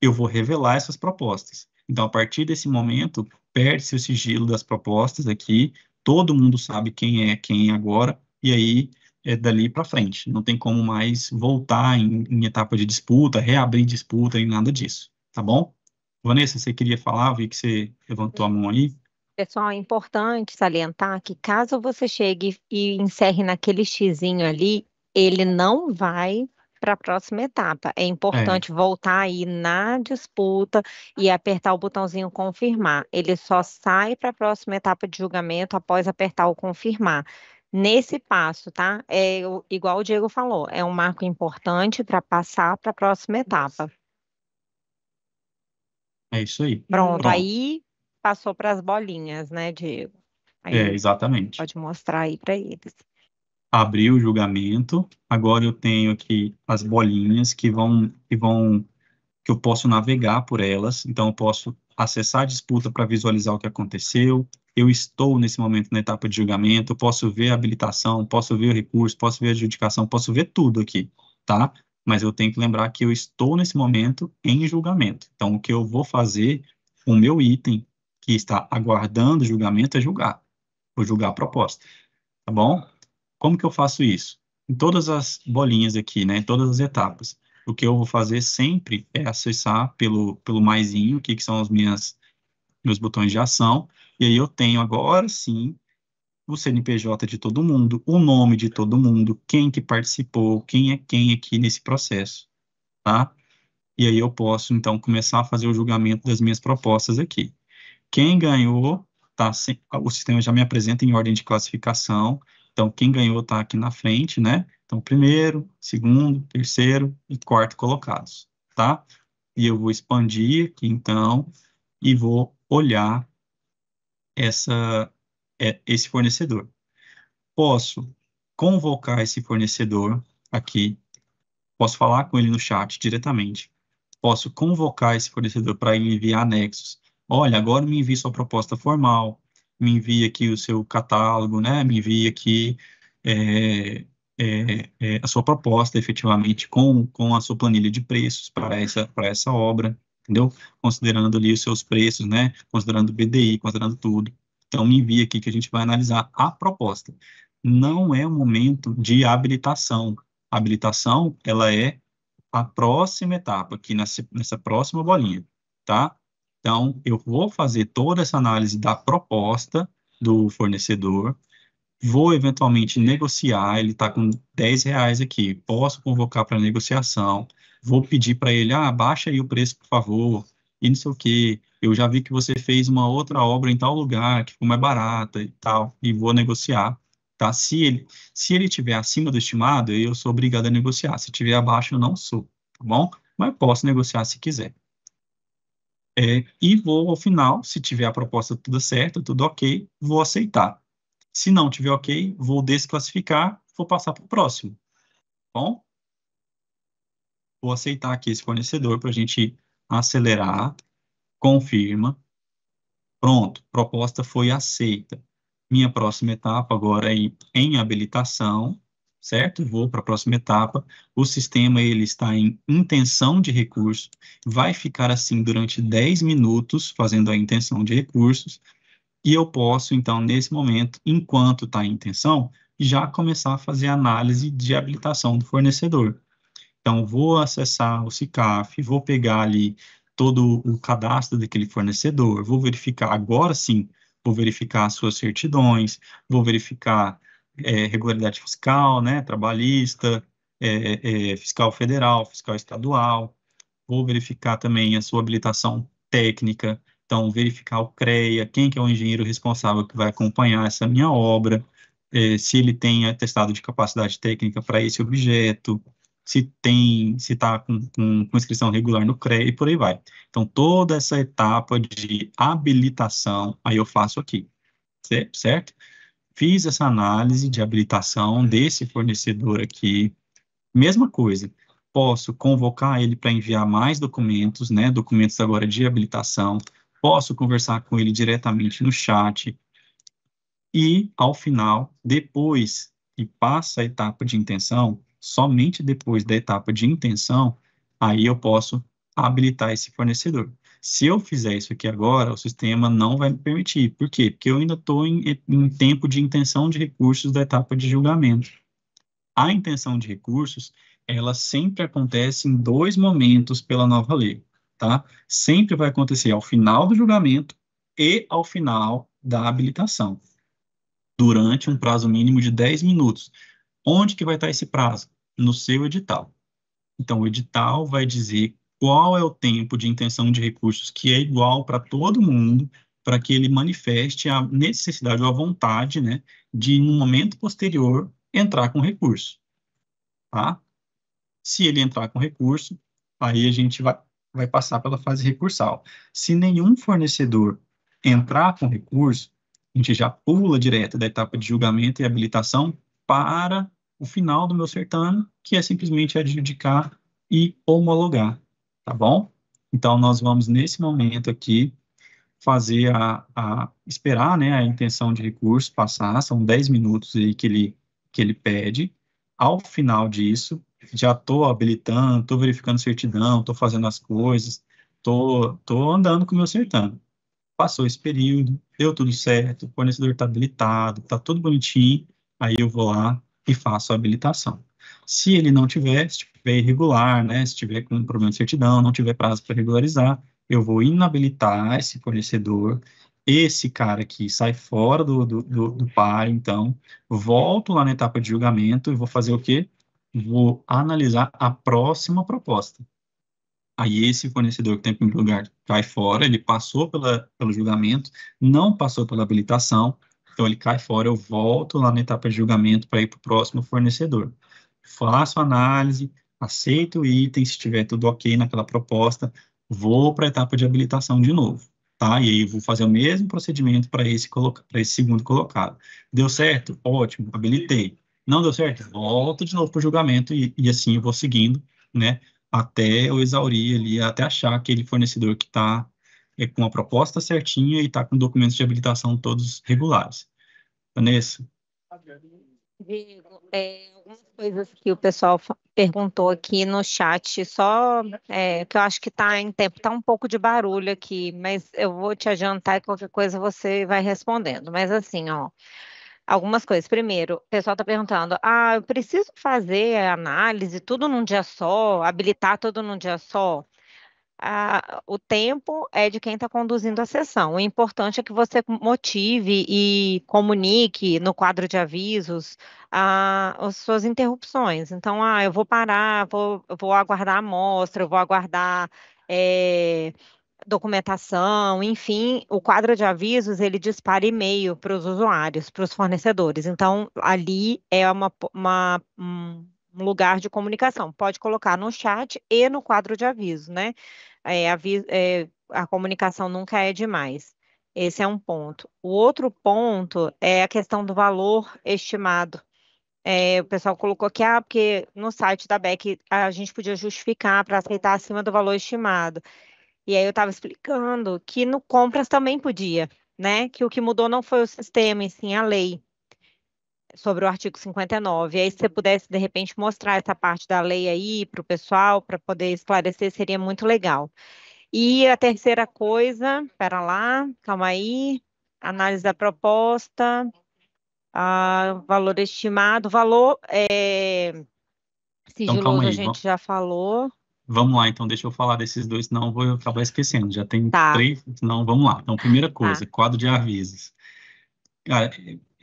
eu vou revelar essas propostas. Então, a partir desse momento, perde-se o sigilo das propostas aqui, todo mundo sabe quem é quem agora, e aí é dali para frente. Não tem como mais voltar em, em, etapa de disputa, reabrir disputa e nada disso, tá bom? Vanessa, você queria falar, vi que você levantou a mão aí. Pessoal, é importante salientar que caso você chegue e encerre naquele xizinho ali, ele não vai para a próxima etapa. É importante é. voltar aí na disputa e apertar o botãozinho confirmar. Ele só sai para a próxima etapa de julgamento após apertar o confirmar nesse passo, tá? É igual o Diego falou, é um marco importante para passar para a próxima etapa. É isso aí. Pronto, Pronto. aí passou para as bolinhas, né, Diego? Aí é, exatamente. Pode mostrar aí para eles. Abri o julgamento. Agora eu tenho aqui as bolinhas que vão que vão que eu posso navegar por elas. Então eu posso acessar a disputa para visualizar o que aconteceu. Eu estou nesse momento na etapa de julgamento, posso ver a habilitação, posso ver o recurso, posso ver a adjudicação, posso ver tudo aqui, tá? Mas eu tenho que lembrar que eu estou nesse momento em julgamento. Então, o que eu vou fazer, o meu item que está aguardando julgamento é julgar. Vou julgar a proposta, tá bom? Como que eu faço isso? Em todas as bolinhas aqui, né, em todas as etapas o que eu vou fazer sempre é acessar pelo, pelo maisinho, o que, são os minhas meus botões de ação, e aí eu tenho agora sim o CNPJ de todo mundo, o nome de todo mundo, quem que participou, quem é quem aqui nesse processo, tá? E aí eu posso, então, começar a fazer o julgamento das minhas propostas aqui. Quem ganhou, tá, o sistema já me apresenta em ordem de classificação, então, quem ganhou está aqui na frente, né? Então, primeiro, segundo, terceiro e quarto colocados, tá? E eu vou expandir aqui, então, e vou olhar essa, é, esse fornecedor. Posso convocar esse fornecedor aqui, posso falar com ele no chat diretamente, posso convocar esse fornecedor para enviar anexos. Olha, agora me envie sua proposta formal, me envie aqui o seu catálogo, né? Me envie aqui é, é, é, a sua proposta, efetivamente, com, com a sua planilha de preços para essa, para essa obra, entendeu? Considerando ali os seus preços, né? Considerando o BDI, considerando tudo. Então, me envie aqui que a gente vai analisar a proposta. Não é o momento de habilitação. A habilitação, ela é a próxima etapa, aqui nessa, nessa próxima bolinha, tá? Então, eu vou fazer toda essa análise da proposta do fornecedor, vou eventualmente negociar, ele está com 10 reais aqui, posso convocar para negociação, vou pedir para ele, ah, baixa aí o preço, por favor, e não sei o quê, eu já vi que você fez uma outra obra em tal lugar, que ficou mais barata e tal, e vou negociar, tá? Se ele, se ele tiver acima do estimado, eu sou obrigado a negociar, se tiver abaixo, eu não sou, tá bom? Mas posso negociar se quiser. É, e vou ao final, se tiver a proposta tudo certo, tudo ok, vou aceitar. Se não tiver ok, vou desclassificar, vou passar para o próximo. Bom, vou aceitar aqui esse fornecedor para a gente acelerar, confirma. Pronto, proposta foi aceita. Minha próxima etapa agora é em habilitação certo? Vou para a próxima etapa. O sistema ele está em intenção de recurso, vai ficar assim durante 10 minutos fazendo a intenção de recursos, e eu posso, então, nesse momento, enquanto está em intenção, já começar a fazer análise de habilitação do fornecedor. Então, vou acessar o CICAF, vou pegar ali todo o cadastro daquele fornecedor, vou verificar agora sim, vou verificar as suas certidões, vou verificar é, regularidade fiscal, né, trabalhista, é, é, fiscal federal, fiscal estadual, vou verificar também a sua habilitação técnica, então verificar o CREA, quem que é o engenheiro responsável que vai acompanhar essa minha obra, é, se ele tem atestado de capacidade técnica para esse objeto, se tem, se está com, com, com, inscrição regular no CREA e por aí vai. Então, toda essa etapa de habilitação, aí eu faço aqui, certo? fiz essa análise de habilitação desse fornecedor aqui, mesma coisa, posso convocar ele para enviar mais documentos, né, documentos agora de habilitação, posso conversar com ele diretamente no chat, e, ao final, depois que passa a etapa de intenção, somente depois da etapa de intenção, aí eu posso habilitar esse fornecedor. Se eu fizer isso aqui agora, o sistema não vai me permitir. Por quê? Porque eu ainda estou em, em tempo de intenção de recursos da etapa de julgamento. A intenção de recursos, ela sempre acontece em dois momentos pela nova lei, tá? Sempre vai acontecer ao final do julgamento e ao final da habilitação, durante um prazo mínimo de 10 minutos. Onde que vai estar esse prazo? No seu edital. Então, o edital vai dizer qual é o tempo de intenção de recursos que é igual para todo mundo, para que ele manifeste a necessidade ou a vontade, né, de, no momento posterior, entrar com recurso, tá? Se ele entrar com recurso, aí a gente vai, vai passar pela fase recursal. Se nenhum fornecedor entrar com recurso, a gente já pula direto da etapa de julgamento e habilitação para o final do meu certame, que é simplesmente adjudicar e homologar tá bom? Então, nós vamos, nesse momento aqui, fazer a, a esperar né, a intenção de recurso passar, são 10 minutos aí que ele, que ele pede. Ao final disso, já estou habilitando, estou verificando certidão, estou fazendo as coisas, estou tô, tô andando com o meu certame. Passou esse período, deu tudo certo, o fornecedor está habilitado, está tudo bonitinho, aí eu vou lá e faço a habilitação. Se ele não tiver, se tiver irregular, né, se tiver com problema de certidão, não tiver prazo para regularizar, eu vou inabilitar esse fornecedor, esse cara aqui sai fora do, do, do, do par, então, volto lá na etapa de julgamento e vou fazer o quê? Vou analisar a próxima proposta. Aí esse fornecedor que tem tá primeiro lugar cai fora, ele passou pela, pelo julgamento, não passou pela habilitação, então ele cai fora, eu volto lá na etapa de julgamento para ir para o próximo fornecedor faço análise, aceito o item, se estiver tudo ok naquela proposta, vou para a etapa de habilitação de novo, tá? E aí vou fazer o mesmo procedimento para esse, esse, segundo colocado. Deu certo? Ótimo, habilitei. Não deu certo? Volto de novo para o julgamento e, e assim eu vou seguindo, né? Até eu exaurir ali, até achar aquele fornecedor que está é, com a proposta certinha e está com documentos de habilitação todos regulares. Vanessa? Diego, é, algumas coisas que o pessoal perguntou aqui no chat, só é, que eu acho que está em tempo, está um pouco de barulho aqui, mas eu vou te adiantar e qualquer coisa você vai respondendo. Mas assim, ó, algumas coisas. Primeiro, o pessoal está perguntando: ah, eu preciso fazer análise tudo num dia só, habilitar tudo num dia só? a, o tempo é de quem está conduzindo a sessão. O importante é que você motive e comunique no quadro de avisos a, as suas interrupções. Então, ah, eu vou parar, vou, vou aguardar a amostra, vou aguardar. É, documentação, enfim, o quadro de avisos ele dispara e-mail para os usuários, para os fornecedores. Então, ali é uma, uma um um lugar de comunicação. Pode colocar no chat e no quadro de aviso, né? É, avi é, a comunicação nunca é demais. Esse é um ponto. O outro ponto é a questão do valor estimado. É, o pessoal colocou que ah, porque no site da BEC a gente podia justificar para aceitar acima do valor estimado. E aí eu estava explicando que no compras também podia, né? Que o que mudou não foi o sistema, e sim a lei sobre o artigo 59. E aí, se você pudesse, de repente, mostrar essa parte da lei aí para o pessoal, para poder esclarecer, seria muito legal. E a terceira coisa, espera lá, calma aí, análise da proposta, valor estimado, valor é, então, sigiloso, então, aí, a gente vamos... já falou. Vamos lá, então deixa eu falar desses dois, senão eu vou acabar esquecendo. Já tem tá. três, não, vamos lá. Então, primeira tá. coisa, tá. quadro de avisos. Cara,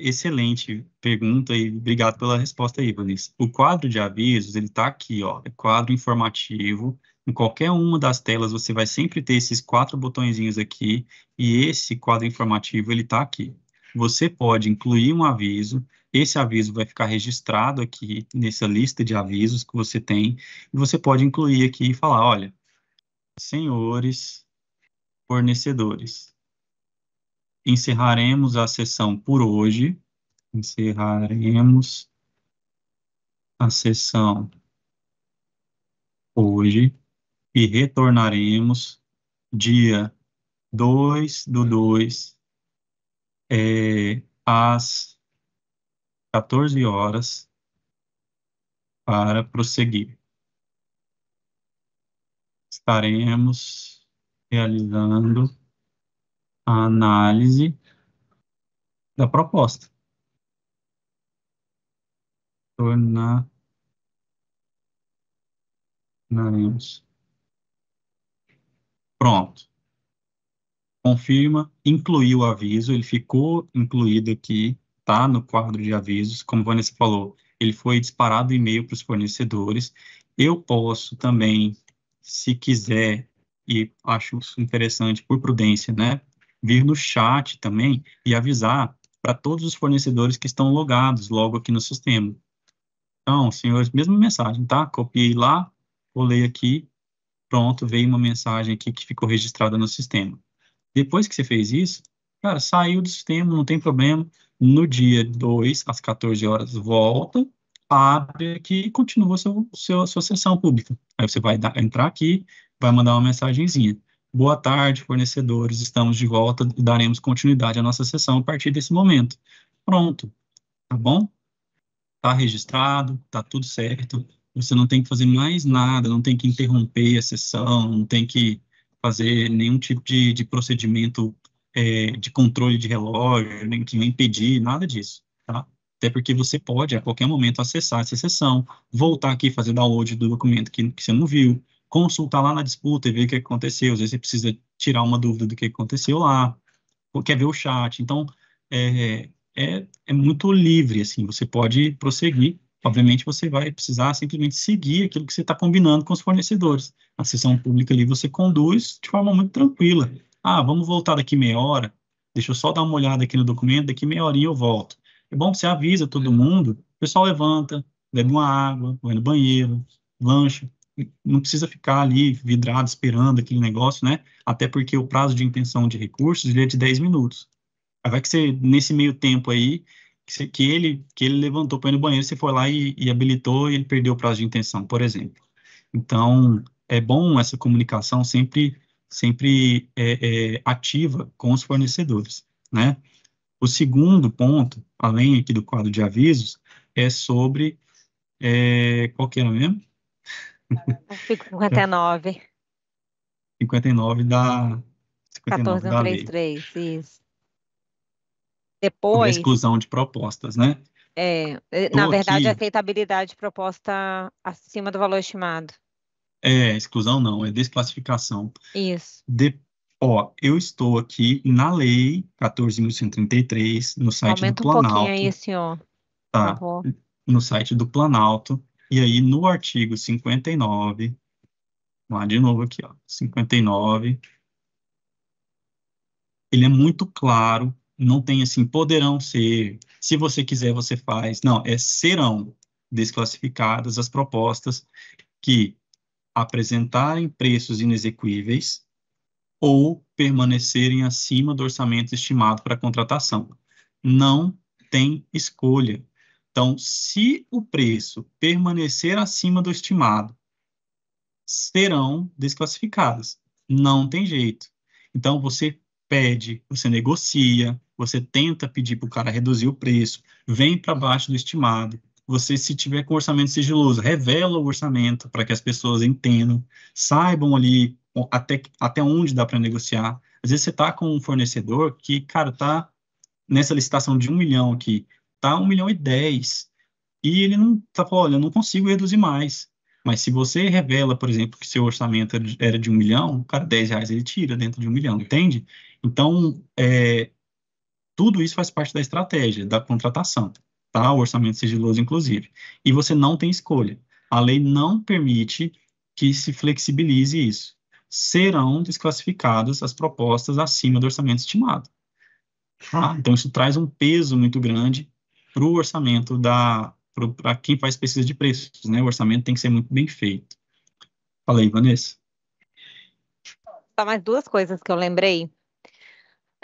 Excelente pergunta e obrigado pela resposta aí, O quadro de avisos, ele está aqui, ó, é quadro informativo. Em qualquer uma das telas, você vai sempre ter esses quatro botõezinhos aqui e esse quadro informativo, ele está aqui. Você pode incluir um aviso, esse aviso vai ficar registrado aqui nessa lista de avisos que você tem, e você pode incluir aqui e falar, olha, senhores fornecedores, encerraremos a sessão por hoje. Encerraremos a sessão hoje e retornaremos dia 2 do 2 é, às 14 horas para prosseguir. Estaremos realizando a análise da proposta. Tornaremos. Pronto. Confirma, incluiu o aviso, ele ficou incluído aqui, tá? No quadro de avisos, como Vanessa falou, ele foi disparado e-mail para os fornecedores. Eu posso também, se quiser, e acho interessante por prudência, né? vir no chat também e avisar para todos os fornecedores que estão logados logo aqui no sistema. Então, senhores, mesma mensagem, tá? Copiei lá, colei aqui, pronto, veio uma mensagem aqui que ficou registrada no sistema. Depois que você fez isso, cara, saiu do sistema, não tem problema. No dia 2, às 14 horas, volta, abre aqui e continua sua sua sua sessão pública. Aí você vai dar, entrar aqui, vai mandar uma mensagenzinha. Boa tarde, fornecedores. Estamos de volta e daremos continuidade à nossa sessão a partir desse momento. Pronto, tá bom? Tá registrado, tá tudo certo. Você não tem que fazer mais nada, não tem que interromper a sessão, não tem que fazer nenhum tipo de, de procedimento é, de controle de relógio, nem que impedir nada disso, tá? Até porque você pode, a qualquer momento, acessar essa sessão, voltar aqui e fazer download do documento que, que você não viu, consultar lá na disputa e ver o que aconteceu. Às vezes você precisa tirar uma dúvida do que aconteceu lá, ou quer ver o chat. Então, é, é, é muito livre, assim, você pode prosseguir. Obviamente, você vai precisar simplesmente seguir aquilo que você está combinando com os fornecedores. A sessão pública ali você conduz de forma muito tranquila. Ah, vamos voltar daqui meia hora, deixa eu só dar uma olhada aqui no documento, daqui meia horinha eu volto. É bom que você avisa todo mundo, o pessoal levanta, bebe uma água, vai no banheiro, lancha, não precisa ficar ali vidrado esperando aquele negócio, né? Até porque o prazo de intenção de recursos ele é de 10 minutos. Aí vai que você, nesse meio tempo aí, que, você, que ele, que ele levantou para ir no banheiro, você foi lá e, e habilitou e ele perdeu o prazo de intenção, por exemplo. Então, é bom essa comunicação sempre, sempre é, é, ativa com os fornecedores, né? O segundo ponto, além aqui do quadro de avisos, é sobre é, qual que era mesmo? Eu 59 dá. 1433, isso. Depois. Sobre exclusão de propostas, né? É, é na Tô verdade, aqui... aceitabilidade proposta acima do valor estimado. É, exclusão não, é desclassificação. Isso. De... Ó, eu estou aqui na lei 14.133, no site Aumenta do Planalto. Aumenta um pouquinho aí, senhor. Tá. No site do Planalto, e aí, no artigo 59, lá de novo aqui, ó, 59, ele é muito claro, não tem assim, poderão ser, se você quiser você faz, não, é serão desclassificadas as propostas que apresentarem preços inexequíveis ou permanecerem acima do orçamento estimado para a contratação. Não tem escolha. Então, se o preço permanecer acima do estimado, serão desclassificadas. Não tem jeito. Então, você pede, você negocia, você tenta pedir para o cara reduzir o preço, vem para baixo do estimado. Você, se tiver com orçamento sigiloso, revela o orçamento para que as pessoas entendam, saibam ali até, até onde dá para negociar. Às vezes você está com um fornecedor que, cara, está nessa licitação de um milhão aqui, tá 1 milhão e 10. E ele não está falando, olha, eu não consigo reduzir mais. Mas se você revela, por exemplo, que seu orçamento era de um milhão, cara, 10 reais ele tira dentro de um milhão, entende? Então, é, tudo isso faz parte da estratégia, da contratação, tá? O orçamento sigiloso, inclusive. E você não tem escolha. A lei não permite que se flexibilize isso. Serão desclassificadas as propostas acima do orçamento estimado. Tá? Ah. Então, isso traz um peso muito grande para o orçamento da para quem faz pesquisa de preços, né? O orçamento tem que ser muito bem feito. Fala aí, Vanessa. Só mais duas coisas que eu lembrei.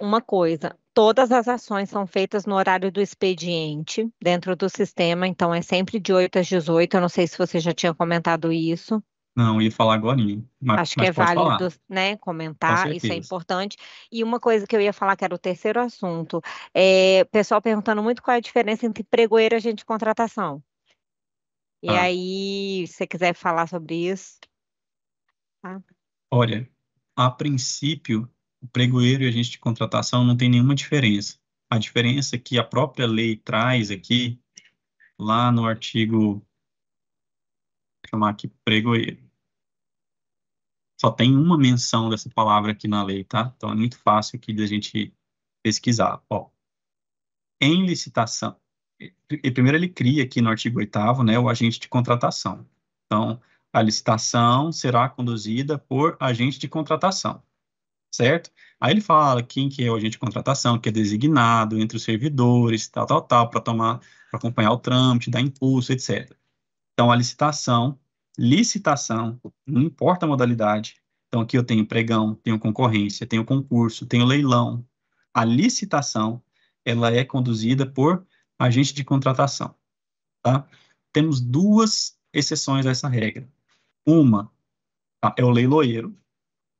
Uma coisa, todas as ações são feitas no horário do expediente, dentro do sistema, então é sempre de 8 às 18. Eu não sei se você já tinha comentado isso. Não, ia falar agora, mas, Acho que mas é válido, né, comentar, isso é importante. E uma coisa que eu ia falar, que era o terceiro assunto, é, pessoal perguntando muito qual é a diferença entre pregoeiro e agente de contratação. E ah. aí, se você quiser falar sobre isso. Tá? Olha, a princípio, o pregoeiro e agente de contratação não tem nenhuma diferença. A diferença que a própria lei traz aqui, lá no artigo chamar aqui pregoeiro. Só tem uma menção dessa palavra aqui na lei, tá? Então é muito fácil aqui da gente pesquisar. Ó, em licitação, e primeiro ele cria aqui no artigo 8 né, o agente de contratação. Então, a licitação será conduzida por agente de contratação, certo? Aí ele fala quem que é o agente de contratação, que é designado entre os servidores, tal, tal, tal, para tomar, para acompanhar o trâmite, dar impulso, etc. Então, a licitação licitação, não importa a modalidade. Então, aqui eu tenho pregão, tenho concorrência, tenho concurso, tenho leilão. A licitação, ela é conduzida por agente de contratação, tá? Temos duas exceções a essa regra. Uma tá? é o leiloeiro.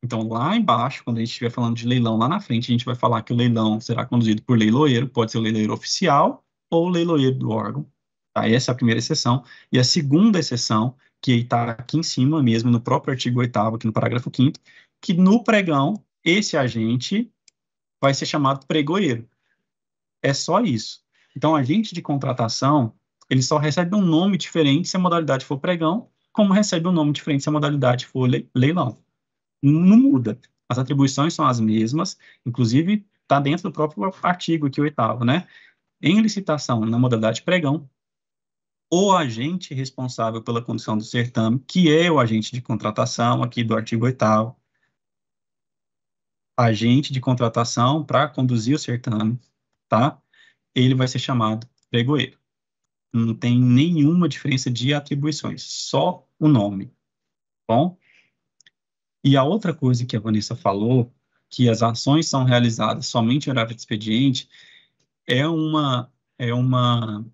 Então, lá embaixo, quando a gente estiver falando de leilão lá na frente, a gente vai falar que o leilão será conduzido por leiloeiro, pode ser o leiloeiro oficial ou o leiloeiro do órgão. Tá? Essa é a primeira exceção. E a segunda exceção que está aqui em cima mesmo, no próprio artigo 8 aqui no parágrafo 5 que no pregão, esse agente vai ser chamado pregoeiro. É só isso. Então, agente de contratação, ele só recebe um nome diferente se a modalidade for pregão, como recebe um nome diferente se a modalidade for leilão. Não muda. As atribuições são as mesmas, inclusive está dentro do próprio artigo aqui, oitavo, né? Em licitação na modalidade pregão, o agente responsável pela condução do certame, que é o agente de contratação, aqui do artigo 8 agente de contratação para conduzir o certame, tá? Ele vai ser chamado pregoeiro. Não tem nenhuma diferença de atribuições, só o nome, bom? E a outra coisa que a Vanessa falou, que as ações são realizadas somente em horário de expediente, é uma, é uma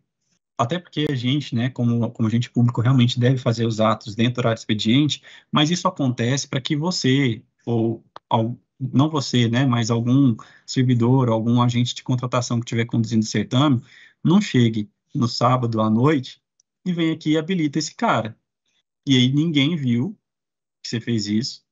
até porque a gente, né, como, como agente público, realmente deve fazer os atos dentro do horário expediente, mas isso acontece para que você, ou ao, não você, né, mas algum servidor, algum agente de contratação que estiver conduzindo o certame, não chegue no sábado à noite e venha aqui e habilita esse cara. E aí ninguém viu que você fez isso,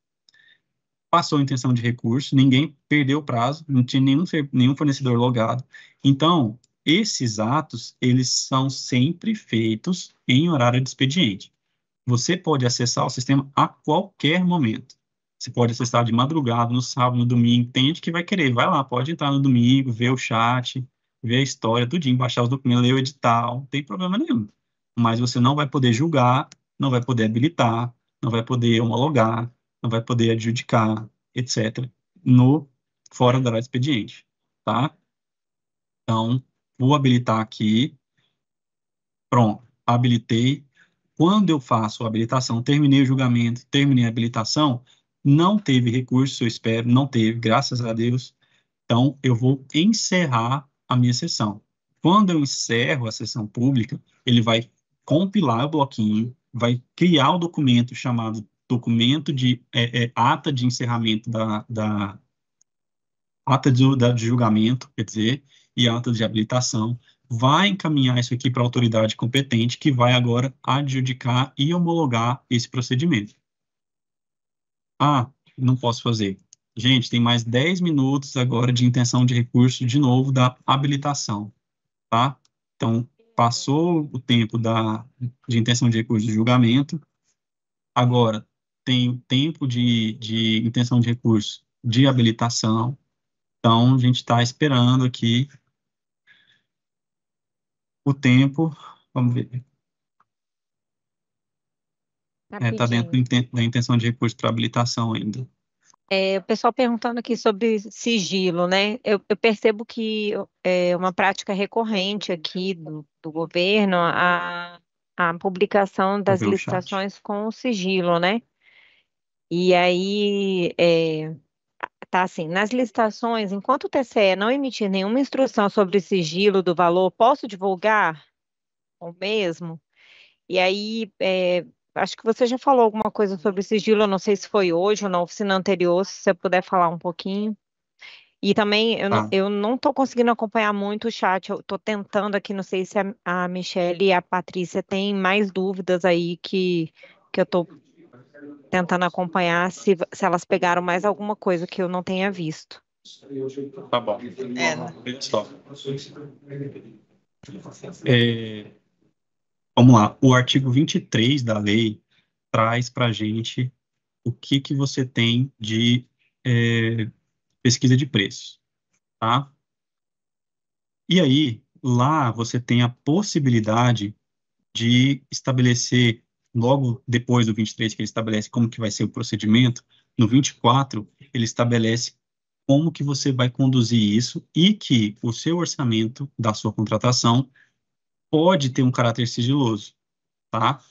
passou a intenção de recurso, ninguém perdeu o prazo, não tinha nenhum, nenhum fornecedor logado. Então, esses atos, eles são sempre feitos em horário de expediente. Você pode acessar o sistema a qualquer momento. Você pode acessar de madrugada, no sábado, no domingo. Tem gente que vai querer, vai lá, pode entrar no domingo, ver o chat, ver a história, tudinho, baixar os documentos, ler o edital, não tem problema nenhum. Mas você não vai poder julgar, não vai poder habilitar, não vai poder homologar, não vai poder adjudicar, etc., no fora do horário expediente, tá? Então, Vou habilitar aqui. Pronto, habilitei. Quando eu faço a habilitação, terminei o julgamento, terminei a habilitação, não teve recurso, eu espero, não teve, graças a Deus. Então, eu vou encerrar a minha sessão. Quando eu encerro a sessão pública, ele vai compilar o bloquinho, vai criar o documento chamado documento de é, é, ata de encerramento da, da ata de, da, de julgamento, quer dizer, e ata de habilitação, vai encaminhar isso aqui para a autoridade competente, que vai agora adjudicar e homologar esse procedimento. Ah, não posso fazer. Gente, tem mais 10 minutos agora de intenção de recurso, de novo, da habilitação, tá? Então, passou o tempo da, de intenção de recurso de julgamento, agora tem tempo de, de intenção de recurso de habilitação, então, a gente está esperando aqui o tempo. Vamos ver. Está é, tá dentro da intenção de recurso para habilitação ainda. É, o pessoal perguntando aqui sobre sigilo, né? Eu, eu, percebo que é uma prática recorrente aqui do, do governo a, a publicação das licitações chat. com sigilo, né? E aí, é, tá? Assim, nas licitações, enquanto o TCE não emitir nenhuma instrução sobre sigilo do valor, posso divulgar o mesmo? E aí, é, acho que você já falou alguma coisa sobre sigilo, eu não sei se foi hoje ou na oficina anterior, se você puder falar um pouquinho. E também, eu, ah. eu não estou conseguindo acompanhar muito o chat, eu estou tentando aqui, não sei se a, a Michelle e a Patrícia têm mais dúvidas aí que, que eu estou tentando acompanhar se, se elas pegaram mais alguma coisa que eu não tenha visto. Tá bom. É, só. É, vamos lá. O artigo 23 da lei traz para gente o que, que você tem de é, pesquisa de preços, tá? E aí, lá você tem a possibilidade de estabelecer logo depois do 23, que ele estabelece como que vai ser o procedimento, no 24, ele estabelece como que você vai conduzir isso e que o seu orçamento da sua contratação pode ter um caráter sigiloso, tá?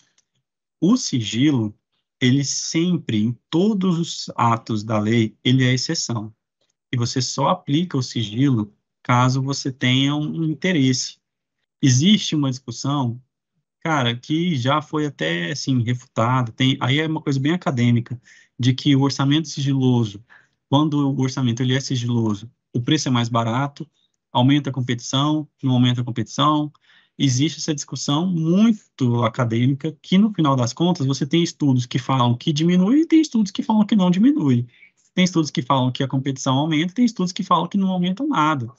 O sigilo, ele sempre, em todos os atos da lei, ele é exceção. E você só aplica o sigilo caso você tenha um interesse. Existe uma discussão cara, que já foi até, assim, refutado. tem, aí é uma coisa bem acadêmica, de que o orçamento é sigiloso, quando o orçamento ele é sigiloso, o preço é mais barato, aumenta a competição, não aumenta a competição, existe essa discussão muito acadêmica que no final das contas você tem estudos que falam que diminui e tem estudos que falam que não diminui. Tem estudos que falam que a competição aumenta, tem estudos que falam que não aumenta nada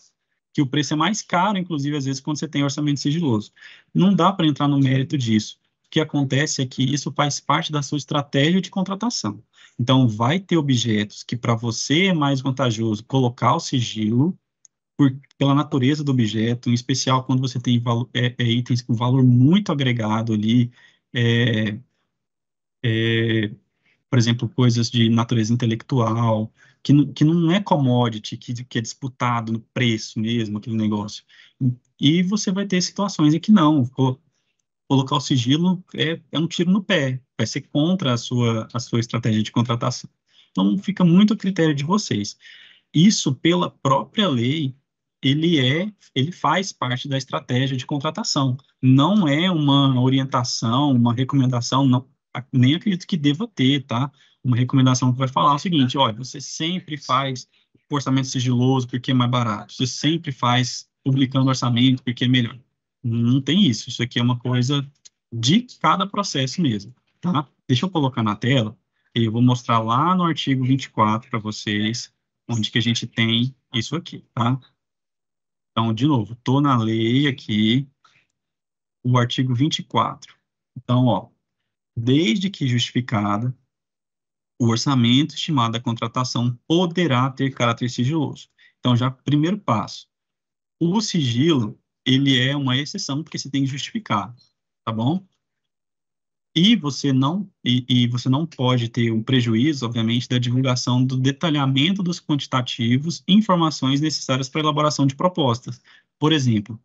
que o preço é mais caro, inclusive, às vezes, quando você tem orçamento sigiloso. Não dá para entrar no mérito disso. O que acontece é que isso faz parte da sua estratégia de contratação. Então, vai ter objetos que para você é mais vantajoso colocar o sigilo por, pela natureza do objeto, em especial quando você tem é, é, itens com valor muito agregado ali, é, é por exemplo, coisas de natureza intelectual, que, que não é commodity, que, que é disputado no preço mesmo, aquele negócio. E você vai ter situações em que não, colocar o sigilo é, é um tiro no pé, vai ser contra a sua, a sua estratégia de contratação. Então, fica muito a critério de vocês. Isso, pela própria lei, ele é, ele faz parte da estratégia de contratação. Não é uma orientação, uma recomendação, não, nem acredito que deva ter, tá? Uma recomendação que vai falar o seguinte, olha, você sempre faz orçamento sigiloso porque é mais barato, você sempre faz publicando orçamento porque é melhor. Não tem isso, isso aqui é uma coisa de cada processo mesmo, tá? Deixa eu colocar na tela, e eu vou mostrar lá no artigo 24 para vocês, onde que a gente tem isso aqui, tá? Então, de novo, estou na lei aqui, o artigo 24. Então, ó, desde que justificada, o orçamento estimado da contratação poderá ter caráter sigiloso. Então, já primeiro passo. O sigilo, ele é uma exceção, porque você tem que justificar, tá bom? E você não, e, e você não pode ter um prejuízo, obviamente, da divulgação do detalhamento dos quantitativos e informações necessárias para a elaboração de propostas. Por exemplo,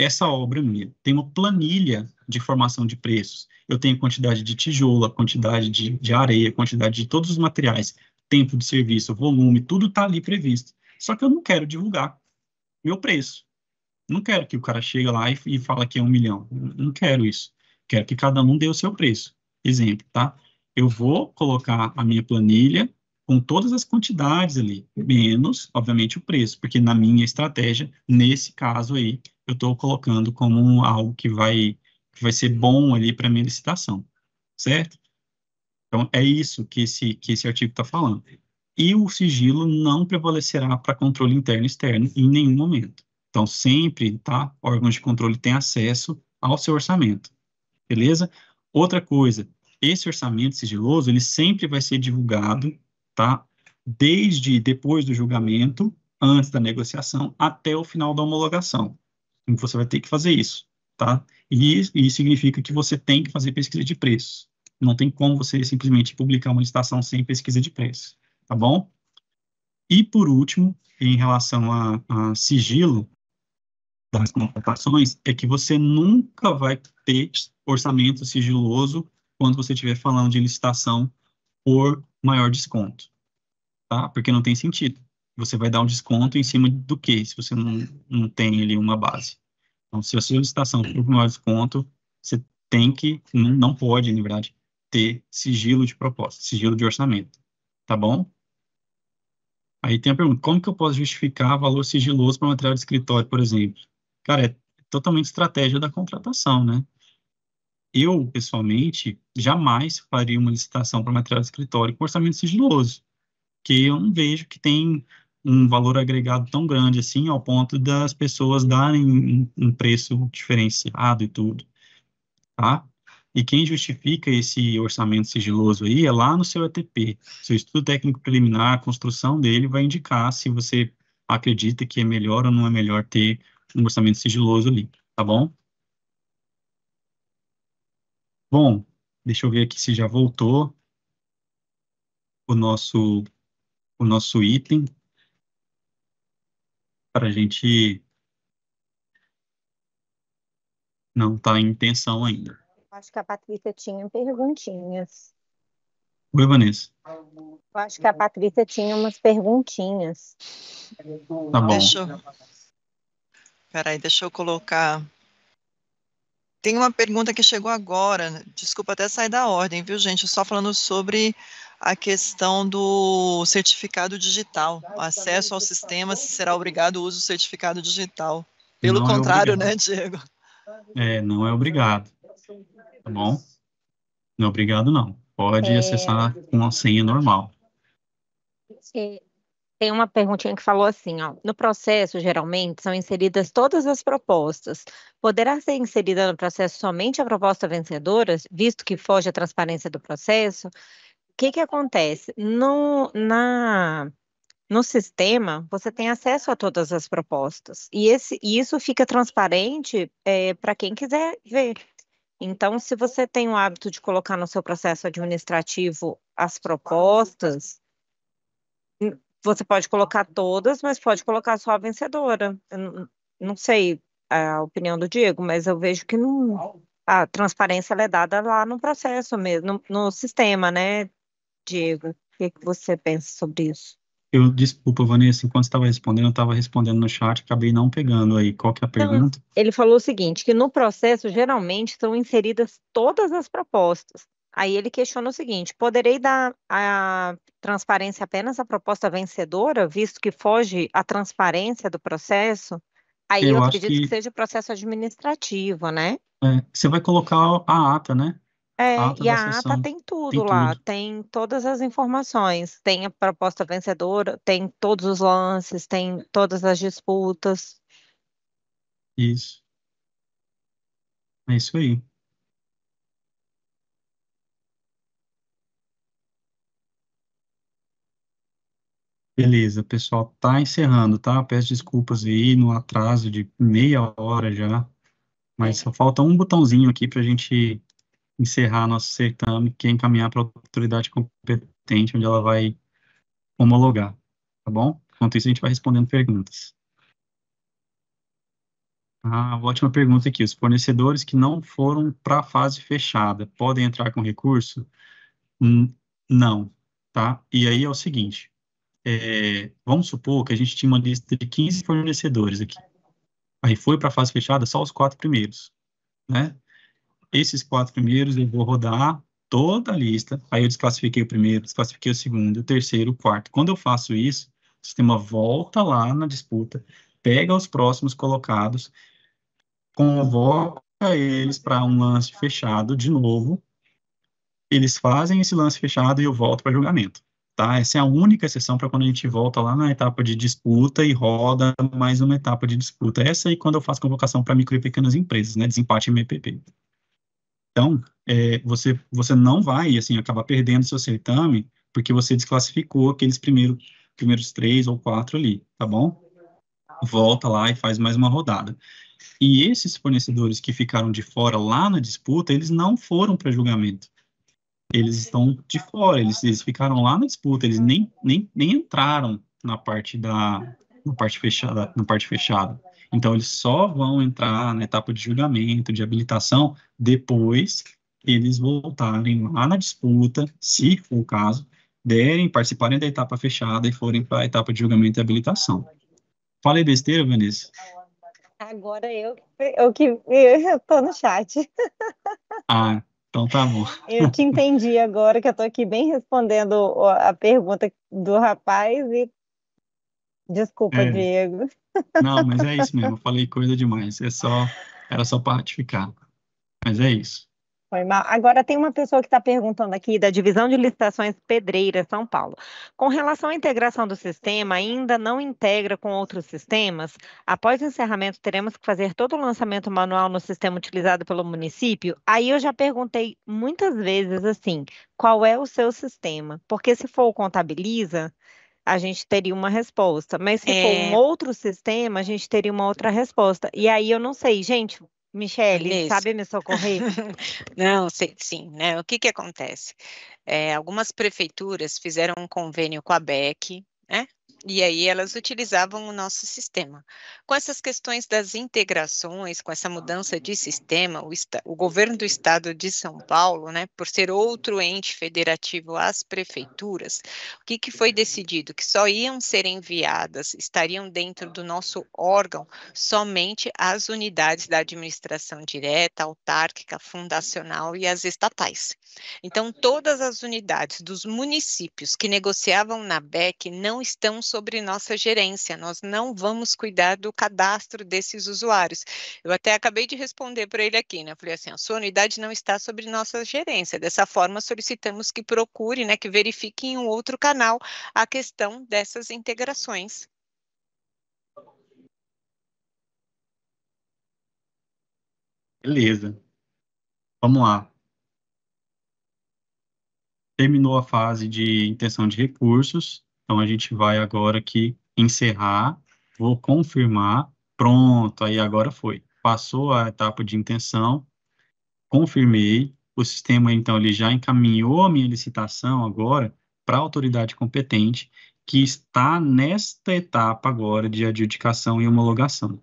essa obra minha tem uma planilha de formação de preços. Eu tenho quantidade de tijolo, a quantidade de, de areia, quantidade de todos os materiais, tempo de serviço, volume, tudo está ali previsto. Só que eu não quero divulgar meu preço. Não quero que o cara chegue lá e, e fala que é um milhão. Não quero isso. Quero que cada um dê o seu preço. Exemplo, tá? Eu vou colocar a minha planilha com todas as quantidades ali, menos, obviamente, o preço, porque na minha estratégia, nesse caso aí, eu estou colocando como algo que vai, que vai ser bom ali para minha licitação, certo? Então, é isso que esse, que esse artigo está falando. E o sigilo não prevalecerá para controle interno e externo em nenhum momento. Então, sempre, tá? Órgãos de controle têm acesso ao seu orçamento, beleza? Outra coisa, esse orçamento sigiloso, ele sempre vai ser divulgado, tá? Desde depois do julgamento, antes da negociação, até o final da homologação. Você vai ter que fazer isso, tá? E isso significa que você tem que fazer pesquisa de preços. Não tem como você simplesmente publicar uma licitação sem pesquisa de preços, tá bom? E por último, em relação a, a sigilo das contratações, é que você nunca vai ter orçamento sigiloso quando você estiver falando de licitação por maior desconto, tá? Porque não tem sentido você vai dar um desconto em cima do que, se você não, não tem ali uma base. Então, se a sua licitação for por maior desconto, você tem que, não, não pode, na verdade, ter sigilo de proposta, sigilo de orçamento, tá bom? Aí tem a pergunta, como que eu posso justificar valor sigiloso para material de escritório, por exemplo? Cara, é totalmente estratégia da contratação, né? Eu, pessoalmente, jamais faria uma licitação para material de escritório com orçamento sigiloso, porque eu não vejo que tem um valor agregado tão grande assim, ao ponto das pessoas darem um, preço diferenciado e tudo, tá? E quem justifica esse orçamento sigiloso aí é lá no seu ETP, seu estudo técnico preliminar, a construção dele vai indicar se você acredita que é melhor ou não é melhor ter um orçamento sigiloso ali, tá bom? Bom, deixa eu ver aqui se já voltou o nosso o nosso item para a gente não está em tensão ainda. Acho que a Patrícia tinha perguntinhas. Oi, Vanessa. Eu acho que a Patrícia tinha umas perguntinhas. Tá bom. Deixa eu... Peraí, deixa eu colocar tem uma pergunta que chegou agora, desculpa até sair da ordem, viu, gente? Só falando sobre a questão do certificado digital, o acesso ao sistema, se será obrigado o uso do certificado digital. Pelo não é contrário, é né, Diego? É, não é obrigado. Tá bom? Não é obrigado, não. Pode é... acessar com a senha normal. É, tem uma perguntinha que falou assim, ó, no processo, geralmente, são inseridas todas as propostas. Poderá ser inserida no processo somente a proposta vencedora, visto que foge à transparência do processo? O que, que acontece? No, na, no sistema, você tem acesso a todas as propostas, e, esse, e isso fica transparente é, para quem quiser ver. Então, se você tem o hábito de colocar no seu processo administrativo as propostas você pode colocar todas, mas pode colocar só a vencedora. Não, não sei é, a opinião do Diego, mas eu vejo que não, a transparência é dada lá no processo mesmo, no, no sistema, né, Diego? O que, que você pensa sobre isso? Eu, desculpa, Vanessa, enquanto estava respondendo, eu estava respondendo no chat, acabei não pegando aí. Qual que é a pergunta? Ele falou o seguinte, que no processo, geralmente, são inseridas todas as propostas. Aí ele questiona o seguinte: poderei dar a transparência apenas à proposta vencedora, visto que foge à transparência do processo? Aí eu, eu acredito que... que... seja processo administrativo, né? É, você vai colocar a ata, né? É, a ata e a sessão. ata tem tudo tem lá, tudo. tem todas as informações, tem a proposta vencedora, tem todos os lances, tem todas as disputas. Isso. É isso aí. Beleza, pessoal, tá encerrando, tá? Peço desculpas aí no atraso de meia hora já, mas só falta um botãozinho aqui para a gente encerrar nosso certame, que é encaminhar para a autoridade competente, onde ela vai homologar, tá bom? Enquanto isso, a gente vai respondendo perguntas. Ah, ótima pergunta aqui. Os fornecedores que não foram para a fase fechada podem entrar com recurso? Não, tá? E aí é o seguinte, é, vamos supor que a gente tinha uma lista de 15 fornecedores aqui. Aí foi para a fase fechada só os quatro primeiros, né? Esses quatro primeiros eu vou rodar toda a lista, aí eu desclassifiquei o primeiro, desclassifiquei o segundo, o terceiro, o quarto. Quando eu faço isso, o sistema volta lá na disputa, pega os próximos colocados, convoca eles para um lance fechado de novo, eles fazem esse lance fechado e eu volto para julgamento tá? Essa é a única exceção para quando a gente volta lá na etapa de disputa e roda mais uma etapa de disputa. Essa aí quando eu faço convocação para micro e pequenas empresas, né? Desempate MPP. Então, é, você, você não vai, assim, acabar perdendo seu certame porque você desclassificou aqueles primeiro, primeiros três ou quatro ali, tá bom? Volta lá e faz mais uma rodada. E esses fornecedores que ficaram de fora lá na disputa, eles não foram para julgamento eles estão de fora, eles, eles ficaram lá na disputa, eles nem, nem, nem entraram na parte da na parte fechada, na parte fechada. Então eles só vão entrar na etapa de julgamento, de habilitação depois que eles voltarem lá na disputa, se for o caso, derem participarem da etapa fechada e forem para a etapa de julgamento e habilitação. Falei besteira, Vanessa? Agora eu, eu que eu tô no chat. Ah, então tá bom. Eu te entendi agora, que eu tô aqui bem respondendo a pergunta do rapaz e. Desculpa, é. Diego. Não, mas é isso mesmo, eu falei coisa demais. É só, era só para ratificar. Mas é isso. Foi mal. Agora tem uma pessoa que está perguntando aqui da divisão de licitações Pedreira, São Paulo. Com relação à integração do sistema, ainda não integra com outros sistemas? Após o encerramento, teremos que fazer todo o lançamento manual no sistema utilizado pelo município? Aí eu já perguntei muitas vezes assim: qual é o seu sistema? Porque se for o contabiliza, a gente teria uma resposta. Mas se é... for um é. outro sistema, a gente teria uma outra resposta. E aí eu não sei, gente, é Michele, sabe me socorrer? Não, sim, né? O que que acontece? É, algumas prefeituras fizeram um convênio com a BEC, e aí elas utilizavam o nosso sistema. Com essas questões das integrações, com essa mudança de sistema, o, o governo do estado de São Paulo, né, por ser outro ente federativo às prefeituras, o que, que foi decidido? Que só iam ser enviadas, estariam dentro do nosso órgão, somente as unidades da administração direta, autárquica, fundacional e as estatais. Então, todas as unidades dos municípios que negociavam na BEC não estão sobre nossa gerência, nós não vamos cuidar do cadastro desses usuários. Eu até acabei de responder para ele aqui, né? Eu falei assim, a sua unidade não está sobre nossa gerência. Dessa forma, solicitamos que procure, né, que verifique em um outro canal a questão dessas integrações. Beleza. Vamos lá. Terminou a fase de intenção de recursos. Então a gente vai agora aqui encerrar, vou confirmar, pronto, aí agora foi. Passou a etapa de intenção, confirmei, o sistema então ele já encaminhou a minha licitação agora para a autoridade competente que está nesta etapa agora de adjudicação e homologação.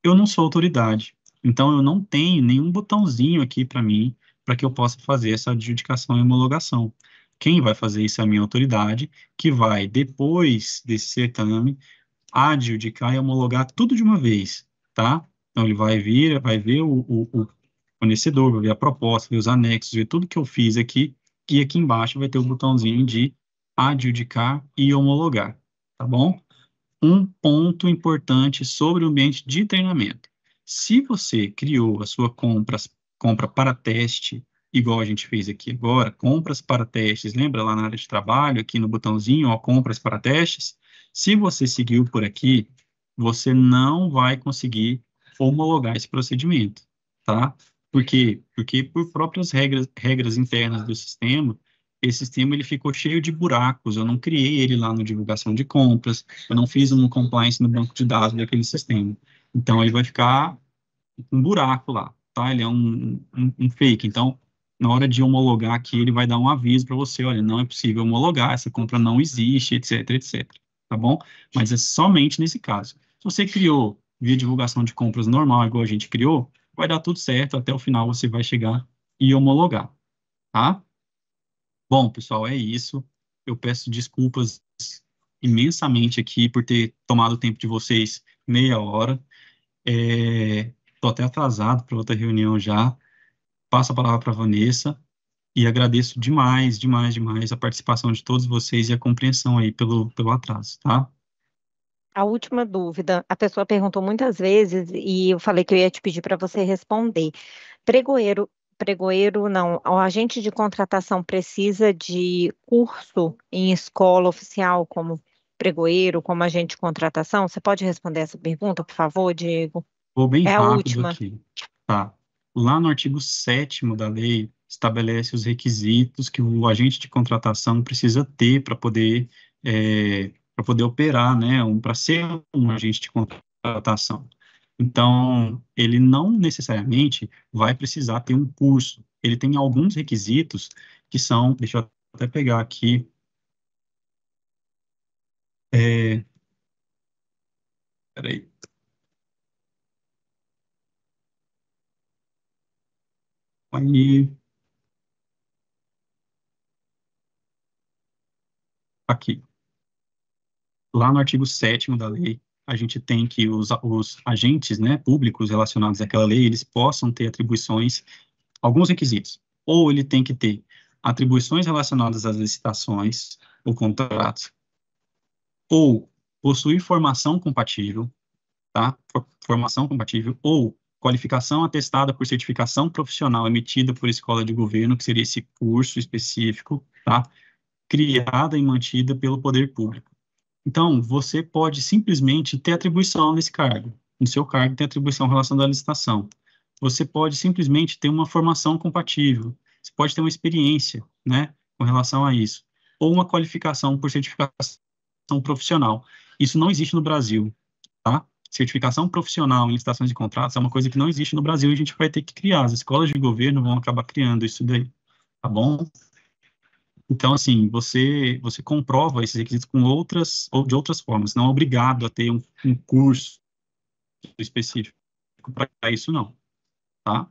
Eu não sou autoridade, então eu não tenho nenhum botãozinho aqui para mim para que eu possa fazer essa adjudicação e homologação. Quem vai fazer isso é a minha autoridade, que vai, depois desse certame, adjudicar e homologar tudo de uma vez, tá? Então, ele vai vir, vai ver o, o, o fornecedor, vai ver a proposta, ver os anexos, ver tudo que eu fiz aqui, e aqui embaixo vai ter o um botãozinho de adjudicar e homologar, tá bom? Um ponto importante sobre o ambiente de treinamento. Se você criou a sua compras, compra para teste, igual a gente fez aqui agora, compras para testes, lembra lá na área de trabalho, aqui no botãozinho, ó, compras para testes? Se você seguiu por aqui, você não vai conseguir homologar esse procedimento, tá? Por quê? Porque por próprias regras, regras internas do sistema, esse sistema ele ficou cheio de buracos, eu não criei ele lá no divulgação de compras, eu não fiz um compliance no banco de dados daquele sistema. Então, ele vai ficar um buraco lá, tá? Ele é um, um, um fake. Então, na hora de homologar aqui, ele vai dar um aviso para você, olha, não é possível homologar, essa compra não existe, etc, etc, tá bom? Mas é somente nesse caso. Se você criou via divulgação de compras normal, igual a gente criou, vai dar tudo certo, até o final você vai chegar e homologar, tá? Bom, pessoal, é isso. Eu peço desculpas imensamente aqui por ter tomado o tempo de vocês meia hora. Estou é, até atrasado para outra reunião já, passo a palavra para a Vanessa e agradeço demais, demais, demais a participação de todos vocês e a compreensão aí pelo, pelo atraso, tá? A última dúvida, a pessoa perguntou muitas vezes e eu falei que eu ia te pedir para você responder. Pregoeiro, pregoeiro não, o agente de contratação precisa de curso em escola oficial como pregoeiro, como agente de contratação? Você pode responder essa pergunta, por favor, Diego? Vou bem é rápido a última. aqui. Tá lá no artigo 7 da lei, estabelece os requisitos que o agente de contratação precisa ter para poder, é, para poder operar, né, um, para ser um agente de contratação. Então, ele não necessariamente vai precisar ter um curso. Ele tem alguns requisitos que são, deixa eu até pegar aqui, é, peraí, Aí. Aqui. Lá no artigo 7 da lei, a gente tem que os, os agentes né, públicos relacionados àquela lei, eles possam ter atribuições, alguns requisitos. Ou ele tem que ter atribuições relacionadas às licitações ou contratos, ou possuir formação compatível, tá? Formação compatível, ou qualificação atestada por certificação profissional emitida por escola de governo, que seria esse curso específico, tá? criada e mantida pelo poder público. Então, você pode simplesmente ter atribuição nesse cargo. No seu cargo tem atribuição em relação à licitação. Você pode simplesmente ter uma formação compatível. Você pode ter uma experiência, né, com relação a isso. Ou uma qualificação por certificação profissional. Isso não existe no Brasil certificação profissional em licitações de contratos é uma coisa que não existe no Brasil e a gente vai ter que criar. As escolas de governo vão acabar criando isso daí, tá bom? Então, assim, você você comprova esses requisitos com outras ou de outras formas. Não é obrigado a ter um, um curso específico para isso, não. Tá?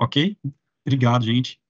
Ok? Obrigado, gente.